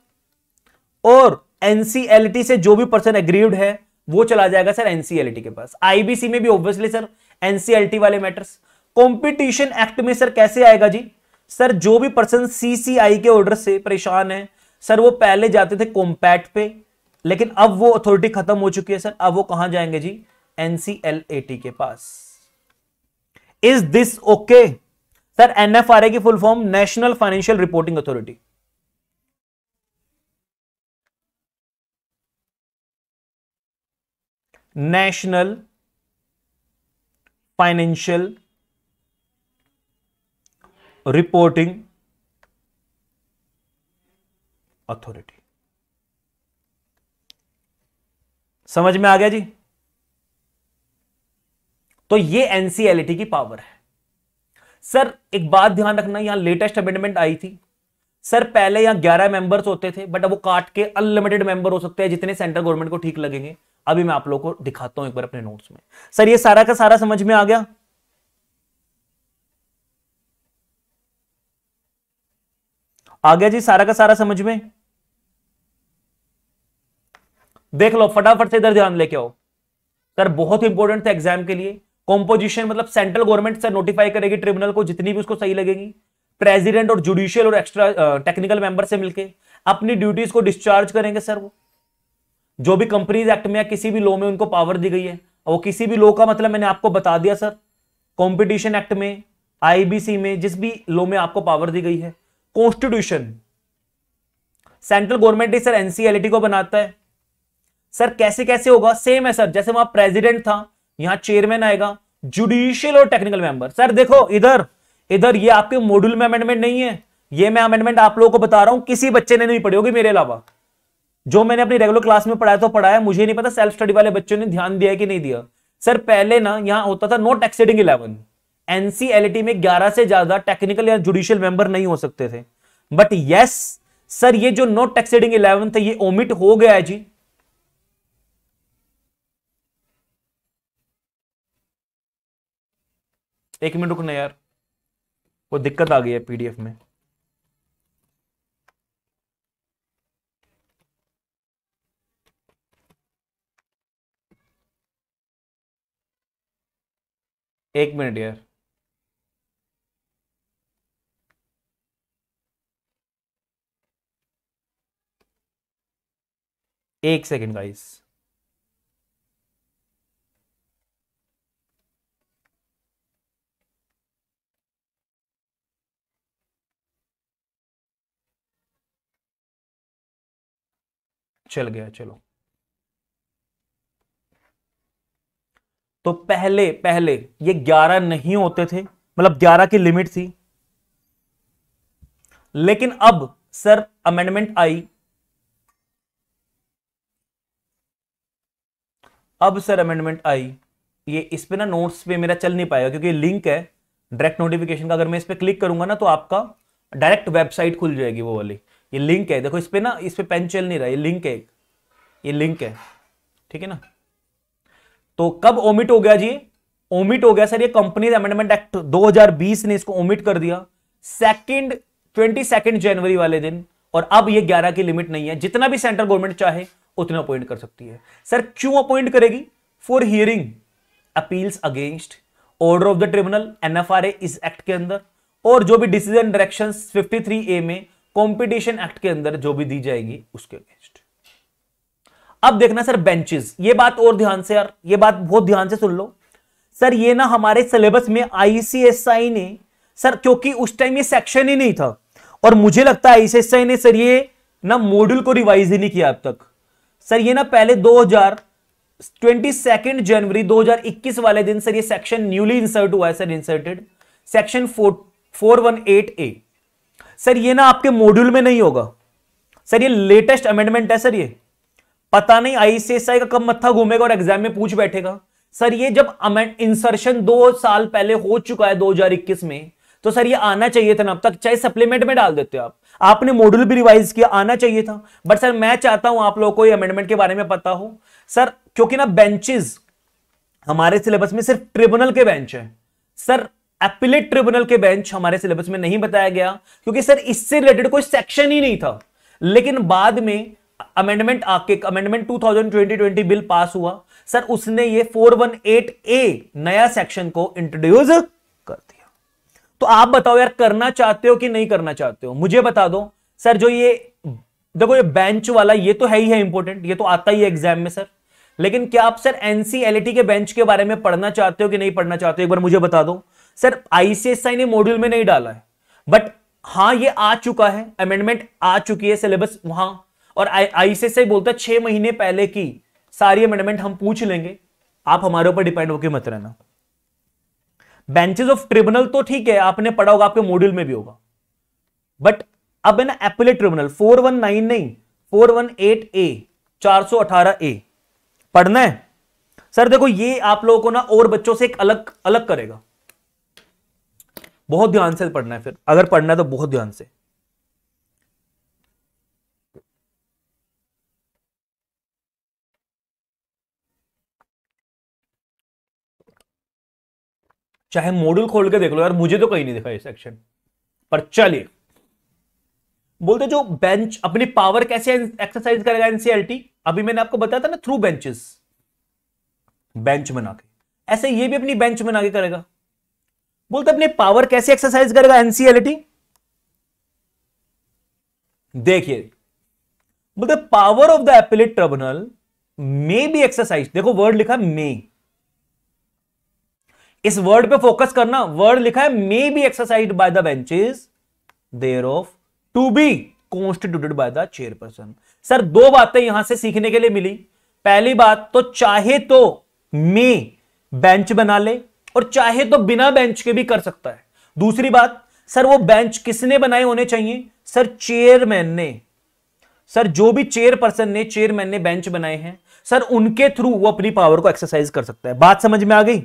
और एनसीएलटी से जो भी पर्सन एग्रीव्ड है वो चला जाएगा सर एनसीएलटी के पास आईबीसी में भी ऑब्वियसली सर एनसीएलटी वाले मैटर्स कंपटीशन एक्ट में सर कैसे आएगा जी सर जो भी पर्सन सीसीआई के ऑर्डर से परेशान है सर वो पहले जाते थे कॉम्पैक्ट पे लेकिन अब वो अथॉरिटी खत्म हो चुकी है सर अब वो कहां जाएंगे जी एनसीएलएटी के पास is this okay sir NFRA की full form national financial reporting authority national financial reporting authority समझ में आ गया जी तो ये एनसीएलटी की पावर है सर एक बात ध्यान रखना यहां लेटेस्ट अमेंडमेंट आई थी सर पहले यहां 11 मेंबर्स होते थे बट अब वो काट के अनलिमिटेड मेंबर हो सकते हैं जितने सेंट्रल गवर्नमेंट को ठीक लगेंगे अभी मैं आप लोगों को दिखाता हूं एक बार अपने नोट्स में सर ये सारा का सारा समझ में आ गया आ गया जी सारा का सारा समझ में देख लो फटाफट से इधर ध्यान लेके आओ सर बहुत इंपॉर्टेंट था एग्जाम के लिए कॉम्पोजिशन मतलब सेंट्रल गवर्नमेंट सर नोटिफाई करेगी ट्रिब्यूनल को जितनी भी उसको सही लगेगी प्रेसिडेंट और जुडिशियल और एक्स्ट्रा टेक्निकल मेंबर से मिलके अपनी ड्यूटीज को डिस्चार्ज करेंगे सर वो जो भी कंपनीज एक्ट में या किसी भी लॉ में उनको पावर दी गई है वो किसी भी लॉ का मतलब मैंने आपको बता दिया सर कॉम्पिटिशन एक्ट में आईबीसी में जिस भी लॉ में आपको पावर दी गई है कॉन्स्टिट्यूशन सेंट्रल गवर्नमेंट ही सर एनसीएलटी को बनाता है सर कैसे कैसे होगा सेम है सर जैसे वहां प्रेसिडेंट था यहां चेयरमैन आएगा जुडिशियल और टेक्निकल मेंबर सर देखो इधर इधर ये आपके मॉड्यूल में अमेंडमेंट नहीं है ये मैं अमेंडमेंट आप लोगों को बता रहा हूं किसी बच्चे ने नहीं पढ़ी होगी मेरे अलावा जो मैंने अपनी रेगुलर क्लास में पढ़ाया तो पढ़ाया मुझे नहीं पता सेल्फ स्टडी वाले बच्चों ने ध्यान दिया कि नहीं दिया सर पहले ना यहां होता था नो एक्सेडिंग इलेवन एनसीएलटी में 11 से ज्यादा टेक्निकल या जुडिशियल मेंबर नहीं हो सकते थे बट यस सर ये जो नो टैक्सेडिंग इलेवन था ये ओमिट हो गया है जी एक मिनट रुकना यार वो दिक्कत आ गई है पीडीएफ में एक मिनट यार एक सेकेंड गाइस चल गया चलो तो पहले पहले ये ग्यारह नहीं होते थे मतलब ग्यारह की लिमिट थी लेकिन अब सर अमेंडमेंट आई अब सर अमेंडमेंट आई ये इस पर ना नोट्स पे मेरा चल नहीं पाएगा क्योंकि लिंक है डायरेक्ट नोटिफिकेशन का अगर मैं इस पर क्लिक करूंगा ना तो आपका डायरेक्ट वेबसाइट खुल जाएगी वो वाली ये लिंक है देखो इस पर ना इस पर पेन चल नहीं रहा ये लिंक है ये लिंक है ठीक है ना तो कब ओमिट हो गया जी ओमिट हो गया सर ये कंपनी अमेंडमेंट एक्ट 2020 ने इसको ओमिट कर दिया सेकंड सेकेंड जनवरी वाले दिन और अब ये 11 की लिमिट नहीं है जितना भी सेंट्रल गवर्नमेंट चाहे उतना अपॉइंट कर सकती है सर क्यों अपॉइंट करेगी for hearing appeals against order of the tribunal NFRA इस एक्ट के अंदर और जो भी डिसीजन डायरेक्शन 53 ए में कंपटीशन एक्ट के अंदर जो भी दी जाएगी उसके अगेंस्ट अब देखना सर बेंचेस ये बात और ध्यान से यार ये बात बहुत ध्यान से सुन लो सर ये ना हमारे सिलेबस में आईसीएसआई ने सर क्योंकि उस टाइम ये सेक्शन ही नहीं था और मुझे लगता है आईसीएसआई ने सर ये ना मॉड्यूल को रिवाइज ही नहीं किया अब तक सर ये ना पहले 2000 22 जनवरी 2021 वाले दिन सर ये सेक्शन न्यूली इंसर्ट हुआ है sir inserted section four four one eight A sir ये ना आपके मॉड्यूल में नहीं होगा सर ये लेटेस्ट अमेंडमेंट है सर ये पता नहीं आईसीएसआई का कब मत्था घूमेगा और एग्जाम में पूछ बैठेगा सर ये जब इंसर्शन दो साल पहले हो चुका है 2021 में तो सर ये आना चाहिए था ना अब तक चाहे सप्लीमेंट में डाल देते हो आप आपने मॉड्यूल भी रिवाइज किया आना चाहिए था बट सर मैं चाहता हूं आप लोगों को अमेंडमेंट के बारे में पता हो सर क्योंकि ना बेंचेस हमारे सिलेबस में सिर्फ ट्रिब्यूनल के बेंच है सर एपिलेट ट्रिब्यूनल के बेंच हमारे सिलेबस में नहीं बताया गया क्योंकि सर इससे रिलेटेड कोई सेक्शन ही नहीं था लेकिन बाद में अमेंडमेंट आके अमेंडमेंट 2020-2020 बिल पास हुआ सर उसने ये 418 ए नया सेक्शन को इंट्रोड्यूस तो आप बताओ यार करना चाहते हो कि नहीं करना चाहते हो मुझे बता दो सर जो ये देखो ये बेंच वाला ये तो है ही है इंपॉर्टेंट ये तो आता ही है एग्जाम में सर लेकिन क्या आप सर एनसीएलटी के बेंच के बारे में पढ़ना चाहते हो कि नहीं पढ़ना चाहते हो एक बार मुझे बता दो सर आईसीएसआई ने मॉड्यूल में नहीं डाला है बट हाँ ये आ चुका है अमेंडमेंट आ चुकी है सिलेबस वहां और आईसीएसआई बोलता है छह महीने पहले की सारी अमेंडमेंट हम पूछ लेंगे आप हमारे ऊपर डिपेंड होकर मत रहना बेंचेस ऑफ ट्रिब्यूनल तो ठीक है आपने पढ़ा होगा आपके मॉड्यूल में भी होगा बट अब है ना एपिलेट ट्रिब्यूनल 419 नहीं 418 ए 418 ए पढ़ना है सर देखो ये आप लोगों को ना और बच्चों से एक अलग अलग करेगा बहुत ध्यान से पढ़ना है फिर अगर पढ़ना है तो बहुत ध्यान से चाहे मॉड्यूल खोल के देख लो यार मुझे तो कहीं नहीं दिखाई सेक्शन पर चलिए बोलते जो बेंच अपनी पावर कैसे एक्सरसाइज करेगा एनसीएलटी अभी मैंने आपको बताया था ना थ्रू बेंचेस बेंच बना के ऐसे ये भी अपनी बेंच बना के करेगा बोलते अपनी पावर कैसे एक्सरसाइज करेगा एनसीएलटी देखिए बोलते power of the appellate tribunal may be exercise देखो वर्ड लिखा मे इस वर्ड पे फोकस करना वर्ड लिखा है may be exercise by the benches thereof to be constituted by the chairperson sir दो बातें यहां से सीखने के लिए मिली पहली बात तो चाहे तो मे बेंच बना ले और चाहे तो बिना बेंच के भी कर सकता है दूसरी बात सर वो बेंच किसने बनाए होने चाहिए सर चेयरमैन ने सर जो भी चेयरपर्सन ने चेयरमैन ने बेंच बनाए हैं सर उनके थ्रू वो अपनी पावर को एक्सरसाइज कर सकता है बात समझ में आ गई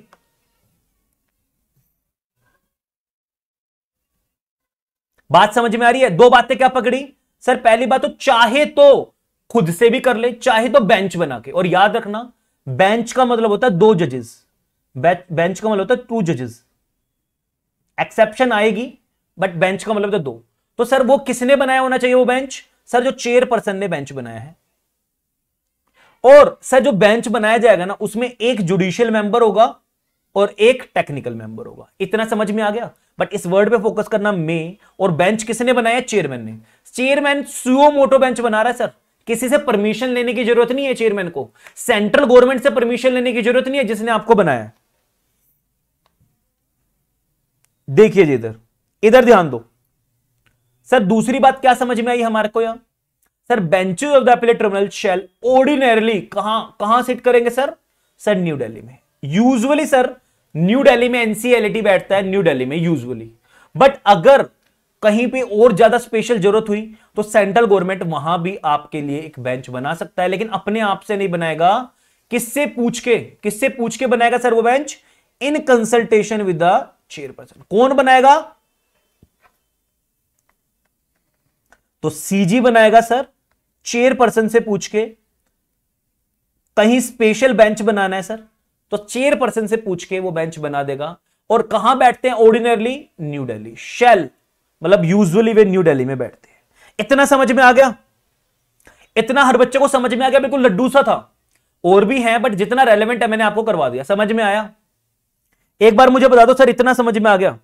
बात समझ में आ रही है दो बातें क्या पकड़ी सर पहली बात तो चाहे तो खुद से भी कर ले चाहे तो बेंच बना के और याद रखना बेंच का मतलब होता है दो जजेस बेंच का मतलब होता है टू जजेस एक्सेप्शन आएगी बट बेंच का मतलब तो दो तो सर वो किसने बनाया होना चाहिए वो बेंच सर जो चेयरपर्सन ने बेंच बनाया है और सर जो बेंच बनाया जाएगा ना उसमें एक जुडिशियल मेंबर होगा और एक टेक्निकल मेंबर होगा इतना समझ में आ गया बट इस वर्ड पे फोकस करना मे और बेंच किसने बनाया चेयरमैन ने चेयरमैन सुओ मोटो बेंच बना रहा है सर किसी से परमिशन लेने की जरूरत नहीं है चेयरमैन को सेंट्रल गवर्नमेंट से परमिशन लेने की जरूरत नहीं है जिसने आपको बनाया देखिए जी इधर इधर ध्यान दो सर दूसरी बात क्या समझ में आई हमारे को यहां sir benches of the appellate tribunal shall ordinarily कहां कहां सिट करेंगे सर सर न्यू दिल्ली में यूजुअली सर न्यू दिल्ली में एनसीएलटी बैठता है न्यू दिल्ली में यूजुअली बट अगर कहीं पे और ज्यादा स्पेशल जरूरत हुई तो सेंट्रल गवर्नमेंट वहां भी आपके लिए एक बेंच बना सकता है लेकिन अपने आप से नहीं बनाएगा किससे पूछ के किससे पूछ के बनाएगा सर वो bench in consultation with the chairperson कौन बनाएगा तो सीजी बनाएगा सर चेयरपर्सन से पूछ के कहीं स्पेशल बेंच बनाना है सर तो चेयरपर्सन से पूछ के वो बेंच बना देगा और कहां बैठते हैं ऑर्डिनरली न्यू डेली शेल मतलब यूजली वे न्यू डेली में बैठते हैं इतना समझ में आ गया इतना हर बच्चे को समझ में आ गया बिल्कुल लड्डू सा था और भी है बट जितना रेलिवेंट है मैंने आपको करवा दिया समझ में आया एक बार मुझे बता दो सर इतना समझ में आ गया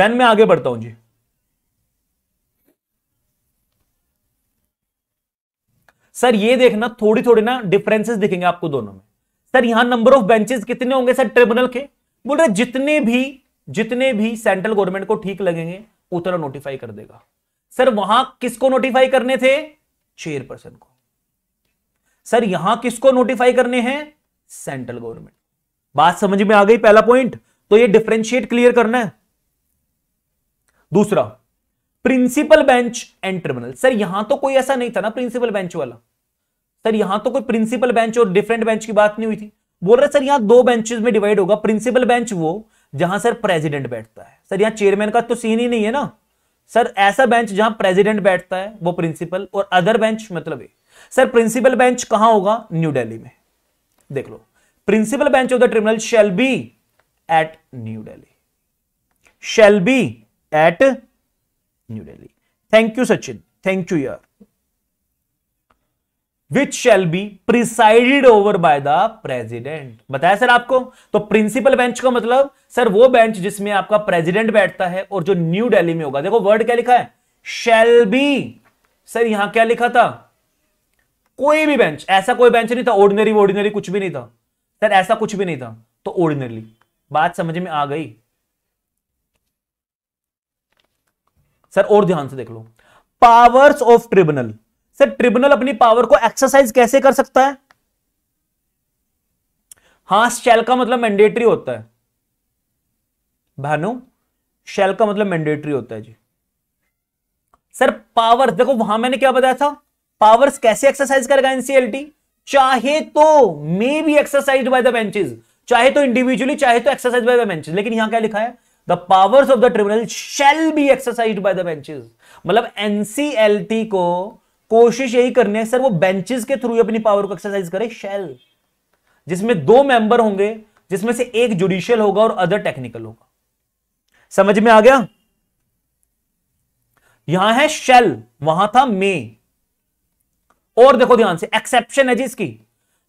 देन मैं आगे बढ़ता हूं जी सर ये देखना थोड़ी थोड़ी ना डिफरेंसेस दिखेंगे आपको दोनों में सर यहां नंबर ऑफ बेंचेस कितने होंगे सर ट्रिब्यूनल के बोल रहे जितने भी जितने भी सेंट्रल गवर्नमेंट को ठीक लगेंगे उतना नोटिफाई कर देगा सर वहां किसको नोटिफाई करने थे चेयरपर्सन को सर यहां किसको नोटिफाई करने हैं सेंट्रल गवर्नमेंट बात समझ में आ गई पहला पॉइंट तो ये डिफ्रेंशिएट क्लियर करना है दूसरा principal bench and tribunal sir यहां तो कोई ऐसा नहीं था ना प्रिंसिपल बेंच वाला सर यहां तो कोई प्रिंसिपल बेंच और डिफरेंट बेंच की बात नहीं हुई थी बोल रहे सर यहां दो बेंचेस में डिवाइड होगा प्रिंसिपल बेंच वो जहां सर प्रेसिडेंट बैठता है सर यहां चेयरमैन का तो सीन ही नहीं है ना सर ऐसा बेंच जहां प्रेसिडेंट बैठता है वो प्रिंसिपल और अदर बेंच मतलब है। सर प्रिंसिपल बेंच कहां होगा न्यू दिल्ली में देख लो principal bench of the tribunal shall be at New Delhi shall be at New Delhi thank you Sachin thank you यार which shall be presided over by the president बताया सर आपको तो प्रिंसिपल बेंच का मतलब सर वो बेंच जिसमें आपका प्रेजिडेंट बैठता है और जो न्यू डेली में होगा देखो वर्ड क्या लिखा है शेल बी सर यहां क्या लिखा था कोई भी बेंच ऐसा कोई बेंच नहीं था ऑर्डिनरी ऑर्डिनरी कुछ भी नहीं था सर ऐसा कुछ भी नहीं था तो ऑर्डिनरली बात समझ में आ गई सर और ध्यान से देख लो powers of tribunal sir tribunal अपनी पावर को एक्सरसाइज कैसे कर सकता है हां शेल का मतलब मैंडेटरी होता है भानु शेल का मतलब मैंडेटरी होता है जी सर पावर देखो वहां मैंने क्या बताया था पावर्स कैसे एक्सरसाइज करेगा एनसीएलटी चाहे तो may be exercise by the benches चाहे तो इंडिविजुअली चाहे तो एक्सरसाइज बाय द बेंचेज लेकिन यहां क्या लिखा है the powers of the tribunal shall be exercise by the benches मतलब एनसीएलटी को कोशिश यही करनी है सर वो बेंचेस के थ्रू अपनी पावर को एक्सरसाइज करे शेल जिसमें दो मेंबर होंगे जिसमें से एक जुडिशियल होगा और अदर टेक्निकल होगा समझ में आ गया यहां है शेल वहां था मे और देखो ध्यान से एक्सेप्शन है जिसकी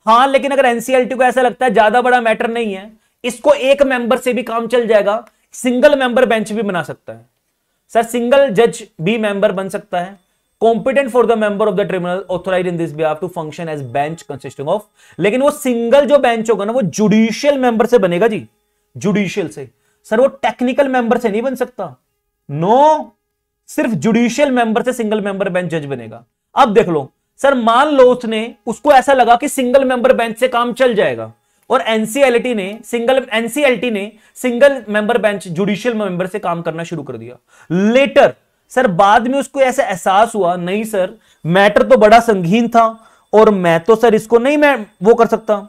हाँ लेकिन अगर एनसीएलटी को ऐसा लगता है ज्यादा बड़ा मैटर नहीं है इसको एक मेंबर से भी काम चल जाएगा सिंगल मेंबर बेंच भी बना सकता है सर सिंगल जज भी मेंबर बन सकता है competent for the member of the tribunal authorise in this behalf to function as bench consisting of लेकिन वो सिंगल जो बेंच होगा ना वो जुडिशियल मेंबर से बनेगा जी जुडिशियल से सर वो टेक्निकल मेंबर से नहीं बन सकता नो no, सिर्फ जुडिशियल मेंबर से सिंगल मेंबर बेंच जज बनेगा अब देख लो सर मान लो उसने उसको ऐसा लगा कि सिंगल मेंबर बेंच से काम चल जाएगा और एनसीएलटी ने सिंगल एनसीएलटी ने single member bench judicial member से काम करना शुरू कर दिया लेटर सर बाद में उसको ऐसा एहसास हुआ नहीं सर मैटर तो बड़ा संगीन था और मैं तो सर इसको नहीं मैं वो कर सकता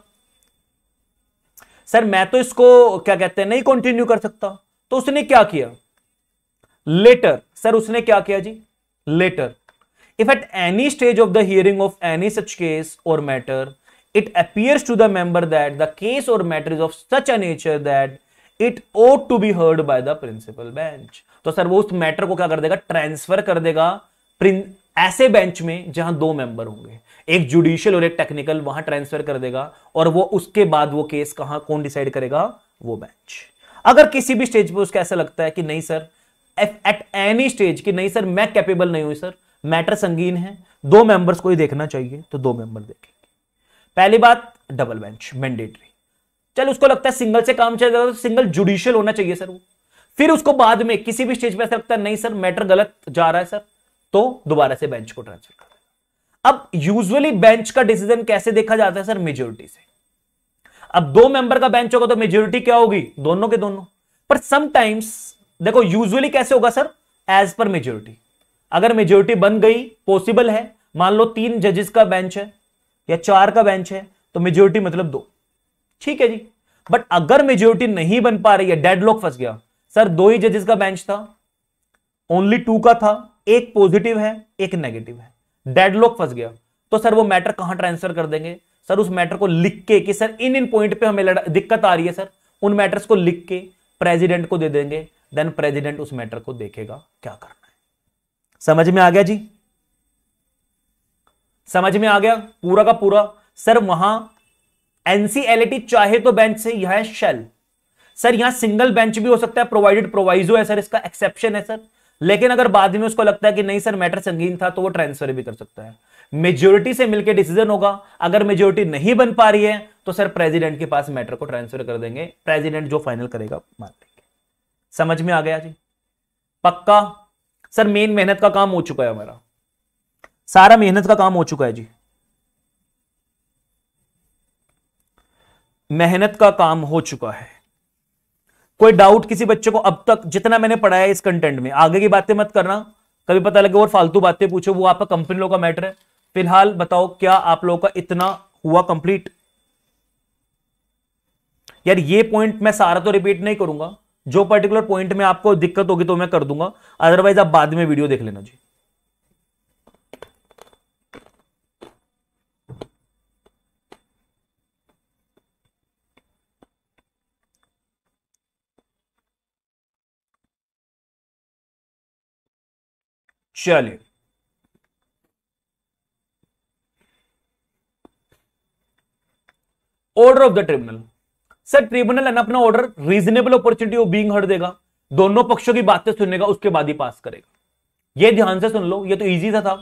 सर मैं तो इसको क्या कहते हैं नहीं कंटिन्यू कर सकता तो उसने क्या किया लेटर सर उसने क्या किया जी later if at any stage of the hearing of any such case और matter it appears to the member that the case और matter is of such a nature that it ought to be heard by the principal bench तो सर वो उस मैटर को क्या कर देगा ट्रांसफर कर देगा ऐसे बेंच में जहां दो मेंबर होंगे एक जुडिशियल और एक टेक्निकल वहां ट्रांसफर कर देगा और वो उसके बाद वो केस कहां कौन डिसाइड करेगा वो बेंच अगर किसी भी स्टेज पर उसको ऐसा लगता है कि नहीं सर एट एनी स्टेज कि नहीं सर मैं कैपेबल नहीं हूं सर मैटर संगीन है दो मेंबर्स को ही देखना चाहिए तो दो मेंबर देखेंगे पहली बात डबल बेंच मैंडेटरी चल उसको लगता है सिंगल से काम चल रहा है तो सिंगल जुडिशियल होना चाहिए सर वो फिर उसको बाद में किसी भी स्टेज पे ऐसा लगता है नहीं सर मैटर गलत जा रहा है सर तो दोबारा से बेंच को ट्रांसफर कर अब यूजुअली बेंच का डिसीजन कैसे देखा जाता है सर मेजोरिटी से अब दो मेंबर का बेंच होगा तो मेजोरिटी क्या होगी दोनों के दोनों पर समटाइम्स देखो यूजुअली कैसे होगा सर एज पर मेजोरिटी अगर मेजोरिटी बन गई पॉसिबल है मान लो तीन जजेस का बेंच है या चार का बेंच है तो मेजोरिटी मतलब दो ठीक है जी बट अगर मेजोरिटी नहीं बन पा रही है डेडलॉक फंस गया सर दो ही जजेस का बेंच था ओनली टू का था एक पॉजिटिव है एक नेगेटिव है डेडलॉक फंस गया तो सर वो मैटर कहां ट्रांसफर कर देंगे सर उस मैटर को लिख के कि सर इन इन पॉइंट पे हमें दिक्कत आ रही है सर उन मैटर्स को लिख के प्रेसिडेंट को दे देंगे देन प्रेसिडेंट उस मैटर को देखेगा क्या करना है समझ में आ गया जी समझ में आ गया पूरा का पूरा सर वहां एनसीएलटी चाहे तो बेंच से यह है शेल सर यहां सिंगल बेंच भी हो सकता है प्रोवाइडेड प्रोवाइजो है सर इसका एक्सेप्शन है सर लेकिन अगर बाद में उसको लगता है कि नहीं सर मैटर संगीन था तो वो ट्रांसफर भी कर सकता है मेजोरिटी से मिलकर डिसीजन होगा अगर मेजोरिटी नहीं बन पा रही है तो सर प्रेसिडेंट के पास मैटर को ट्रांसफर कर देंगे प्रेसिडेंट जो फाइनल करेगा मान लेंगे समझ में आ गया जी पक्का सर मेन मेहनत का काम हो चुका है हमारा सारा मेहनत का काम हो चुका है जी मेहनत का काम हो चुका है कोई डाउट किसी बच्चे को अब तक जितना मैंने पढ़ाया इस कंटेंट में आगे की बातें मत करना कभी पता लगे और फालतू बातें पूछो वो आपका कंपनी लोगों का मैटर है फिलहाल बताओ क्या आप लोगों का इतना हुआ कंप्लीट यार ये पॉइंट मैं सारा तो रिपीट नहीं करूंगा जो पर्टिकुलर पॉइंट में आपको दिक्कत होगी तो मैं कर दूंगा अदरवाइज आप बाद में वीडियो देख लेना जी चलिए order of the tribunal sir tribunal अपना order reasonable opportunity of being heard देगा दोनों पक्षों की बातें सुनेगा उसके बाद ही पास करेगा ये ध्यान से सुन लो ये तो इजी था, था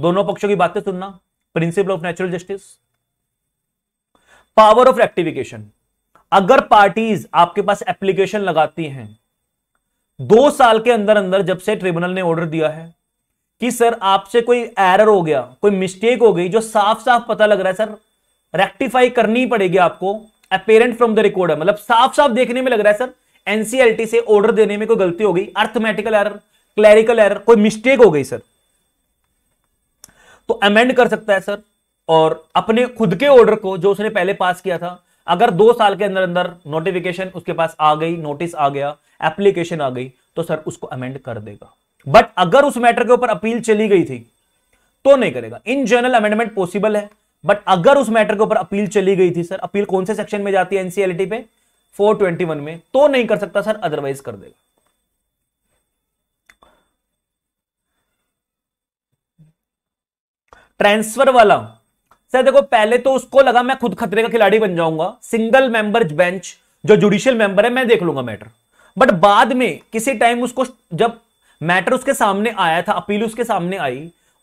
दोनों पक्षों की बातें सुनना principle of natural justice power of rectification अगर पार्टीज आपके पास एप्लीकेशन लगाती हैं दो साल के अंदर अंदर जब से ट्रिब्यूनल ने ऑर्डर दिया है कि सर आपसे कोई एरर हो गया कोई मिस्टेक हो गई जो साफ साफ पता लग रहा है सर रेक्टिफाई करनी पड़ेगी आपको अपेरेंट फ्रॉम द रिकॉर्ड मतलब साफ साफ देखने में लग रहा है सर एनसीएलटी से ऑर्डर देने में कोई गलती हो गई अर्थमेटिकल एरर क्लैरिकल एरर कोई मिस्टेक हो गई सर तो अमेंड कर सकता है सर और अपने खुद के ऑर्डर को जो उसने पहले पास किया था अगर दो साल के अंदर अंदर नोटिफिकेशन उसके पास आ गई नोटिस आ गया एप्लीकेशन आ गई तो सर उसको अमेंड कर देगा बट अगर उस मैटर के ऊपर अपील चली गई थी तो नहीं करेगा इन जनरल अमेंडमेंट पॉसिबल है बट अगर उस मैटर के ऊपर अपील चली गई थी सर अपील कौन से सेक्शन में जाती है एनसीएलटी पे 421 में तो नहीं कर सकता सर अदरवाइज कर देगा ट्रांसफर वाला सर देखो पहले तो उसको लगा मैं खुद खतरे का खिलाड़ी बन जाऊंगा सिंगल मेंबर बेंच जो जुडिशियल मेंबर है मैं देख लूंगा मैटर बट बाद में किसी टाइम उसको जब मैटर उसके सामने आया था अपील उसके सामने आई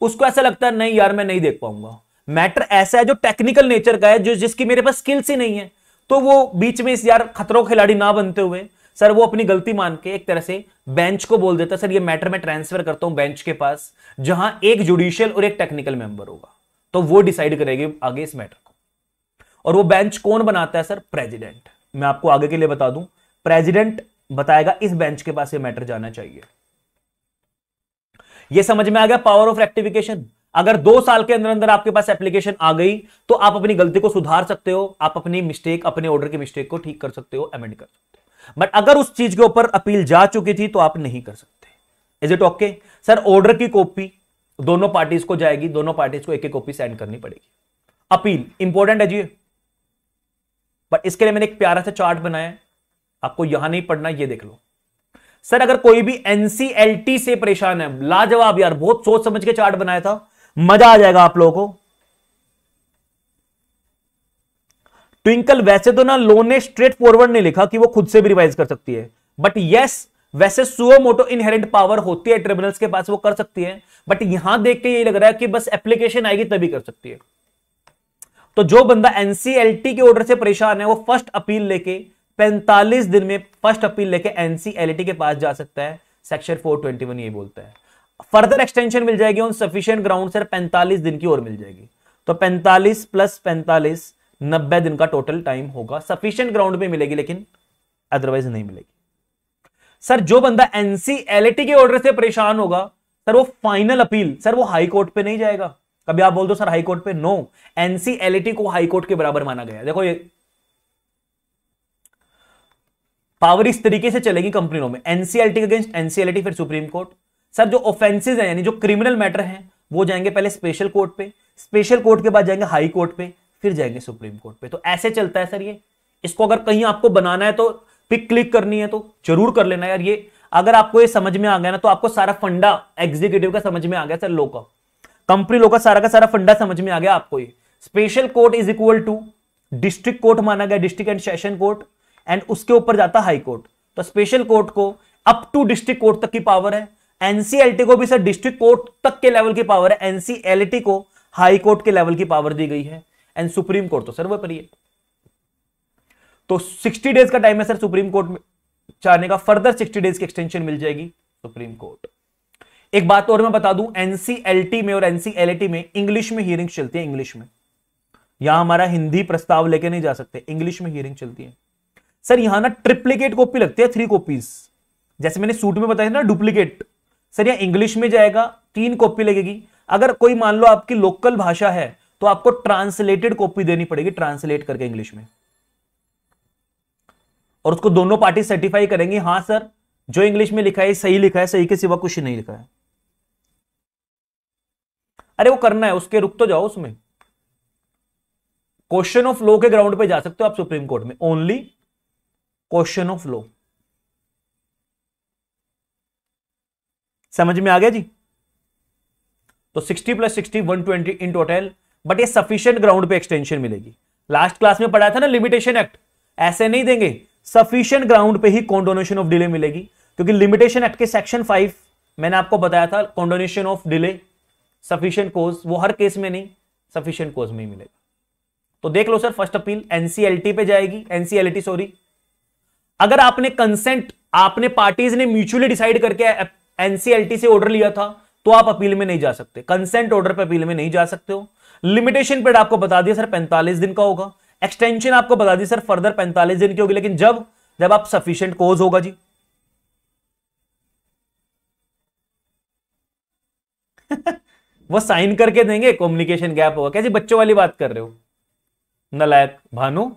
उसको ऐसा लगता है नहीं यार मैं नहीं देख पाऊंगा मैटर ऐसा है जो टेक्निकल नेचर का है जो जिसकी मेरे पास स्किल्स ही नहीं है तो वो बीच में इस यार खतरों खिलाड़ी ना बनते हुए सर वो अपनी गलती मान के एक तरह से बेंच को बोल देता सर ये मैटर मैं ट्रांसफर करता हूं बेंच के पास जहां एक जुडिशियल और एक टेक्निकल मेंबर होगा तो वो डिसाइड करेगी आगे इस मैटर को और वो बेंच कौन बनाता है सर प्रेजिडेंट मैं आपको आगे के लिए बता दूं प्रेजिडेंट बताएगा इस बेंच के पास ये मैटर जाना चाहिए ये समझ में आ गया पावर ऑफ रेक्टिफिकेशन अगर दो साल के अंदर अंदर आपके पास एप्लीकेशन आ गई तो आप अपनी गलती को सुधार सकते हो आप अपनी मिस्टेक अपने ऑर्डर की मिस्टेक को ठीक कर सकते हो अमेंड कर सकते हो बट अगर उस चीज के ऊपर अपील जा चुकी थी तो आप नहीं कर सकते is it okay sir order की कॉपी दोनों पार्टीज को जाएगी दोनों पार्टीज को एक एक कॉपी सेंड करनी पड़ेगी अपील इंपॉर्टेंट है जी बट इसके लिए मैंने एक प्यारा सा चार्ट बनाया आपको यहां नहीं पढ़ना ये देख लो सर अगर कोई भी एनसीएलटी से परेशान है लाजवाब यार बहुत सोच समझ के चार्ट बनाया था मजा आ जाएगा आप लोगों को ट्विंकल वैसे तो ना लो ने स्ट्रेट फॉरवर्ड नहीं लिखा कि वो खुद से भी रिवाइज कर सकती है बट यस वैसे सुओ मोटो इनहेरेंट पावर होती है ट्रिब्यूनल्स के पास वो कर सकती है बट यहां देख के ये लग रहा है कि बस एप्लीकेशन आएगी तभी कर सकती है तो जो बंदा एनसीएलटी के ऑर्डर से परेशान है वो फर्स्ट अपील लेके पैंतालीस दिन में फर्स्ट अपील लेके एनसीएलटी के पास जा सकता है सेक्शन फोर ट्वेंटी वन ये बोलता है फर्दर एक्सटेंशन मिल जाएगी ऑन सफिशियंट ग्राउंड सर पैंतालीस दिन की और मिल जाएगी तो पैंतालीस प्लस पैंतालीस नब्बे दिन का टोटल टाइम होगा सफिशियंट ग्राउंड में मिलेगी लेकिन अदरवाइज नहीं मिलेगी सर जो बंदा एनसीएलटी के ऑर्डर से परेशान होगा सर वो फाइनल अपील सर वो हाई कोर्ट पे नहीं जाएगा कभी आप बोल दो सर हाई कोर्ट पे नो एनसीएलटी को हाई कोर्ट के बराबर माना गया देखो ये पावर इस तरीके से चलेगी कंपनियों में एनसीएलटी अगेंस्ट एनसीएलटी फिर सुप्रीम कोर्ट सर जो ऑफेंसेज हैं यानी जो क्रिमिनल मैटर हैं वो जाएंगे पहले स्पेशल कोर्ट पे स्पेशल कोर्ट के बाद जाएंगे हाई कोर्ट पे फिर जाएंगे सुप्रीम कोर्ट पे तो ऐसे चलता है सर ये इसको अगर कहीं आपको बनाना है तो पिक क्लिक करनी है तो जरूर कर लेना यार ये अगर आपको ये समझ में आ गया ना तो आपको सारा फंडा एग्जीक्यूटिव का समझ में आ गया सर लो का कंपनी लो का सारा का सारा फंडा समझ में आ गया आपको ये special court is equal to district court माना गया district and session court and उसके ऊपर जाता हाई कोर्ट तो स्पेशल कोर्ट को अप टू डिस्ट्रिक्ट कोर्ट तक की पावर है एनसीएलटी को भी सर डिस्ट्रिक्ट कोर्ट तक के लेवल की पावर है एनसीएलटी को हाई कोर्ट के लेवल की पावर दी गई है एंड सुप्रीम कोर्ट तो सर्वोपरि है तो 60 डेज का टाइम है सर सुप्रीम कोर्ट में चाहने का फर्दर 60 डेज की एक्सटेंशन मिल जाएगी सुप्रीम कोर्ट एक बात और मैं बता दूं एनसीएलटी में और एनसीएलटी में इंग्लिश में हियरिंग चलती है इंग्लिश में यहां हमारा हिंदी प्रस्ताव लेके नहीं जा सकते इंग्लिश में हियरिंग चलती है सर यहां ना ट्रिप्लीकेट कॉपी लगती है थ्री कॉपीज जैसे मैंने सूट में बताया ना डुप्लीकेट सर यहां इंग्लिश में जाएगा तीन कॉपी लगेगी अगर कोई मान लो आपकी लोकल भाषा है तो आपको ट्रांसलेटेड कॉपी देनी पड़ेगी ट्रांसलेट करके इंग्लिश में और उसको दोनों पार्टी सर्टिफाई करेंगे हाँ सर जो इंग्लिश में लिखा है सही लिखा है सही के सिवा कुछ नहीं लिखा है अरे वो करना है उसके रुक तो जाओ उसमें क्वेश्चन ऑफ लॉ के ग्राउंड पे जा सकते हो आप सुप्रीम कोर्ट में ओनली क्वेश्चन ऑफ लॉ समझ में आ गया जी तो 60 प्लस 60 120 इन टोटल बट ये सफिशियंट ग्राउंड पे एक्सटेंशन मिलेगी लास्ट क्लास में पढ़ा था ना लिमिटेशन एक्ट ऐसे नहीं देंगे सफिशियंट ग्राउंड पे ही कॉन्डोनेशन ऑफ डिले मिलेगी क्योंकि लिमिटेशन एक्ट के सेक्शन फाइव मैंने आपको बताया था condonation of delay sufficient cause वो हर केस में नहीं सफिशियंट कोज में ही मिलेगा तो देख लो सर फर्स्ट अपील एनसीएलटी पे जाएगी एनसीएलटी सॉरी अगर आपने कंसेंट आपने पार्टीज ने म्यूचुअली डिसाइड करके एनसीएलटी से ऑर्डर लिया था तो आप अपील में नहीं जा सकते कंसेंट ऑर्डर पर अपील में नहीं जा सकते हो लिमिटेशन पीरियड आपको बता दिया सर पैंतालीस दिन का होगा एक्सटेंशन आपको बता दिया सर फर्दर पैंतालीस दिन की होगी लेकिन जब जब आप सफिशियंट कोज होगा जी [laughs] वो साइन करके देंगे कम्युनिकेशन गैप होगा कैसे बच्चों वाली बात कर रहे हो नलायक भानु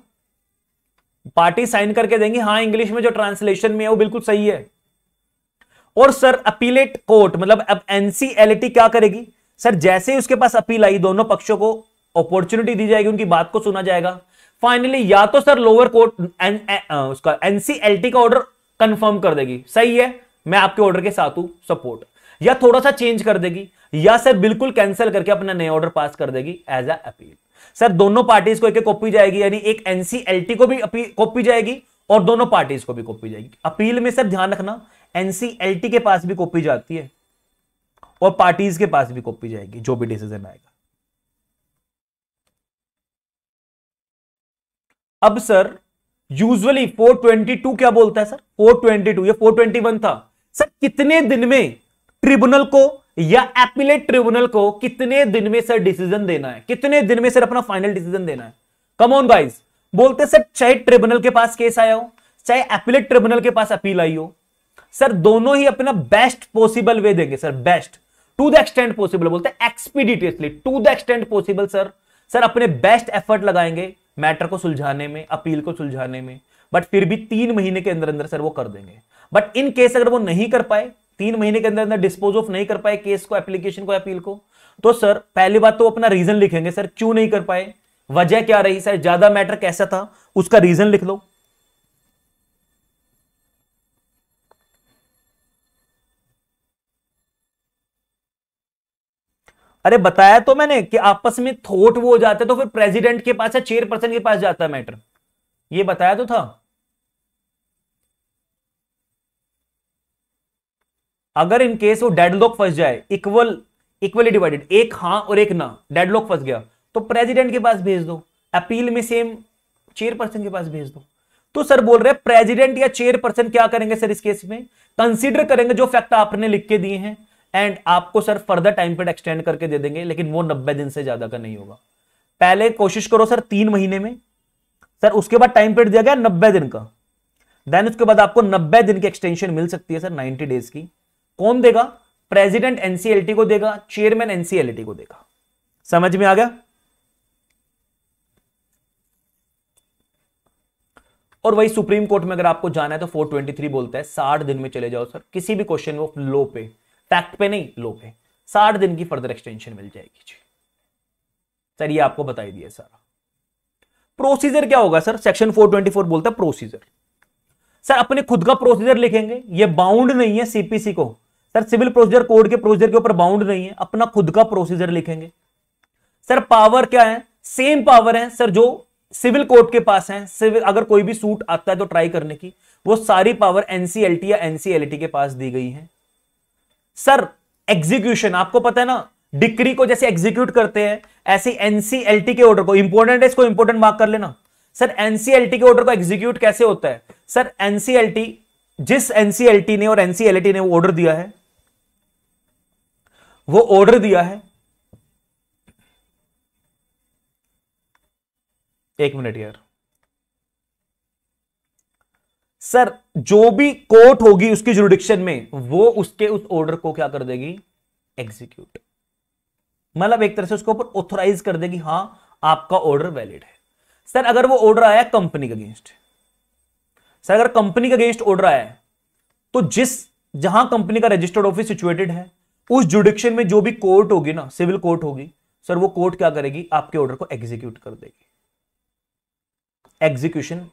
पार्टी साइन करके देंगी हाँ इंग्लिश में जो ट्रांसलेशन में है वो बिल्कुल सही है और सर अपीलेट कोर्ट मतलब अब एनसीएलटी क्या करेगी सर जैसे ही उसके पास अपील आई दोनों पक्षों को अपॉर्चुनिटी दी जाएगी उनकी बात को सुना जाएगा फाइनली या तो सर लोअर कोर्ट उसका एनसीएलटी का ऑर्डर कंफर्म कर देगी सही है मैं आपके ऑर्डर के साथ हूं सपोर्ट या थोड़ा सा चेंज कर देगी या सर बिल्कुल कैंसिल करके अपना नया ऑर्डर पास कर देगी एज अ अपील सर दोनों पार्टीज को एक एक कॉपी जाएगी यानी एक एनसीएलटी को भी कॉपी जाएगी और दोनों पार्टीज को भी कॉपी जाएगी अपील में सर ध्यान रखना एनसीएलटी के पास भी कॉपी जाती है और पार्टीज के पास भी कॉपी जाएगी जो भी डिसीजन आएगा अब सर ट्वेंटी 422 क्या बोलता है सर 422 ट्वेंटी 421 था सर कितने दिन में ट्रिब्यूनल को या एपिलेट ट्रिब्यूनल को कितने दिन में सर डिसीजन देना है कितने दिन में सर अपना फाइनल डिसीजन देना है कम ऑन गाइज बोलते सर चाहे ट्रिब्यूनल के पास केस आया हो चाहे एपिलेट ट्रिब्यूनल के पास अपील आई हो सर दोनों ही अपना बेस्ट पॉसिबल वे देंगे sir best to the extent possible बोलते expeditiously to the extent possible sir sir अपने बेस्ट एफर्ट लगाएंगे मैटर को सुलझाने में अपील को सुलझाने में बट फिर भी तीन महीने के अंदर अंदर सर वो कर देंगे बट इन केस अगर वो नहीं कर पाए तीन महीने के अंदर अंदर डिस्पोज ऑफ नहीं कर पाए केस को एप्लीकेशन को अपील को तो सर पहली बात तो अपना रीजन लिखेंगे सर क्यों नहीं कर पाए वजह क्या रही सर ज्यादा मैटर कैसा था उसका रीजन लिख लो अरे बताया तो मैंने कि आपस में थोट वो हो जाते तो फिर प्रेसिडेंट के पास या चेयरपर्सन के पास जाता मैटर ये बताया तो था अगर इन केस वो डेडलॉक फंस जाए इक्वल इक्वली डिवाइडेड एक हाँ और एक ना डेडलॉक फंस गया तो प्रेसिडेंट के पास भेज दो अपील में सेम चेयरपर्सन के पास भेज दो तो सर बोल रहे प्रेसिडेंट या चेयरपर्सन क्या करेंगे सर इस केस में कंसीडर करेंगे जो फैक्ट आपने लिख के दिए हैं एंड आपको sir further time period extend करके दे देंगे लेकिन वो नब्बे दिन से ज्यादा का नहीं होगा पहले कोशिश करो सर तीन महीने में सर उसके बाद टाइम पीरियड दिया गया नब्बे दिन का देन उसके बाद आपको नब्बे दिन की एक्सटेंशन मिल सकती है सर नाइनटी डेज की कौन देगा प्रेसिडेंट एनसीएलटी को देगा चेयरमैन एनसीएलटी को देगा समझ में आ गया और वही सुप्रीम कोर्ट में अगर आपको जाना है तो 423 बोलता है साठ दिन में चले जाओ सर किसी भी क्वेश्चन को लो पे फैक्ट पे नहीं लो पे साठ दिन की फर्दर एक्सटेंशन मिल जाएगी जी सर ये आपको बताई दिया सारा प्रोसीजर क्या होगा सर सेक्शन 424 बोलता है प्रोसीजर सर अपने खुद का प्रोसीजर लिखेंगे ये बाउंड नहीं है सीपीसी को सर सिविल प्रोसीजर कोड के प्रोसीजर के ऊपर बाउंड नहीं है अपना खुद का प्रोसीजर लिखेंगे सर पावर क्या है सेम पावर है सर जो सिविल कोर्ट के पास है सिविल अगर कोई भी सूट आता है तो ट्राई करने की वो सारी पावर एनसीएलटी या एनसीएलटी के पास दी गई है सर एग्जीक्यूशन आपको पता है ना डिक्री को जैसे एग्जीक्यूट करते हैं ऐसे एनसीएलटी के ऑर्डर को इंपोर्टेंट है इसको इंपोर्टेंट मार्क कर लेना सर एनसीएलटी के ऑर्डर को एग्जीक्यूट कैसे होता है सर एनसीएलटी जिस एनसीएलटी ने और एनसीएलटी ने वो ऑर्डर दिया है वो ऑर्डर दिया है एक मिनट यार सर जो भी कोर्ट होगी उसकी जुडिक्शन में वो उसके उस ऑर्डर को क्या कर देगी एग्जीक्यूट मतलब एक तरह से उसके ऊपर ऑथोराइज कर देगी हां आपका ऑर्डर वैलिड है सर अगर वो ऑर्डर आया कंपनी के अगेंस्ट सर अगर कंपनी के अगेंस्ट ऑर्डर आया तो जिस जहां कंपनी का रजिस्टर्ड ऑफिस सिचुएटेड है उस जुडिक्शन में जो भी कोर्ट होगी ना सिविल कोर्ट होगी सर वो कोर्ट क्या करेगी आपके ऑर्डर को एग्जीक्यूट कर देगी एग्जीक्यूशन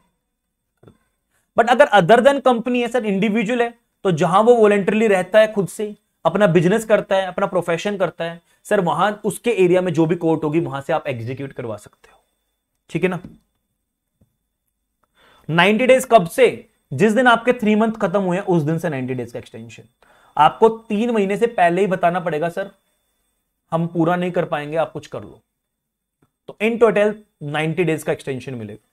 बट अगर अदर देन कंपनी है सर इंडिविजुअल है तो जहां वो वॉलेंटरली रहता है खुद से अपना बिजनेस करता है अपना प्रोफेशन करता है सर वहां उसके एरिया में जो भी कोर्ट होगी वहां से आप एग्जीक्यूट करवा सकते हो ठीक है ना 90 डेज कब से जिस दिन आपके थ्री मंथ खत्म हुए उस दिन से 90 डेज का एक्सटेंशन आपको तीन महीने से पहले ही बताना पड़ेगा सर हम पूरा नहीं कर पाएंगे आप कुछ कर लो तो इन टोटल 90 डेज का एक्सटेंशन मिलेगा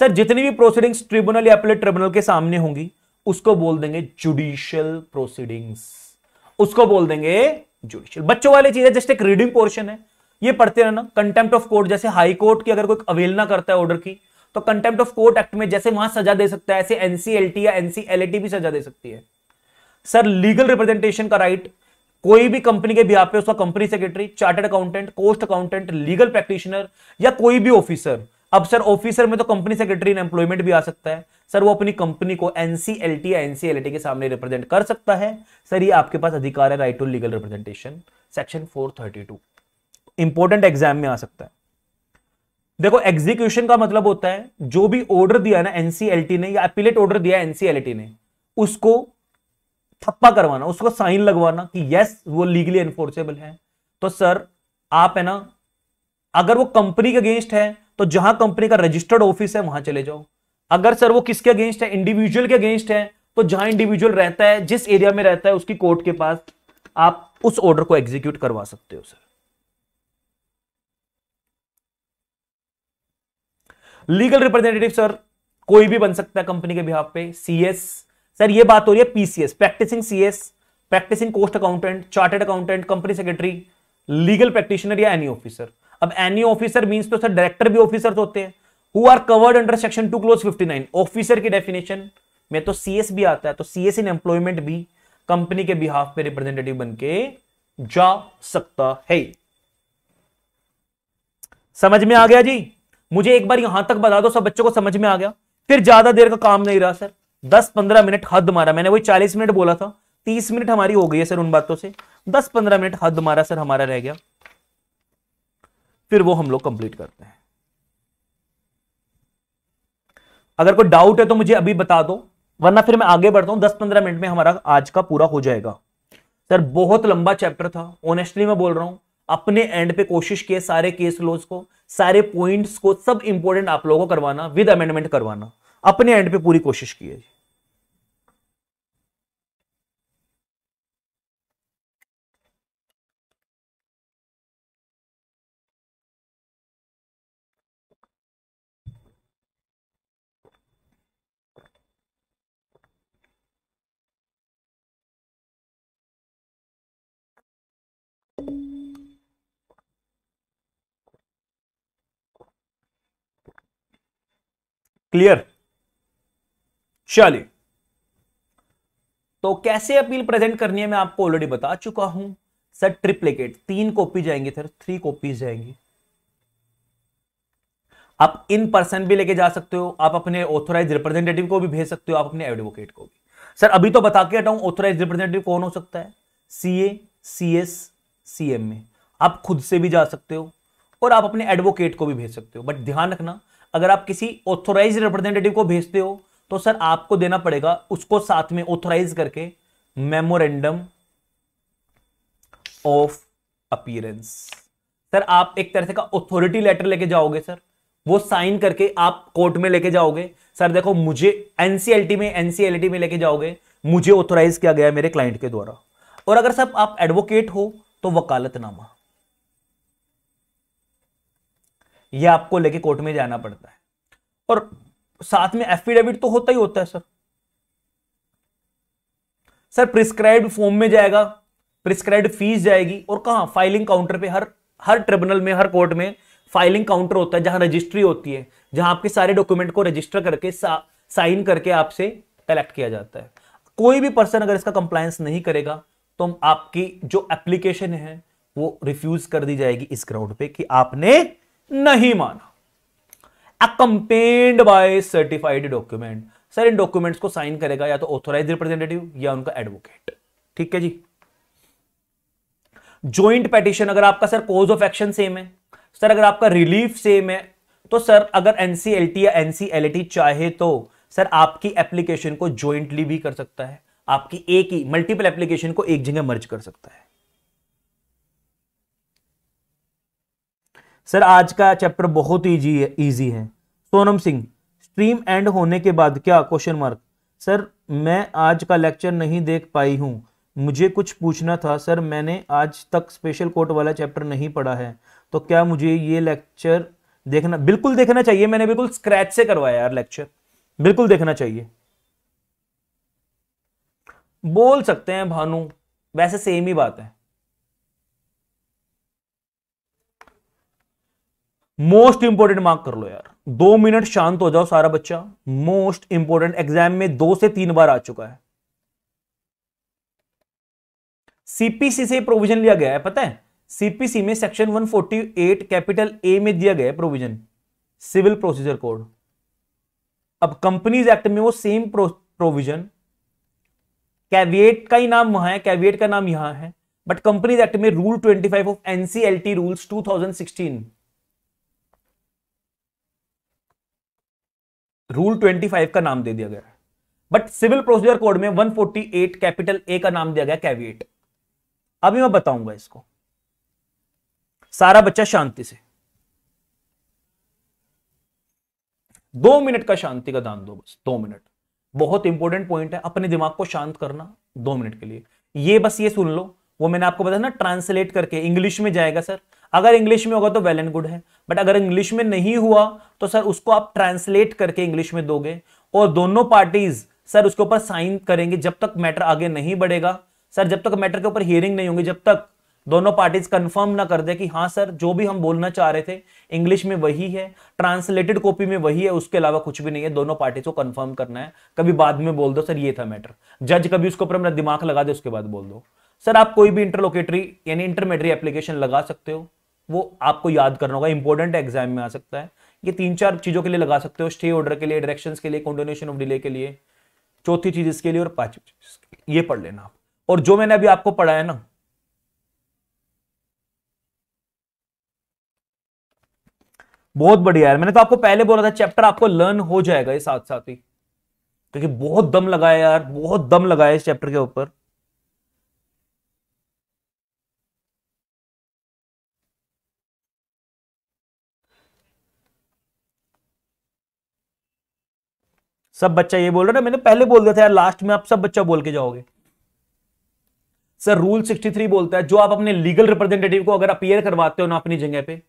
सर जितनी भी प्रोसीडिंग्स ट्रिब्यूनल या अपीलेट ट्रिब्यूनल के सामने होंगी उसको बोल देंगे जुडिशियल प्रोसीडिंग्स उसको बोल देंगे जुडिशियल बच्चों वाली चीज है जस्ट एक रीडिंग पोर्शन है ये पढ़ते रहना कंटेम्प्ट ऑफ कोर्ट जैसे हाई कोर्ट की अगर कोई अवेलना करता है ऑर्डर की तो कंटेम्प्ट ऑफ कोर्ट एक्ट में जैसे वहां सजा दे सकता है ऐसे एनसीएलटी या एनसीएलटी भी सजा दे सकती है सर लीगल रिप्रेजेंटेशन का राइट कोई भी कंपनी के भी आप उसका company secretary chartered accountant cost accountant legal practitioner या कोई भी ऑफिसर अब सर ऑफिसर में तो कंपनी सेक्रेटरी इन एम्प्लॉयमेंट भी आ सकता है सर वो अपनी कंपनी को एनसीएलटी या एनसीएलटी के सामने रिप्रेजेंट कर सकता है सर ये आपके पास अधिकार है right to legal representation section 432 important exam में आ सकता है देखो एग्जीक्यूशन का मतलब होता है जो भी ऑर्डर दिया ना एनसीएलटी ने या अपीलेट ऑर्डर दिया एनसीएलटी ने उसको थप्पा करवाना उसको साइन लगवाना कि यस वो लीगली एनफोर्सेबल है तो सर आप है ना अगर वो कंपनी के अगेंस्ट है तो जहां कंपनी का रजिस्टर्ड ऑफिस है वहां चले जाओ अगर सर वो किसके अगेंस्ट है इंडिविजुअल के अगेंस्ट है तो जहां इंडिविजुअल रहता है जिस एरिया में रहता है उसकी कोर्ट के पास आप उस ऑर्डर को एग्जीक्यूट करवा सकते हो सर लीगल रिप्रेजेंटेटिव सर कोई भी बन सकता है कंपनी के बिहाफ पे सीएस सर ये बात हो रही है PCS practising CS practising cost accountant chartered accountant company secretary legal practitioner या एनी ऑफिसर अब एनी ऑफिसर मींस तो सर डायरेक्टर भी ऑफिसर होते हैं who are covered under section two clause 59 officer की डेफिनेशन में तो सीएस भी आता है तो सीएस इन एम्प्लॉयमेंट भी कंपनी के बिहाफ पे रिप्रेजेंटेटिव बन के जा सकता है समझ में आ गया जी मुझे एक बार यहां तक बता दो सब बच्चों को समझ में आ गया फिर ज्यादा देर का काम नहीं रहा सर दस पंद्रह मिनट हद मारा मैंने वही चालीस मिनट बोला था तीस मिनट हमारी हो गई है सर उन बातों से दस पंद्रह मिनट हद मारा सर हमारा रह गया फिर वो हम लोग कंप्लीट करते हैं अगर कोई डाउट है तो मुझे अभी बता दो वरना फिर मैं आगे बढ़ता हूं दस पंद्रह मिनट में हमारा आज का पूरा हो जाएगा सर बहुत लंबा चैप्टर था ऑनेस्टली मैं बोल रहा हूं अपने एंड पे कोशिश किए सारे केस लोज को सारे पॉइंट्स को सब इंपोर्टेंट आप लोगों को करवाना विद अमेंडमेंट करवाना अपने एंड पे पूरी कोशिश की है जी क्लियर चलिए तो कैसे अपील प्रेजेंट करनी है मैं आपको ऑलरेडी बता चुका हूं सर ट्रिप्लीकेट तीन कॉपी जाएंगी सर थ्री कॉपीज जाएंगी आप इन पर्सन भी लेके जा सकते हो आप अपने ऑथोराइज रिप्रेजेंटेटिव को भी भेज सकते हो आप अपने एडवोकेट को भी सर अभी तो बता के हटाऊ ऑथोराइज रिप्रेजेंटेटिव कौन हो सकता है सी ए C S C M A आप खुद से भी जा सकते हो और आप अपने एडवोकेट को भी भेज सकते हो बट ध्यान रखना अगर आप किसी ऑथोराइज रिप्रेजेंटेटिव को भेजते हो तो सर आपको देना पड़ेगा उसको साथ में ऑथोराइज करके मेमोरेंडम ऑफ अपीयरेंस सर आप एक तरह का अथॉरिटी लेटर लेके जाओगे सर वो साइन करके आप कोर्ट में लेके जाओगे सर देखो मुझे एनसीएलटी में एनसीएलटी में लेके जाओगे मुझे ऑथोराइज किया गया मेरे क्लाइंट के द्वारा और अगर सर आप एडवोकेट हो तो वकालतनामा यह आपको लेके कोर्ट में जाना पड़ता है और साथ में एफिडेविट तो होता ही होता है सर सर प्रिस्क्राइब फॉर्म में जाएगा प्रिस्क्राइब फीस जाएगी और कहा फाइलिंग काउंटर पे हर हर ट्रिब्यूनल में हर कोर्ट में फाइलिंग काउंटर होता है जहां रजिस्ट्री होती है जहां आपके सारे डॉक्यूमेंट को रजिस्टर करके साइन करके आपसे कलेक्ट किया जाता है कोई भी पर्सन अगर इसका कंप्लायंस नहीं करेगा तो हम आपकी जो एप्लीकेशन है वो रिफ्यूज कर दी जाएगी इस ग्राउंड पे कि आपने नहीं माना accompanied by certified document sir इन डॉक्यूमेंट्स को साइन करेगा या तो ऑथोराइज रिप्रेजेंटेटिव या उनका एडवोकेट ठीक है जी ज्वाइंट पेटिशन अगर आपका sir cause of action same है सर अगर आपका रिलीफ सेम है तो सर अगर एनसीएलटी या एनसीएलटी चाहे तो सर आपकी एप्लीकेशन को ज्वाइंटली भी कर सकता है आपकी एक ही मल्टीपल एप्लीकेशन को एक जगह मर्ज कर सकता है सर आज का चैप्टर बहुत ईजी है ईजी है सोनम सिंह स्ट्रीम एंड होने के बाद क्या क्वेश्चन मार्क सर मैं आज का लेक्चर नहीं देख पाई हूँ मुझे कुछ पूछना था सर मैंने आज तक स्पेशल कोर्ट वाला चैप्टर नहीं पढ़ा है तो क्या मुझे ये लेक्चर देखना बिल्कुल देखना चाहिए मैंने बिल्कुल स्क्रैच से करवाया यार लेक्चर बिल्कुल देखना चाहिए बोल सकते हैं भानु वैसे सेम ही बात है मोस्ट इंपोर्टेंट मार्क कर लो यार दो मिनट शांत हो जाओ सारा बच्चा मोस्ट इंपोर्टेंट एग्जाम में दो से तीन बार आ चुका है सीपीसी से प्रोविजन लिया गया है पता है सीपीसी में सेक्शन 148 कैपिटल ए में दिया गया है प्रोविजन सिविल प्रोसीजर कोड अब कंपनीज एक्ट में वो सेम प्रोविजन कैविएट का ही नाम वहां है कैविएट का नाम यहां है बट कंपनीज एक्ट में rule 25 of NCLT rules 2016 rule 25 का नाम दे दिया गया बट सिविल प्रोसीजर कोड में 148 कैपिटल ए का नाम दिया गया कैविएट अभी मैं बताऊंगा इसको सारा बच्चा शांति से दो मिनट का शांति का दान दो बस दो मिनट बहुत इंपॉर्टेंट पॉइंट है अपने दिमाग को शांत करना दो मिनट के लिए ये बस ये सुन लो वो मैंने आपको बताया ना ट्रांसलेट करके इंग्लिश में जाएगा सर अगर इंग्लिश में होगा तो वेल एंड गुड है बट अगर इंग्लिश में नहीं हुआ तो सर उसको आप ट्रांसलेट करके इंग्लिश में दोगे और दोनों पार्टीज सर उसके ऊपर साइन करेंगे जब तक मैटर आगे नहीं बढ़ेगा सर जब तक मैटर के ऊपर हियरिंग नहीं होगी जब तक दोनों पार्टीज कंफर्म ना कर दे कि हाँ सर जो भी हम बोलना चाह रहे थे इंग्लिश में वही है ट्रांसलेटेड कॉपी में वही है उसके अलावा कुछ भी नहीं है दोनों पार्टीज को कंफर्म करना है कभी बाद में बोल दो सर ये था मैटर जज कभी उसके ऊपर अपना दिमाग लगा दे उसके बाद बोल दो सर आप कोई भी इंटरलोकेटरी यानी इंटरमीडियरी एप्लीकेशन लगा सकते हो वो आपको याद करना होगा इंपॉर्टेंट एग्जाम में आ सकता है ये तीन चार चीज़ों के लिए लगा सकते हो स्टे ऑर्डर के लिए डायरेक्शन के लिए कॉन्डोनेशन ऑफ डिले के लिए चौथी चीज इसके लिए और पांचवी चीज ये पढ़ लेना आप और जो मैंने अभी आपको पढ़ा है ना बहुत बढ़िया है मैंने तो आपको पहले बोला था चैप्टर आपको लर्न हो जाएगा ये साथ साथ ही क्योंकि बहुत दम लगाया यार बहुत दम लगाया इस चैप्टर के ऊपर सब बच्चा ये बोल रहा ना मैंने पहले बोल दिया था यार लास्ट में आप सब बच्चा बोल के जाओगे सर रूल 63 बोलता है जो आप अपने लीगल रिप्रेजेंटेटिव को अगर अपियर करवाते हो ना अपनी जगह पे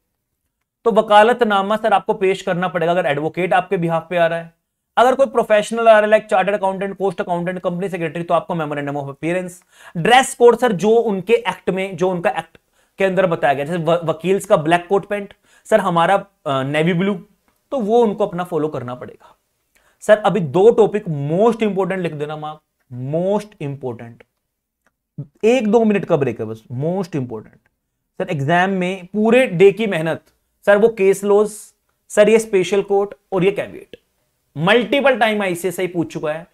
तो वकालतनामा सर आपको पेश करना पड़ेगा अगर एडवोकेट आपके बिहाफ पे आ रहा है अगर कोई प्रोफेशनल आ रहा है like chartered accountant cost accountant company secretary तो आपको memorandum of appearance dress code sir जो उनके एक्ट में जो उनका एक्ट के अंदर बताया गया जैसे वकील्स का ब्लैक कोट पेंट सर हमारा नेवी ब्लू तो वो उनको अपना फॉलो करना पड़ेगा सर अभी दो टॉपिक मोस्ट इंपोर्टेंट लिख देना मार्क मोस्ट इंपोर्टेंट एक दो मिनट का ब्रेक है बस मोस्ट इंपोर्टेंट सर एग्जाम में पूरे डे की मेहनत सर वो केस लॉज सर ये स्पेशल कोर्ट और ये कैबिनेट मल्टीपल टाइम आईसीएसआई पूछ चुका है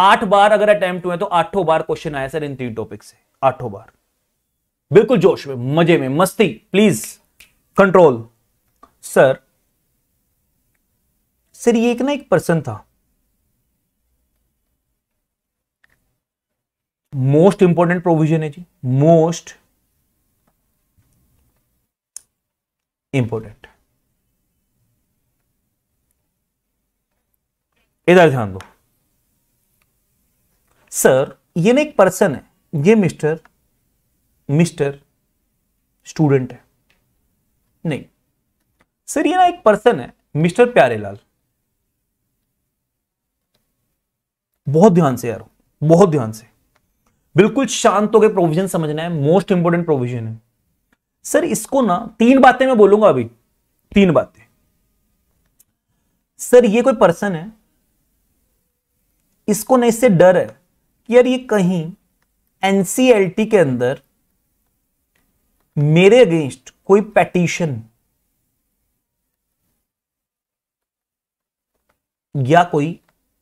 आठ बार अगर अटेम्प्ट हुए तो आठों बार क्वेश्चन आया सर इन तीन टॉपिक से आठों बार बिल्कुल जोश में मजे में मस्ती प्लीज कंट्रोल सर सर ये एक ना एक पर्सन था मोस्ट इंपॉर्टेंट प्रोविजन है जी मोस्ट इंपॉर्टेंट इधर ध्यान दो सर ये ना एक पर्सन है ये मिस्टर मिस्टर स्टूडेंट है नहीं सर ये ना एक पर्सन है मिस्टर प्यारेलाल बहुत ध्यान से यार बहुत ध्यान से बिल्कुल शांत होकर प्रोविजन समझना है मोस्ट इंपोर्टेंट प्रोविजन है सर इसको ना तीन बातें मैं बोलूंगा अभी तीन बातें सर ये कोई पर्सन है इसको ना इससे डर है कि यार ये कहीं एनसीएलटी के अंदर मेरे अगेंस्ट कोई पेटिशन या कोई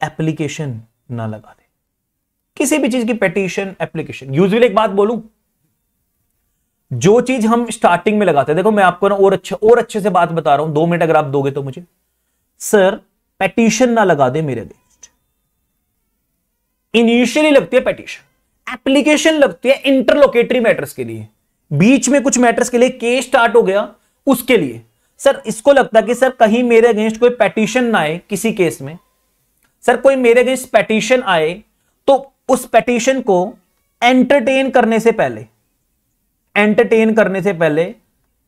एप्लीकेशन ना लगा किसी भी चीज की पिटीशन एप्लीकेशन यूजली एक बात बोलूं जो चीज हम स्टार्टिंग में लगाते हैं देखो मैं आपको ना और अच्छे और अच्छे से बात बता रहा हूं दो मिनट अगर आप दोगे तो मुझे सर पेटिशन ना लगा दे मेरे अगेंस्ट इनिशियली लगती है पेटिशन एप्लीकेशन लगती है इंटरलोकेटरी मैटर्स के लिए बीच में कुछ मैटर्स के लिए केस स्टार्ट हो गया उसके लिए सर इसको लगता कि सर कहीं मेरे अगेंस्ट कोई पेटिशन ना आए किसी केस में सर कोई मेरे अगेंस्ट पेटिशन आए तो उस पटिशन को एंटरटेन करने से पहले एंटरटेन करने से पहले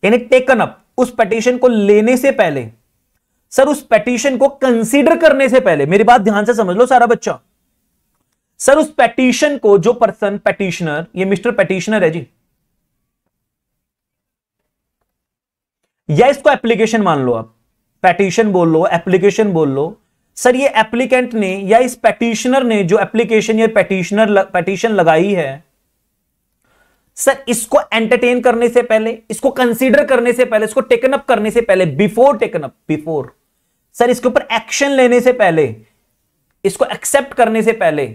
यानी टेकन अप उस पटिशन को लेने से पहले सर उस पटिशन को कंसीडर करने से पहले मेरी बात ध्यान से समझ लो सारा बच्चा सर उस पटिशन को जो पर्सन पटिशनर ये मिस्टर पटिशनर है जी या इसको एप्लीकेशन मान लो आप पटिशन बोल लो एप्लीकेशन बोल लो सर ये एप्लीकेंट ने या इस पेटिशनर ने जो एप्लीकेशन या पेटिशनर पेटिशन लगाई है सर इसको एंटरटेन करने से पहले इसको कंसीडर करने से पहले इसको टेकन अप करने से पहले before taken up before sir इसके ऊपर एक्शन लेने से पहले इसको एक्सेप्ट करने से पहले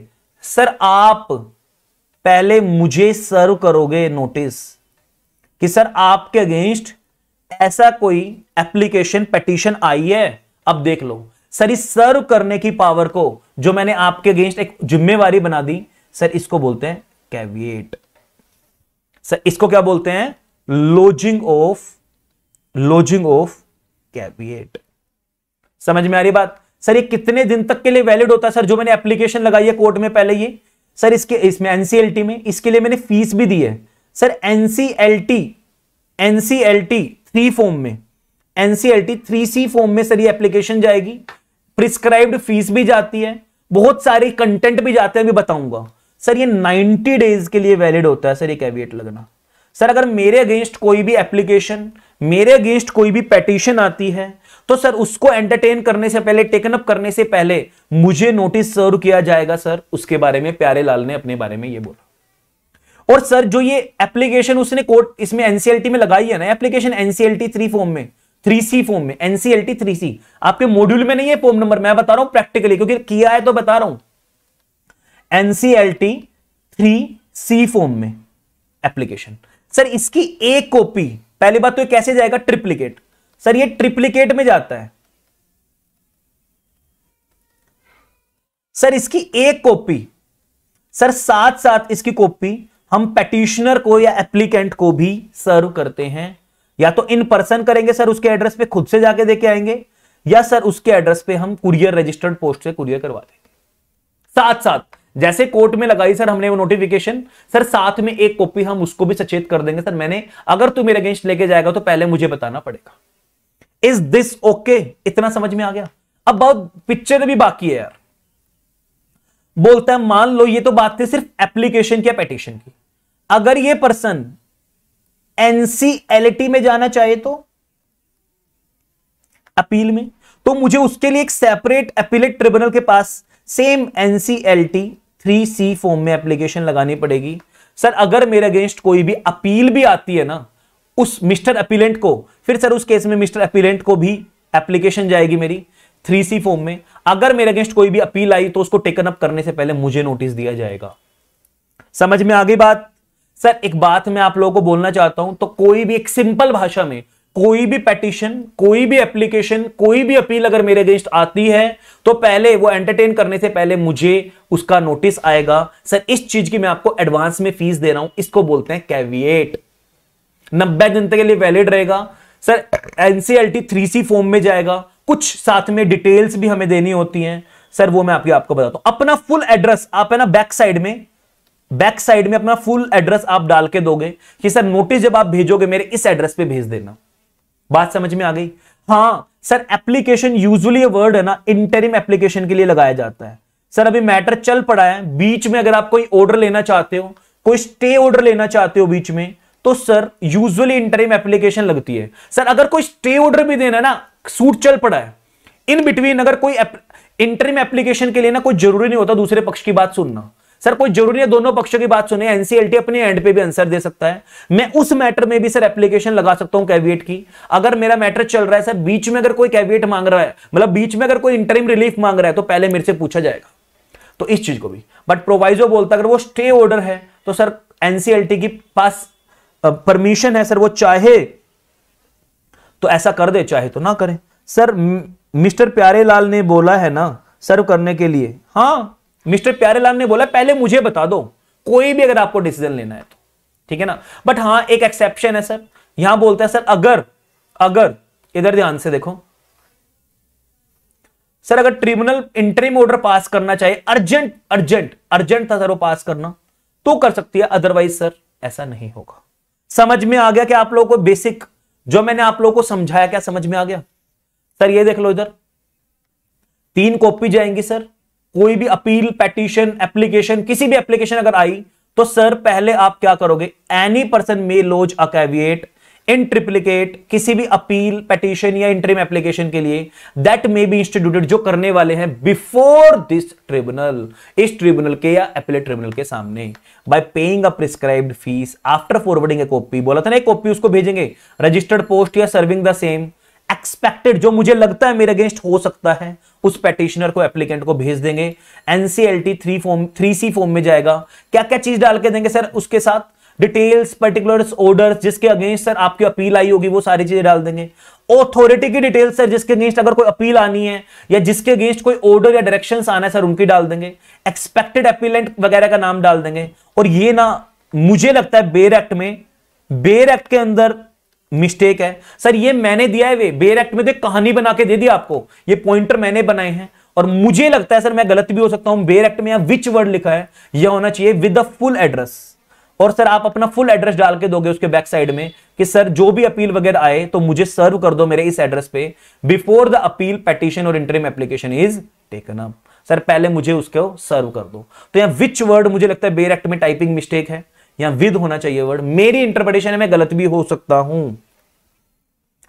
सर आप पहले मुझे सर्व करोगे नोटिस कि सर आपके अगेंस्ट ऐसा कोई एप्लीकेशन पेटिशन आई है अब देख लो सर इस सर्व करने की पावर को जो मैंने आपके अगेंस्ट एक जिम्मेवारी बना दी सर इसको बोलते हैं कैविएट सर इसको क्या बोलते हैं lodging of lodging of caveat समझ में आ रही बात सर ये कितने दिन तक के लिए वैलिड होता है सर जो मैंने एप्लीकेशन लगाई है कोर्ट में पहले ये सर इसके इसमें एनसीएलटी में इसके लिए मैंने फीस भी दी है sir NCLT NCLT three form में एनसीएलटी थ्री सी फॉर्म में सर ये एप्लीकेशन जाएगी प्रिस्क्राइब्ड फीस भी जाती है बहुत सारे कंटेंट भी जाते हैं भी बताऊंगा सर ये 90 डेज के लिए वैलिड होता है सर ये कैविएट लगना सर अगर मेरे अगेंस्ट कोई भी एप्लीकेशन मेरे अगेंस्ट कोई भी पेटिशन आती है तो सर उसको एंटरटेन करने से पहले टेकन अप करने से पहले मुझे नोटिस सर्व किया जाएगा सर उसके बारे में प्यारे लाल ने अपने बारे में ये बोला और सर जो ये एप्लीकेशन उसने कोर्ट इसमें एनसीएलटी में लगाई है ना एप्लीकेशन एनसीएलटी थ्री फॉर्म में थ्री सी फॉर्म में एनसीएलटी थ्री सी आपके मॉड्यूल में नहीं है फॉर्म नंबर मैं बता रहा हूं प्रैक्टिकली क्योंकि किया है तो बता रहा हूं एनसीएलटी थ्री सी फॉर्म में एप्लीकेशन सर इसकी एक कॉपी पहली बात तो ये कैसे जाएगा ट्रिप्लीकेट सर ये ट्रिप्लीकेट में जाता है सर इसकी एक कॉपी सर साथ साथ इसकी कॉपी हम पेटिशनर को या एप्लीकेंट को भी सर्व करते हैं या तो इन पर्सन करेंगे सर उसके एड्रेस पे खुद से जाके देके आएंगे या सर उसके एड्रेस पे हम कुरियर रजिस्टर्ड पोस्ट से कुरियर करवा देंगे साथ साथ जैसे कोर्ट में लगाई सर हमने वो नोटिफिकेशन सर साथ में एक कॉपी हम उसको भी सचेत कर देंगे सर मैंने अगर तू मेरे अगेंस्ट लेके जाएगा तो पहले मुझे बताना पड़ेगा इज दिस ओके इतना समझ में आ गया अब बहुत पिक्चर भी बाकी है यार बोलता है मान लो ये तो बात थी सिर्फ एप्लीकेशन की या पेटिशन की अगर ये पर्सन एनसीएलटी में जाना चाहे तो अपील में तो मुझे उसके लिए एक सेपरेट अपीलेट ट्रिब्यूनल के पास same NCLT three C form में एप्लीकेशन लगानी पड़ेगी सर अगर मेरे अगेंस्ट कोई भी अपील भी आती है ना उस मिस्टर अपीलेंट को फिर सर उस केस में मिस्टर अपीलेंट को भी एप्लीकेशन जाएगी मेरी थ्री सी फॉर्म में अगर मेरे अगेंस्ट कोई भी अपील आई तो उसको टेकन अप करने से पहले मुझे नोटिस दिया जाएगा समझ में आ गई बात सर एक बात मैं आप लोगों को बोलना चाहता हूं तो कोई भी एक सिंपल भाषा में कोई भी पेटिशन कोई भी एप्लीकेशन कोई भी अपील अगर मेरे अगेंस्ट आती है तो पहले वो एंटरटेन करने से पहले मुझे उसका नोटिस आएगा सर इस चीज की मैं आपको एडवांस में फीस दे रहा हूं इसको बोलते हैं कैविएट नब्बे दिन तक के लिए वैलिड रहेगा sir NCLT three C form में जाएगा कुछ साथ में डिटेल्स भी हमें देनी होती हैं सर वो मैं आपको बताता हूं अपना फुल एड्रेस आप है ना बैक साइड में बैक साइड में अपना फुल एड्रेस आप डाल के दोगे कि सर नोटिस जब आप भेजोगे मेरे इस एड्रेस पे भेज देना बात समझ में आ गई हाँ सर एप्लीकेशन यूजुअली ये वर्ड है ना इंटरिम एप्लीकेशन के लिए लगाया जाता है सर अभी मैटर चल पड़ा है बीच में अगर आप कोई ऑर्डर लेना चाहते हो कोई स्टे ऑर्डर लेना चाहते हो बीच में तो सर यूजुअली इंटरिम एप्लीकेशन लगती है सर अगर कोई स्टे ऑर्डर भी देना ना सूट चल पड़ा है इन बिटवीन अगर कोई इंटरिम एप्लीकेशन के लिए ना कोई जरूरी नहीं होता दूसरे पक्ष की बात सुनना सर कोई जरूरी है दोनों पक्षों की बात सुने एनसीएलटी अपने एंड पे भी आंसर दे सकता है मैं उस मैटर में भी सर एप्लीकेशन लगा सकता हूं कैविएट की अगर मेरा मैटर चल रहा है सर बीच में अगर कोई कैविएट मांग रहा है मतलब बीच में अगर कोई इंटरिम रिलीफ मांग रहा है तो पहले मेरे से पूछा जाएगा तो इस चीज को भी बट प्रोवाइजो बोलता अगर वो स्टे ऑर्डर है तो सर एनसीएलटी के पास परमिशन है सर वो चाहे तो ऐसा कर दे चाहे तो ना करें सर मिस्टर प्यारे लाल ने बोला है ना सर्व करने के लिए हाँ मिस्टर प्यारेलाल ने बोला पहले मुझे बता दो कोई भी अगर आपको डिसीजन लेना है तो ठीक है ना बट हां एक एक्सेप्शन है सर यहां बोलते हैं सर अगर अगर इधर ध्यान से देखो सर अगर ट्रिब्यूनल इंटरिम ऑर्डर पास करना चाहिए अर्जेंट अर्जेंट अर्जेंट था सर वो पास करना तो कर सकती है अदरवाइज सर ऐसा नहीं होगा समझ में आ गया कि आप लोगों को बेसिक जो मैंने आप लोगों को समझाया क्या समझ में आ गया सर ये देख लो इधर तीन कॉपी जाएंगी सर कोई भी अपील पेटिशन एप्लीकेशन किसी भी एप्लीकेशन अगर आई तो सर पहले आप क्या करोगे any person may lodge a caveat in triplicate किसी भी अपील पेटिशन या इंटरिम एप्लीकेशन के लिए दैट मे बी इंस्टीट्यूटेड जो करने वाले हैं बिफोर दिस ट्रिब्यूनल इस ट्रिब्यूनल के या अपीलेट ट्रिब्यूनल के सामने by paying a prescribed fees after forwarding a copy बोला था ना एक कॉपी उसको भेजेंगे रजिस्टर्ड पोस्ट या सर्विंग द सेम एक्सपेक्टेड जो मुझे लगता है मेरे अगेंस्ट हो सकता है उस पेटिशनर को एप्लीकेंट को भेज देंगे NCLT three form three C form में जाएगा क्या क्या चीज डाल के देंगे सर उसके साथ डिटेल्स पर्टिकुलर्स ऑर्डर्स जिसके अगेंस्ट सर आपकी अपील आई होगी वो सारी चीजें डाल देंगे ऑथोरिटी की डिटेल्स सर जिसके अगेंस्ट अगर कोई अपील आनी है या जिसके अगेंस्ट कोई ऑर्डर या डायरेक्शन आना है सर उनकी डाल देंगे एक्सपेक्टेड अपीलेंट वगैरह का नाम डाल देंगे और ये ना मुझे लगता है बेर एक्ट में बेर एक्ट के अंदर मिस्टेक है सर ये मैंने दिया है वे बेर एक्ट में तो कहानी बना के दे दी आपको ये पॉइंटर मैंने बनाए हैं और मुझे लगता है सर मैं गलत भी हो सकता हूं बेर एक्ट में विच वर्ड लिखा है यह होना चाहिए विद फुल एड्रेस और सर आप अपना फुल एड्रेस डाल के दोगे उसके बैक साइड में कि सर जो भी अपील वगैरह आए तो मुझे सर्व कर दो मेरे इस एड्रेस पे बिफोर द अपील पेटिशन और interim application is taken up sir पहले मुझे उसको सर्व कर दो तो यहां विच वर्ड मुझे लगता है बेर एक्ट में टाइपिंग मिस्टेक है या विद होना चाहिए वर्ड मेरी इंटरप्रिटेशन है मैं गलत भी हो सकता हूं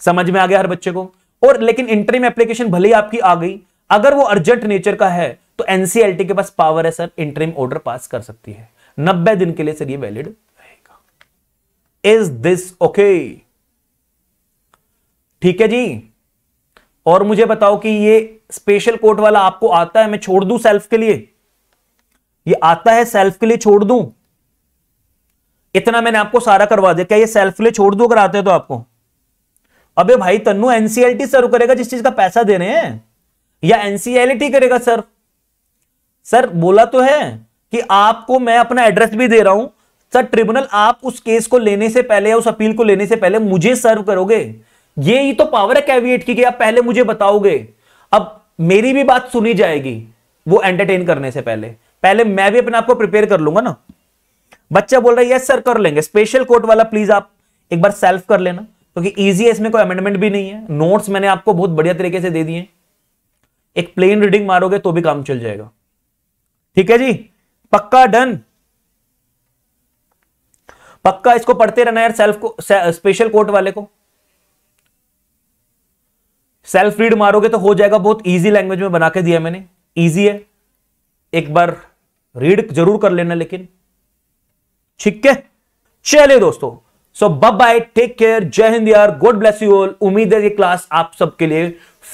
समझ में आ गया हर बच्चे को और लेकिन इंटरम एप्लीकेशन भले ही आपकी आ गई अगर वो अर्जेंट नेचर का है तो एनसीएलटी के पास पावर है सर इंटरम ऑर्डर पास कर सकती है नब्बे दिन के लिए सर ये वैलिड रहेगा इज दिस ओके ठीक है जी और मुझे बताओ कि ये स्पेशल कोर्ट वाला आपको आता है मैं छोड़ दू सेल्फ के लिए ये आता है सेल्फ के लिए छोड़ दू इतना मैंने आपको सारा करवा दिया क्या ये सेल्फ के लिए छोड़ दू अगर आते हैं तो आपको अबे भाई तन्नू एनसीएलटी सर्व करेगा जिस चीज का पैसा दे रहे हैं या एनसीएलटी करेगा सर सर बोला तो है कि आपको मैं अपना एड्रेस भी दे रहा हूं सर ट्रिब्यूनल आप उस केस को लेने से पहले या उस अपील को लेने से पहले मुझे सर्व करोगे ये ही तो पावर है कैविएट की कि आप पहले मुझे बताओगे अब मेरी भी बात सुनी जाएगी वो एंटरटेन करने से पहले पहले मैं भी अपने आप को प्रिपेयर कर लूंगा ना बच्चा बोल रहा है यस सर कर लेंगे स्पेशल कोर्ट वाला प्लीज आप एक बार सेल्फ कर लेना क्योंकि तो ईजी है इसमें कोई अमेंडमेंट भी नहीं है नोट्स मैंने आपको बहुत बढ़िया तरीके से दे दिए एक प्लेन रीडिंग मारोगे तो भी काम चल जाएगा ठीक है जी पक्का डन पक्का इसको पढ़ते रहना यार सेल्फ को स्पेशल कोर्ट वाले को सेल्फ रीड मारोगे तो हो जाएगा बहुत इजी लैंग्वेज में बना के दिया मैंने इजी है एक बार रीड जरूर कर लेना लेकिन ठीक है चलिए दोस्तों सो बब बाय टेक केयर जय हिंद यार गॉड ब्लेस यू ऑल उम्मीद है ये क्लास आप सबके लिए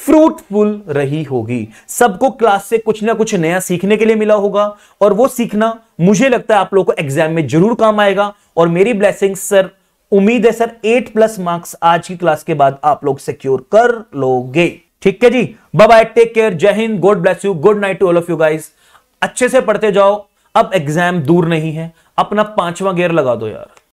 फ्रूटफुल रही होगी सबको क्लास से कुछ ना कुछ नया सीखने के लिए मिला होगा और वो सीखना मुझे लगता है आप लोगों को एग्जाम में जरूर काम आएगा और मेरी ब्लेसिंग सर उम्मीद है सर एट प्लस मार्क्स आज की क्लास के बाद आप लोग सिक्योर कर लोगे ठीक है जी बाय टेक केयर जय हिंद God bless you good night to all of you guys अच्छे से पढ़ते जाओ अब एग्जाम दूर नहीं है अपना पांचवा गेयर लगा दो यार